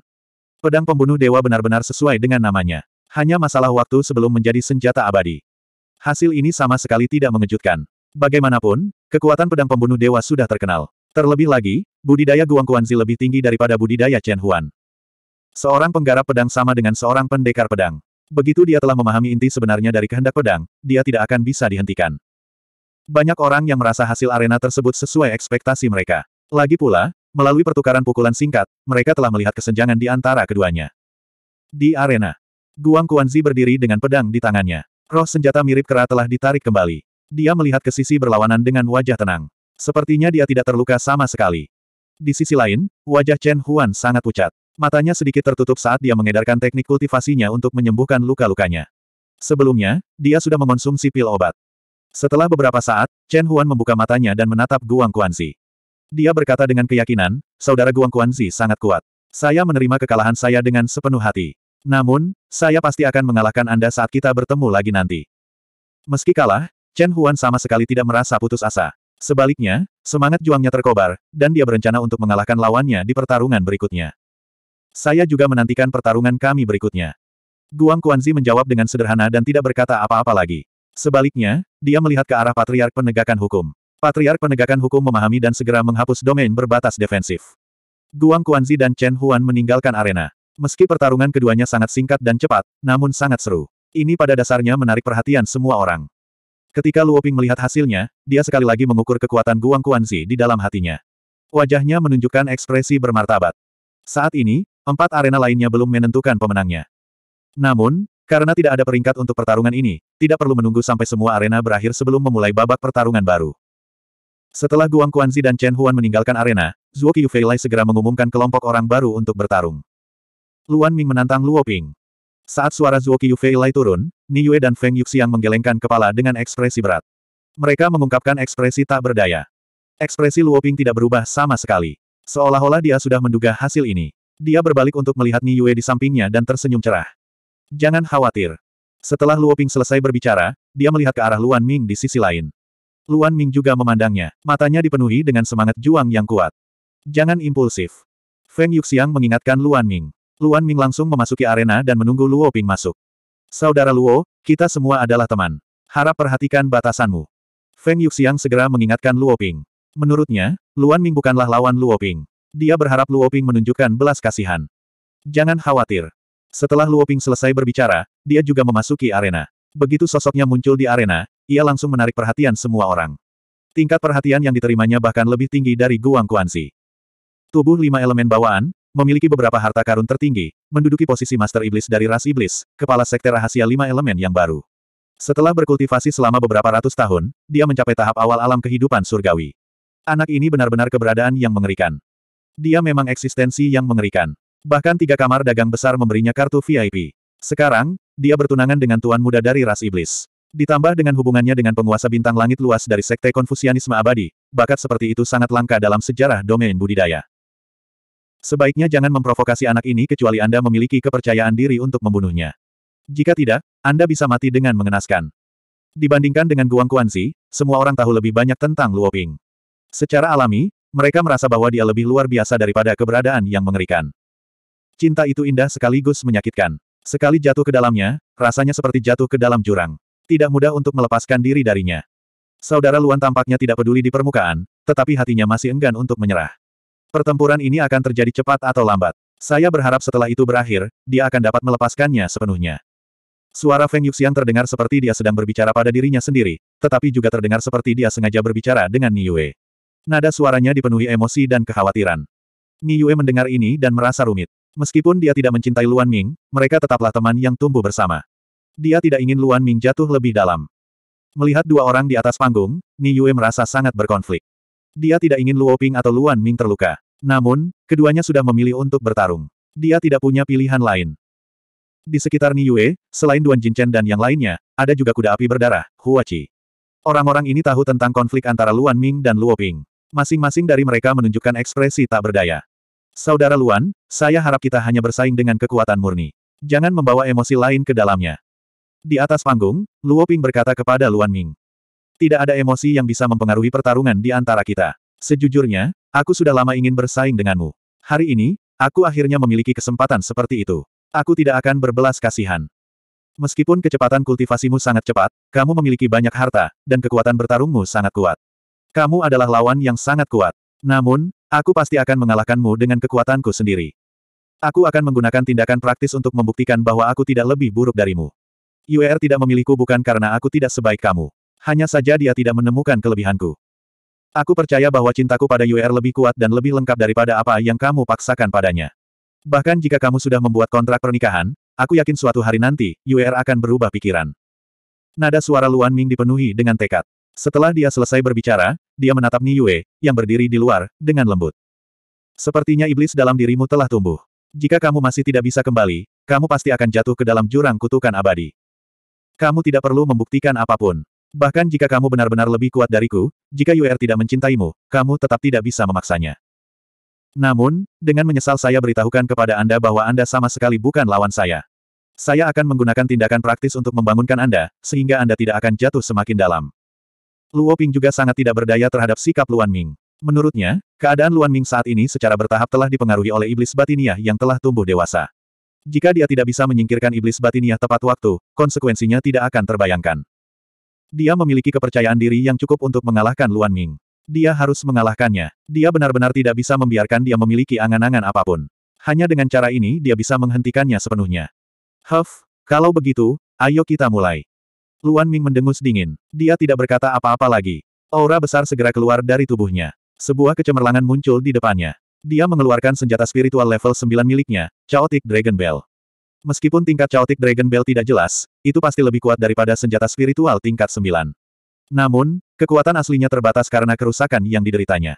Pedang pembunuh dewa benar-benar sesuai dengan namanya. Hanya masalah waktu sebelum menjadi senjata abadi. Hasil ini sama sekali tidak mengejutkan. Bagaimanapun, kekuatan pedang pembunuh dewa sudah terkenal. Terlebih lagi, budidaya Guang Kuanzi lebih tinggi daripada budidaya Chen Huan. Seorang penggarap pedang sama dengan seorang pendekar pedang. Begitu dia telah memahami inti sebenarnya dari kehendak pedang, dia tidak akan bisa dihentikan. Banyak orang yang merasa hasil arena tersebut sesuai ekspektasi mereka. Lagi pula, melalui pertukaran pukulan singkat, mereka telah melihat kesenjangan di antara keduanya. Di arena, Guang Kuanzi berdiri dengan pedang di tangannya. Roh senjata mirip kera telah ditarik kembali. Dia melihat ke sisi berlawanan dengan wajah tenang. Sepertinya dia tidak terluka sama sekali. Di sisi lain, wajah Chen Huan sangat pucat. Matanya sedikit tertutup saat dia mengedarkan teknik kultivasinya untuk menyembuhkan luka-lukanya. Sebelumnya, dia sudah mengonsumsi pil obat. Setelah beberapa saat, Chen Huan membuka matanya dan menatap Guang Kuanzi. Dia berkata dengan keyakinan, saudara Guang Kuanzi sangat kuat. Saya menerima kekalahan saya dengan sepenuh hati. Namun, saya pasti akan mengalahkan Anda saat kita bertemu lagi nanti. Meski kalah, Chen Huan sama sekali tidak merasa putus asa. Sebaliknya, semangat juangnya terkobar, dan dia berencana untuk mengalahkan lawannya di pertarungan berikutnya. Saya juga menantikan pertarungan kami berikutnya. Guang Kuanzi menjawab dengan sederhana dan tidak berkata apa-apa lagi. Sebaliknya, dia melihat ke arah Patriark Penegakan Hukum. Patriark Penegakan Hukum memahami dan segera menghapus domain berbatas defensif. Guang Kuanzi dan Chen Huan meninggalkan arena. Meski pertarungan keduanya sangat singkat dan cepat, namun sangat seru. Ini pada dasarnya menarik perhatian semua orang. Ketika Luoping melihat hasilnya, dia sekali lagi mengukur kekuatan Guang Guanzi di dalam hatinya. Wajahnya menunjukkan ekspresi bermartabat. Saat ini, empat arena lainnya belum menentukan pemenangnya. Namun, karena tidak ada peringkat untuk pertarungan ini, tidak perlu menunggu sampai semua arena berakhir sebelum memulai babak pertarungan baru. Setelah Guang Guanzi dan Chen Huan meninggalkan arena, Zhuo Qiufei Lai segera mengumumkan kelompok orang baru untuk bertarung. Luan Ming menantang Luo Ping. Saat suara Zuo Qiyufei Lai turun, Yue dan Feng Yuxiang menggelengkan kepala dengan ekspresi berat. Mereka mengungkapkan ekspresi tak berdaya. Ekspresi Luo Ping tidak berubah sama sekali. Seolah-olah dia sudah menduga hasil ini. Dia berbalik untuk melihat Yue di sampingnya dan tersenyum cerah. Jangan khawatir. Setelah Luo Ping selesai berbicara, dia melihat ke arah Luan Ming di sisi lain. Luan Ming juga memandangnya, matanya dipenuhi dengan semangat juang yang kuat. Jangan impulsif. Feng Yuxiang mengingatkan Luan Ming. Luan Ming langsung memasuki arena dan menunggu Luo Ping masuk. Saudara Luo, kita semua adalah teman. Harap perhatikan batasanmu. Feng Yuxiang segera mengingatkan Luo Ping. Menurutnya, Luan Ming bukanlah lawan Luo Ping. Dia berharap Luo Ping menunjukkan belas kasihan. Jangan khawatir. Setelah Luo Ping selesai berbicara, dia juga memasuki arena. Begitu sosoknya muncul di arena, ia langsung menarik perhatian semua orang. Tingkat perhatian yang diterimanya bahkan lebih tinggi dari Guang Guanxi. Tubuh lima elemen bawaan, memiliki beberapa harta karun tertinggi, menduduki posisi Master Iblis dari ras Iblis, kepala sekte rahasia lima elemen yang baru. Setelah berkultivasi selama beberapa ratus tahun, dia mencapai tahap awal alam kehidupan surgawi. Anak ini benar-benar keberadaan yang mengerikan. Dia memang eksistensi yang mengerikan. Bahkan tiga kamar dagang besar memberinya kartu VIP. Sekarang, dia bertunangan dengan tuan muda dari ras Iblis. Ditambah dengan hubungannya dengan penguasa bintang langit luas dari sekte konfusianisme abadi, bakat seperti itu sangat langka dalam sejarah domain budidaya. Sebaiknya jangan memprovokasi anak ini kecuali Anda memiliki kepercayaan diri untuk membunuhnya. Jika tidak, Anda bisa mati dengan mengenaskan. Dibandingkan dengan Guang Quanzi, semua orang tahu lebih banyak tentang Luo Ping. Secara alami, mereka merasa bahwa dia lebih luar biasa daripada keberadaan yang mengerikan. Cinta itu indah sekaligus menyakitkan. Sekali jatuh ke dalamnya, rasanya seperti jatuh ke dalam jurang. Tidak mudah untuk melepaskan diri darinya. Saudara Luan tampaknya tidak peduli di permukaan, tetapi hatinya masih enggan untuk menyerah. Pertempuran ini akan terjadi cepat atau lambat. Saya berharap setelah itu berakhir, dia akan dapat melepaskannya sepenuhnya. Suara Feng Yuxiang terdengar seperti dia sedang berbicara pada dirinya sendiri, tetapi juga terdengar seperti dia sengaja berbicara dengan Niue. Nada suaranya dipenuhi emosi dan kekhawatiran. Niue mendengar ini dan merasa rumit. Meskipun dia tidak mencintai Luan Ming, mereka tetaplah teman yang tumbuh bersama. Dia tidak ingin Luan Ming jatuh lebih dalam. Melihat dua orang di atas panggung, Niue merasa sangat berkonflik. Dia tidak ingin Luo Ping atau Luan Ming terluka. Namun, keduanya sudah memilih untuk bertarung. Dia tidak punya pilihan lain. Di sekitar Niue, selain Duan Jinchen dan yang lainnya, ada juga kuda api berdarah, Huachi. Orang-orang ini tahu tentang konflik antara Luan Ming dan Luo Ping. Masing-masing dari mereka menunjukkan ekspresi tak berdaya. Saudara Luan, saya harap kita hanya bersaing dengan kekuatan murni. Jangan membawa emosi lain ke dalamnya. Di atas panggung, Luo Ping berkata kepada Luan Ming. Tidak ada emosi yang bisa mempengaruhi pertarungan di antara kita. Sejujurnya, Aku sudah lama ingin bersaing denganmu. Hari ini, aku akhirnya memiliki kesempatan seperti itu. Aku tidak akan berbelas kasihan. Meskipun kecepatan kultivasimu sangat cepat, kamu memiliki banyak harta, dan kekuatan bertarungmu sangat kuat. Kamu adalah lawan yang sangat kuat. Namun, aku pasti akan mengalahkanmu dengan kekuatanku sendiri. Aku akan menggunakan tindakan praktis untuk membuktikan bahwa aku tidak lebih buruk darimu. UR tidak memilihku bukan karena aku tidak sebaik kamu. Hanya saja dia tidak menemukan kelebihanku. Aku percaya bahwa cintaku pada UR lebih kuat dan lebih lengkap daripada apa yang kamu paksakan padanya. Bahkan jika kamu sudah membuat kontrak pernikahan, aku yakin suatu hari nanti, UR akan berubah pikiran. Nada suara Luan Ming dipenuhi dengan tekad. Setelah dia selesai berbicara, dia menatap Ni Yue yang berdiri di luar, dengan lembut. Sepertinya iblis dalam dirimu telah tumbuh. Jika kamu masih tidak bisa kembali, kamu pasti akan jatuh ke dalam jurang kutukan abadi. Kamu tidak perlu membuktikan apapun. Bahkan jika kamu benar-benar lebih kuat dariku, jika Yu'er tidak mencintaimu, kamu tetap tidak bisa memaksanya. Namun, dengan menyesal saya beritahukan kepada Anda bahwa Anda sama sekali bukan lawan saya. Saya akan menggunakan tindakan praktis untuk membangunkan Anda, sehingga Anda tidak akan jatuh semakin dalam. Luo Ping juga sangat tidak berdaya terhadap sikap Luan Ming. Menurutnya, keadaan Luan Ming saat ini secara bertahap telah dipengaruhi oleh iblis batiniah yang telah tumbuh dewasa. Jika dia tidak bisa menyingkirkan iblis batiniah tepat waktu, konsekuensinya tidak akan terbayangkan. Dia memiliki kepercayaan diri yang cukup untuk mengalahkan Luan Ming. Dia harus mengalahkannya. Dia benar-benar tidak bisa membiarkan dia memiliki angan-angan apapun. Hanya dengan cara ini dia bisa menghentikannya sepenuhnya. Huff, kalau begitu, ayo kita mulai. Luan Ming mendengus dingin. Dia tidak berkata apa-apa lagi. Aura besar segera keluar dari tubuhnya. Sebuah kecemerlangan muncul di depannya. Dia mengeluarkan senjata spiritual level 9 miliknya, Chaotic Dragon Bell. Meskipun tingkat caotik Dragon Bell tidak jelas, itu pasti lebih kuat daripada senjata spiritual tingkat 9. Namun, kekuatan aslinya terbatas karena kerusakan yang dideritanya.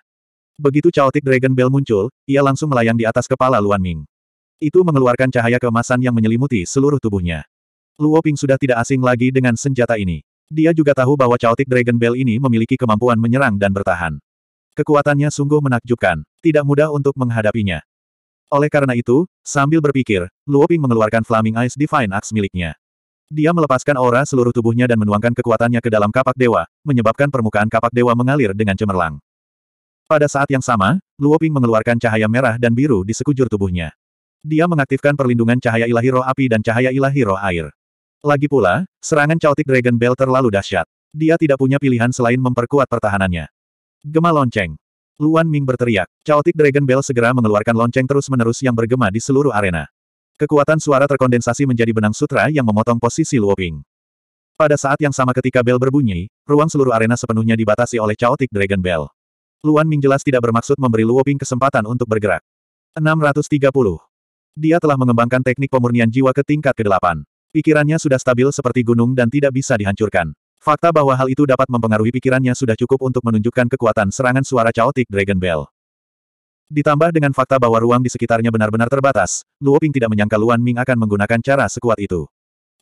Begitu caotik Dragon Bell muncul, ia langsung melayang di atas kepala Luan Ming. Itu mengeluarkan cahaya keemasan yang menyelimuti seluruh tubuhnya. Luo Ping sudah tidak asing lagi dengan senjata ini. Dia juga tahu bahwa caotik Dragon Bell ini memiliki kemampuan menyerang dan bertahan. Kekuatannya sungguh menakjubkan. Tidak mudah untuk menghadapinya. Oleh karena itu, sambil berpikir, Luoping mengeluarkan Flaming Ice Divine Axe miliknya. Dia melepaskan aura seluruh tubuhnya dan menuangkan kekuatannya ke dalam kapak dewa, menyebabkan permukaan kapak dewa mengalir dengan cemerlang. Pada saat yang sama, Luoping mengeluarkan cahaya merah dan biru di sekujur tubuhnya. Dia mengaktifkan perlindungan cahaya ilahi roh api dan cahaya ilahi roh air. Lagi pula, serangan caotik Dragon Bell terlalu dahsyat. Dia tidak punya pilihan selain memperkuat pertahanannya. Gema lonceng. Luan Ming berteriak. Chaotic Dragon Bell segera mengeluarkan lonceng terus-menerus yang bergema di seluruh arena. Kekuatan suara terkondensasi menjadi benang sutra yang memotong posisi Luoping. Pada saat yang sama ketika bel berbunyi, ruang seluruh arena sepenuhnya dibatasi oleh Chaotic Dragon Bell. Luan Ming jelas tidak bermaksud memberi Luoping kesempatan untuk bergerak. 630. Dia telah mengembangkan teknik pemurnian jiwa ke tingkat ke-8. Pikirannya sudah stabil seperti gunung dan tidak bisa dihancurkan. Fakta bahwa hal itu dapat mempengaruhi pikirannya sudah cukup untuk menunjukkan kekuatan serangan suara caotik Dragon Bell. Ditambah dengan fakta bahwa ruang di sekitarnya benar-benar terbatas, Luo Ping tidak menyangka Luan Ming akan menggunakan cara sekuat itu.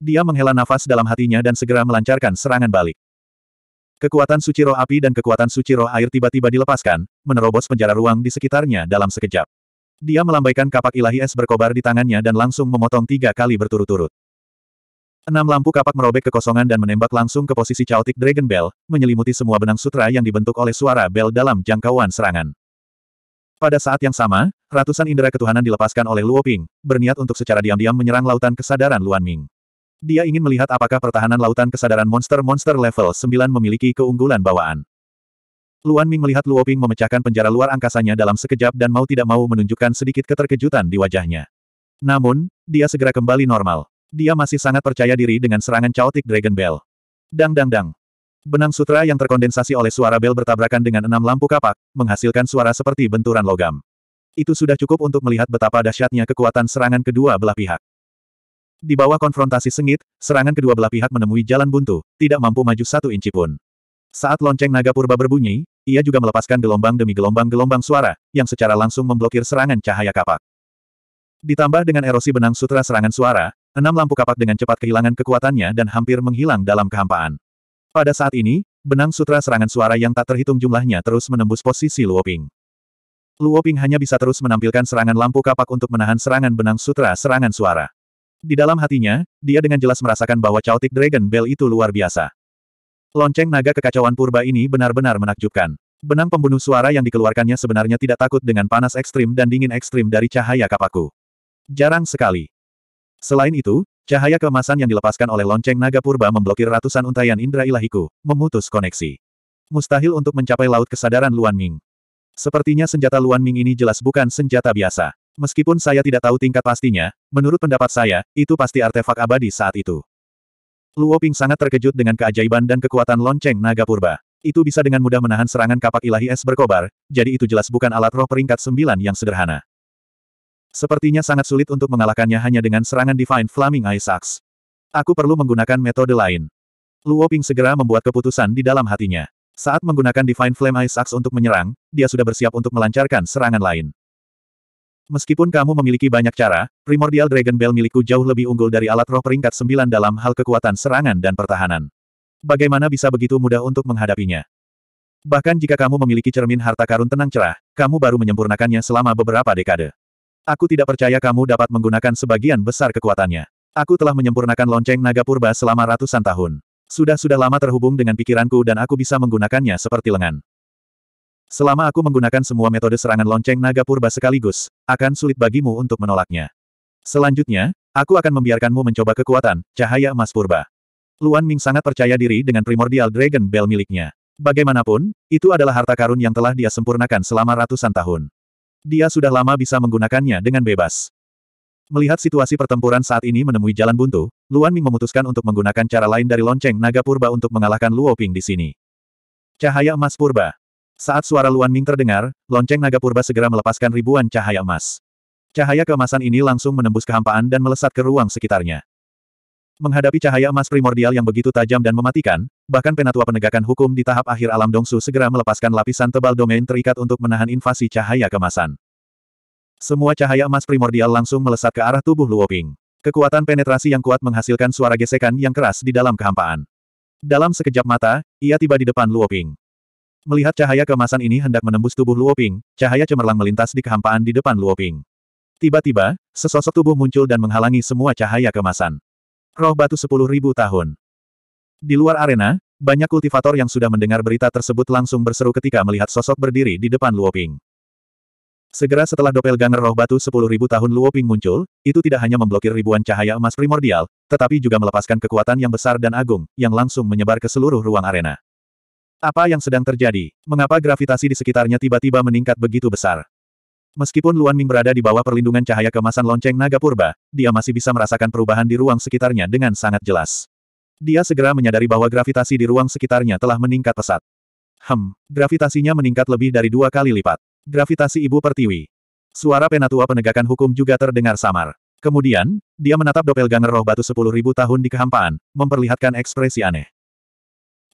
Dia menghela nafas dalam hatinya dan segera melancarkan serangan balik. Kekuatan suci roh api dan kekuatan suci roh air tiba-tiba dilepaskan, menerobos penjara ruang di sekitarnya dalam sekejap. Dia melambaikan kapak ilahi es berkobar di tangannya dan langsung memotong tiga kali berturut-turut. Enam lampu kapak merobek kekosongan dan menembak langsung ke posisi caotik Dragon Bell, menyelimuti semua benang sutra yang dibentuk oleh suara bell dalam jangkauan serangan. Pada saat yang sama, ratusan indera ketuhanan dilepaskan oleh Luo Ping, berniat untuk secara diam-diam menyerang lautan kesadaran Luan Ming. Dia ingin melihat apakah pertahanan lautan kesadaran monster-monster level 9 memiliki keunggulan bawaan. Luan Ming melihat Luo Ping memecahkan penjara luar angkasanya dalam sekejap dan mau tidak mau menunjukkan sedikit keterkejutan di wajahnya. Namun, dia segera kembali normal. Dia masih sangat percaya diri dengan serangan caotik Dragon Bell. Dang dang dang. Benang sutra yang terkondensasi oleh suara bel bertabrakan dengan enam lampu kapak, menghasilkan suara seperti benturan logam. Itu sudah cukup untuk melihat betapa dahsyatnya kekuatan serangan kedua belah pihak. Di bawah konfrontasi sengit, serangan kedua belah pihak menemui jalan buntu, tidak mampu maju satu inci pun. Saat lonceng naga purba berbunyi, ia juga melepaskan gelombang demi gelombang-gelombang suara, yang secara langsung memblokir serangan cahaya kapak. Ditambah dengan erosi benang sutra serangan suara, Enam lampu kapak dengan cepat kehilangan kekuatannya dan hampir menghilang dalam kehampaan. Pada saat ini, benang sutra serangan suara yang tak terhitung jumlahnya terus menembus posisi Luoping. Luoping hanya bisa terus menampilkan serangan lampu kapak untuk menahan serangan benang sutra serangan suara. Di dalam hatinya, dia dengan jelas merasakan bahwa Chaotic Dragon Bell itu luar biasa. Lonceng naga kekacauan purba ini benar-benar menakjubkan. Benang pembunuh suara yang dikeluarkannya sebenarnya tidak takut dengan panas ekstrim dan dingin ekstrim dari cahaya kapaku. Jarang sekali, Selain itu, cahaya keemasan yang dilepaskan oleh lonceng naga purba memblokir ratusan untayan indera ilahiku, memutus koneksi. Mustahil untuk mencapai laut kesadaran Luan Ming. Sepertinya senjata Luan Ming ini jelas bukan senjata biasa. Meskipun saya tidak tahu tingkat pastinya, menurut pendapat saya, itu pasti artefak abadi saat itu. Luo Ping sangat terkejut dengan keajaiban dan kekuatan lonceng naga purba. Itu bisa dengan mudah menahan serangan kapak ilahi es berkobar, jadi itu jelas bukan alat roh peringkat sembilan yang sederhana. Sepertinya sangat sulit untuk mengalahkannya hanya dengan serangan Divine Flaming Ice Axe. Aku perlu menggunakan metode lain. Luo Ping segera membuat keputusan di dalam hatinya. Saat menggunakan Divine Flame Ice Axe untuk menyerang, dia sudah bersiap untuk melancarkan serangan lain. Meskipun kamu memiliki banyak cara, Primordial Dragon Bell milikku jauh lebih unggul dari alat roh peringkat 9 dalam hal kekuatan serangan dan pertahanan. Bagaimana bisa begitu mudah untuk menghadapinya? Bahkan jika kamu memiliki cermin harta karun tenang cerah, kamu baru menyempurnakannya selama beberapa dekade. Aku tidak percaya kamu dapat menggunakan sebagian besar kekuatannya. Aku telah menyempurnakan lonceng naga purba selama ratusan tahun. Sudah-sudah lama terhubung dengan pikiranku dan aku bisa menggunakannya seperti lengan. Selama aku menggunakan semua metode serangan lonceng naga purba sekaligus, akan sulit bagimu untuk menolaknya. Selanjutnya, aku akan membiarkanmu mencoba kekuatan, cahaya emas purba. Luan Ming sangat percaya diri dengan primordial Dragon Bell miliknya. Bagaimanapun, itu adalah harta karun yang telah dia sempurnakan selama ratusan tahun. Dia sudah lama bisa menggunakannya dengan bebas. Melihat situasi pertempuran saat ini menemui jalan buntu, Luan Ming memutuskan untuk menggunakan cara lain dari lonceng naga purba untuk mengalahkan Luo Ping di sini. Cahaya emas purba. Saat suara Luan Ming terdengar, lonceng naga purba segera melepaskan ribuan cahaya emas. Cahaya keemasan ini langsung menembus kehampaan dan melesat ke ruang sekitarnya. Menghadapi cahaya emas primordial yang begitu tajam dan mematikan, bahkan penatua penegakan hukum di tahap akhir alam Dongsu segera melepaskan lapisan tebal domain terikat untuk menahan invasi cahaya kemasan. Semua cahaya emas primordial langsung melesat ke arah tubuh Luoping. Kekuatan penetrasi yang kuat menghasilkan suara gesekan yang keras di dalam kehampaan. Dalam sekejap mata, ia tiba di depan Luoping. Melihat cahaya kemasan ini hendak menembus tubuh Luoping, cahaya cemerlang melintas di kehampaan di depan Luoping. Tiba-tiba, sesosok tubuh muncul dan menghalangi semua cahaya kemasan. Roh batu sepuluh ribu tahun. Di luar arena, banyak kultivator yang sudah mendengar berita tersebut langsung berseru ketika melihat sosok berdiri di depan Luoping. Segera setelah doppelganger roh batu Sepuluh Ribu tahun Luoping muncul, itu tidak hanya memblokir ribuan cahaya emas primordial, tetapi juga melepaskan kekuatan yang besar dan agung, yang langsung menyebar ke seluruh ruang arena. Apa yang sedang terjadi? Mengapa gravitasi di sekitarnya tiba-tiba meningkat begitu besar? Meskipun Luan Ming berada di bawah perlindungan cahaya kemasan lonceng naga purba, dia masih bisa merasakan perubahan di ruang sekitarnya dengan sangat jelas. Dia segera menyadari bahwa gravitasi di ruang sekitarnya telah meningkat pesat. Hem, gravitasinya meningkat lebih dari dua kali lipat. Gravitasi ibu pertiwi. Suara penatua penegakan hukum juga terdengar samar. Kemudian, dia menatap doppelganger roh batu sepuluh ribu tahun di kehampaan, memperlihatkan ekspresi aneh.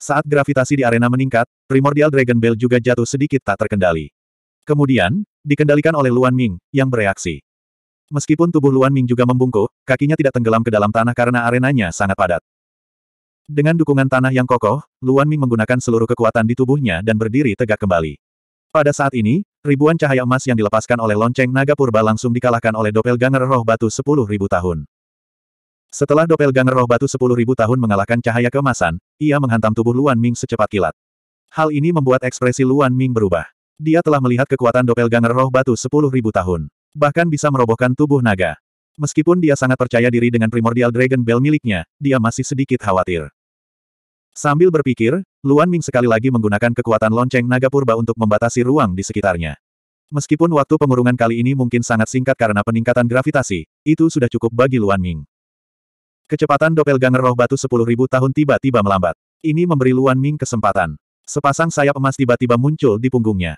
Saat gravitasi di arena meningkat, primordial Dragon Bell juga jatuh sedikit tak terkendali. Kemudian, dikendalikan oleh Luan Ming, yang bereaksi. Meskipun tubuh Luan Ming juga membungkuk, kakinya tidak tenggelam ke dalam tanah karena arenanya sangat padat. Dengan dukungan tanah yang kokoh, Luan Ming menggunakan seluruh kekuatan di tubuhnya dan berdiri tegak kembali. Pada saat ini, ribuan cahaya emas yang dilepaskan oleh lonceng naga purba langsung dikalahkan oleh doppelganger roh batu 10.000 tahun. Setelah doppelganger roh batu 10.000 tahun mengalahkan cahaya kemasan, ia menghantam tubuh Luan Ming secepat kilat. Hal ini membuat ekspresi Luan Ming berubah. Dia telah melihat kekuatan doppelganger roh batu sepuluh ribu tahun. Bahkan bisa merobohkan tubuh naga. Meskipun dia sangat percaya diri dengan primordial Dragon Bell miliknya, dia masih sedikit khawatir. Sambil berpikir, Luan Ming sekali lagi menggunakan kekuatan lonceng naga purba untuk membatasi ruang di sekitarnya. Meskipun waktu pengurungan kali ini mungkin sangat singkat karena peningkatan gravitasi, itu sudah cukup bagi Luan Ming. Kecepatan doppelganger roh batu sepuluh ribu tahun tiba-tiba melambat. Ini memberi Luan Ming kesempatan. Sepasang sayap emas tiba-tiba muncul di punggungnya.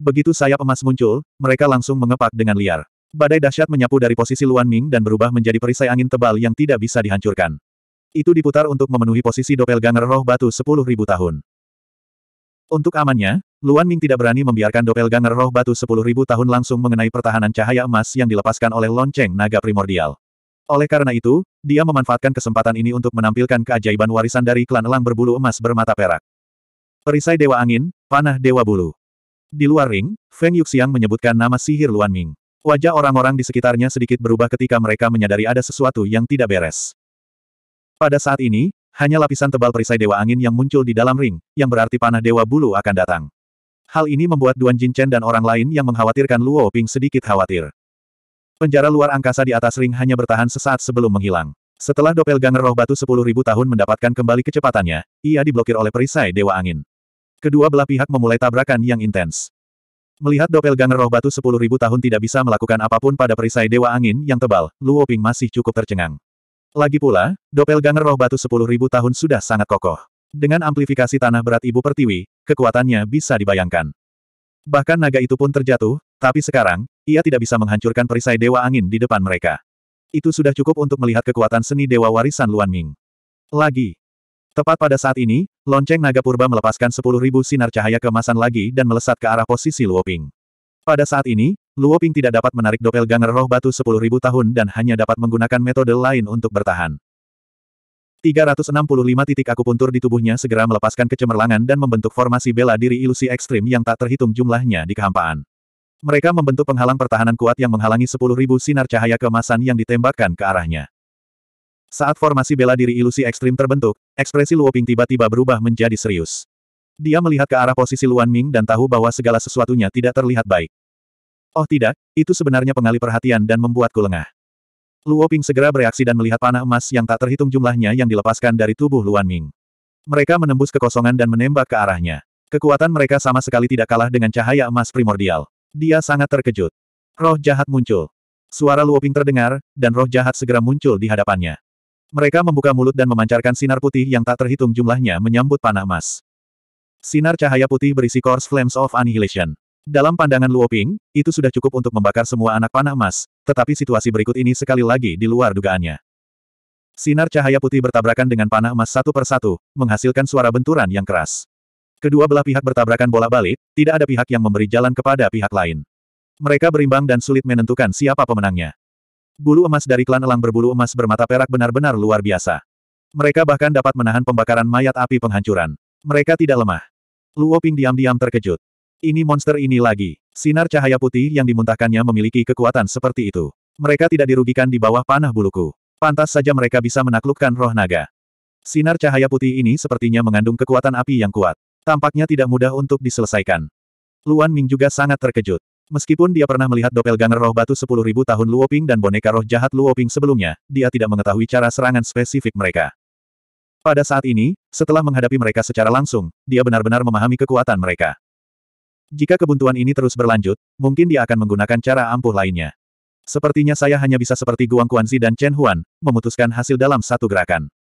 Begitu sayap emas muncul, mereka langsung mengepak dengan liar. Badai dahsyat menyapu dari posisi Luan Ming dan berubah menjadi perisai angin tebal yang tidak bisa dihancurkan. Itu diputar untuk memenuhi posisi doppelganger roh batu 10.000 tahun. Untuk amannya, Luan Ming tidak berani membiarkan doppelganger roh batu 10.000 tahun langsung mengenai pertahanan cahaya emas yang dilepaskan oleh lonceng naga primordial. Oleh karena itu, dia memanfaatkan kesempatan ini untuk menampilkan keajaiban warisan dari klan elang berbulu emas bermata perak. Perisai Dewa Angin, Panah Dewa Bulu. Di luar ring, Feng Yuxiang menyebutkan nama sihir Luan Ming. Wajah orang-orang di sekitarnya sedikit berubah ketika mereka menyadari ada sesuatu yang tidak beres. Pada saat ini, hanya lapisan tebal perisai Dewa Angin yang muncul di dalam ring, yang berarti panah Dewa Bulu akan datang. Hal ini membuat Duan Jinchen dan orang lain yang mengkhawatirkan Luo Ping sedikit khawatir. Penjara luar angkasa di atas ring hanya bertahan sesaat sebelum menghilang. Setelah doppelganger roh batu 10.000 tahun mendapatkan kembali kecepatannya, ia diblokir oleh perisai Dewa Angin. Kedua belah pihak memulai tabrakan yang intens. Melihat doppelganger roh batu sepuluh ribu tahun tidak bisa melakukan apapun pada perisai Dewa Angin yang tebal, Luo Ping masih cukup tercengang. Lagi pula, doppelganger roh batu sepuluh ribu tahun sudah sangat kokoh. Dengan amplifikasi tanah berat Ibu Pertiwi, kekuatannya bisa dibayangkan. Bahkan naga itu pun terjatuh, tapi sekarang, ia tidak bisa menghancurkan perisai Dewa Angin di depan mereka. Itu sudah cukup untuk melihat kekuatan seni Dewa Warisan Luan Ming. Lagi, Tepat pada saat ini, lonceng naga purba melepaskan 10.000 sinar cahaya kemasan lagi dan melesat ke arah posisi Luoping. Pada saat ini, Luoping tidak dapat menarik doppelganger roh batu 10.000 tahun dan hanya dapat menggunakan metode lain untuk bertahan. 365 titik akupuntur di tubuhnya segera melepaskan kecemerlangan dan membentuk formasi bela diri ilusi ekstrim yang tak terhitung jumlahnya di kehampaan. Mereka membentuk penghalang pertahanan kuat yang menghalangi 10.000 sinar cahaya kemasan yang ditembakkan ke arahnya. Saat formasi bela diri ilusi ekstrim terbentuk, ekspresi Luo Ping tiba-tiba berubah menjadi serius. Dia melihat ke arah posisi Luan Ming dan tahu bahwa segala sesuatunya tidak terlihat baik. Oh tidak, itu sebenarnya pengalih perhatian dan membuatku lengah. Luo Ping segera bereaksi dan melihat panah emas yang tak terhitung jumlahnya yang dilepaskan dari tubuh Luan Ming. Mereka menembus kekosongan dan menembak ke arahnya. Kekuatan mereka sama sekali tidak kalah dengan cahaya emas primordial. Dia sangat terkejut. Roh jahat muncul. Suara Luo Ping terdengar, dan roh jahat segera muncul di hadapannya. Mereka membuka mulut dan memancarkan sinar putih yang tak terhitung jumlahnya menyambut panah emas. Sinar cahaya putih berisi Course Flames of Annihilation. Dalam pandangan Luo Ping, itu sudah cukup untuk membakar semua anak panah emas, tetapi situasi berikut ini sekali lagi di luar dugaannya. Sinar cahaya putih bertabrakan dengan panah emas satu persatu, menghasilkan suara benturan yang keras. Kedua belah pihak bertabrakan bola balik, tidak ada pihak yang memberi jalan kepada pihak lain. Mereka berimbang dan sulit menentukan siapa pemenangnya. Bulu emas dari klan elang berbulu emas bermata perak benar-benar luar biasa. Mereka bahkan dapat menahan pembakaran mayat api penghancuran. Mereka tidak lemah. Luo Ping diam-diam terkejut. Ini monster ini lagi. Sinar cahaya putih yang dimuntahkannya memiliki kekuatan seperti itu. Mereka tidak dirugikan di bawah panah buluku. Pantas saja mereka bisa menaklukkan roh naga. Sinar cahaya putih ini sepertinya mengandung kekuatan api yang kuat. Tampaknya tidak mudah untuk diselesaikan. Luan Ming juga sangat terkejut. Meskipun dia pernah melihat doppelganger roh batu 10.000 tahun Luoping dan boneka roh jahat Luoping sebelumnya, dia tidak mengetahui cara serangan spesifik mereka. Pada saat ini, setelah menghadapi mereka secara langsung, dia benar-benar memahami kekuatan mereka. Jika kebuntuan ini terus berlanjut, mungkin dia akan menggunakan cara ampuh lainnya. Sepertinya saya hanya bisa seperti Guang Kuanzi dan Chen Huan, memutuskan hasil dalam satu gerakan.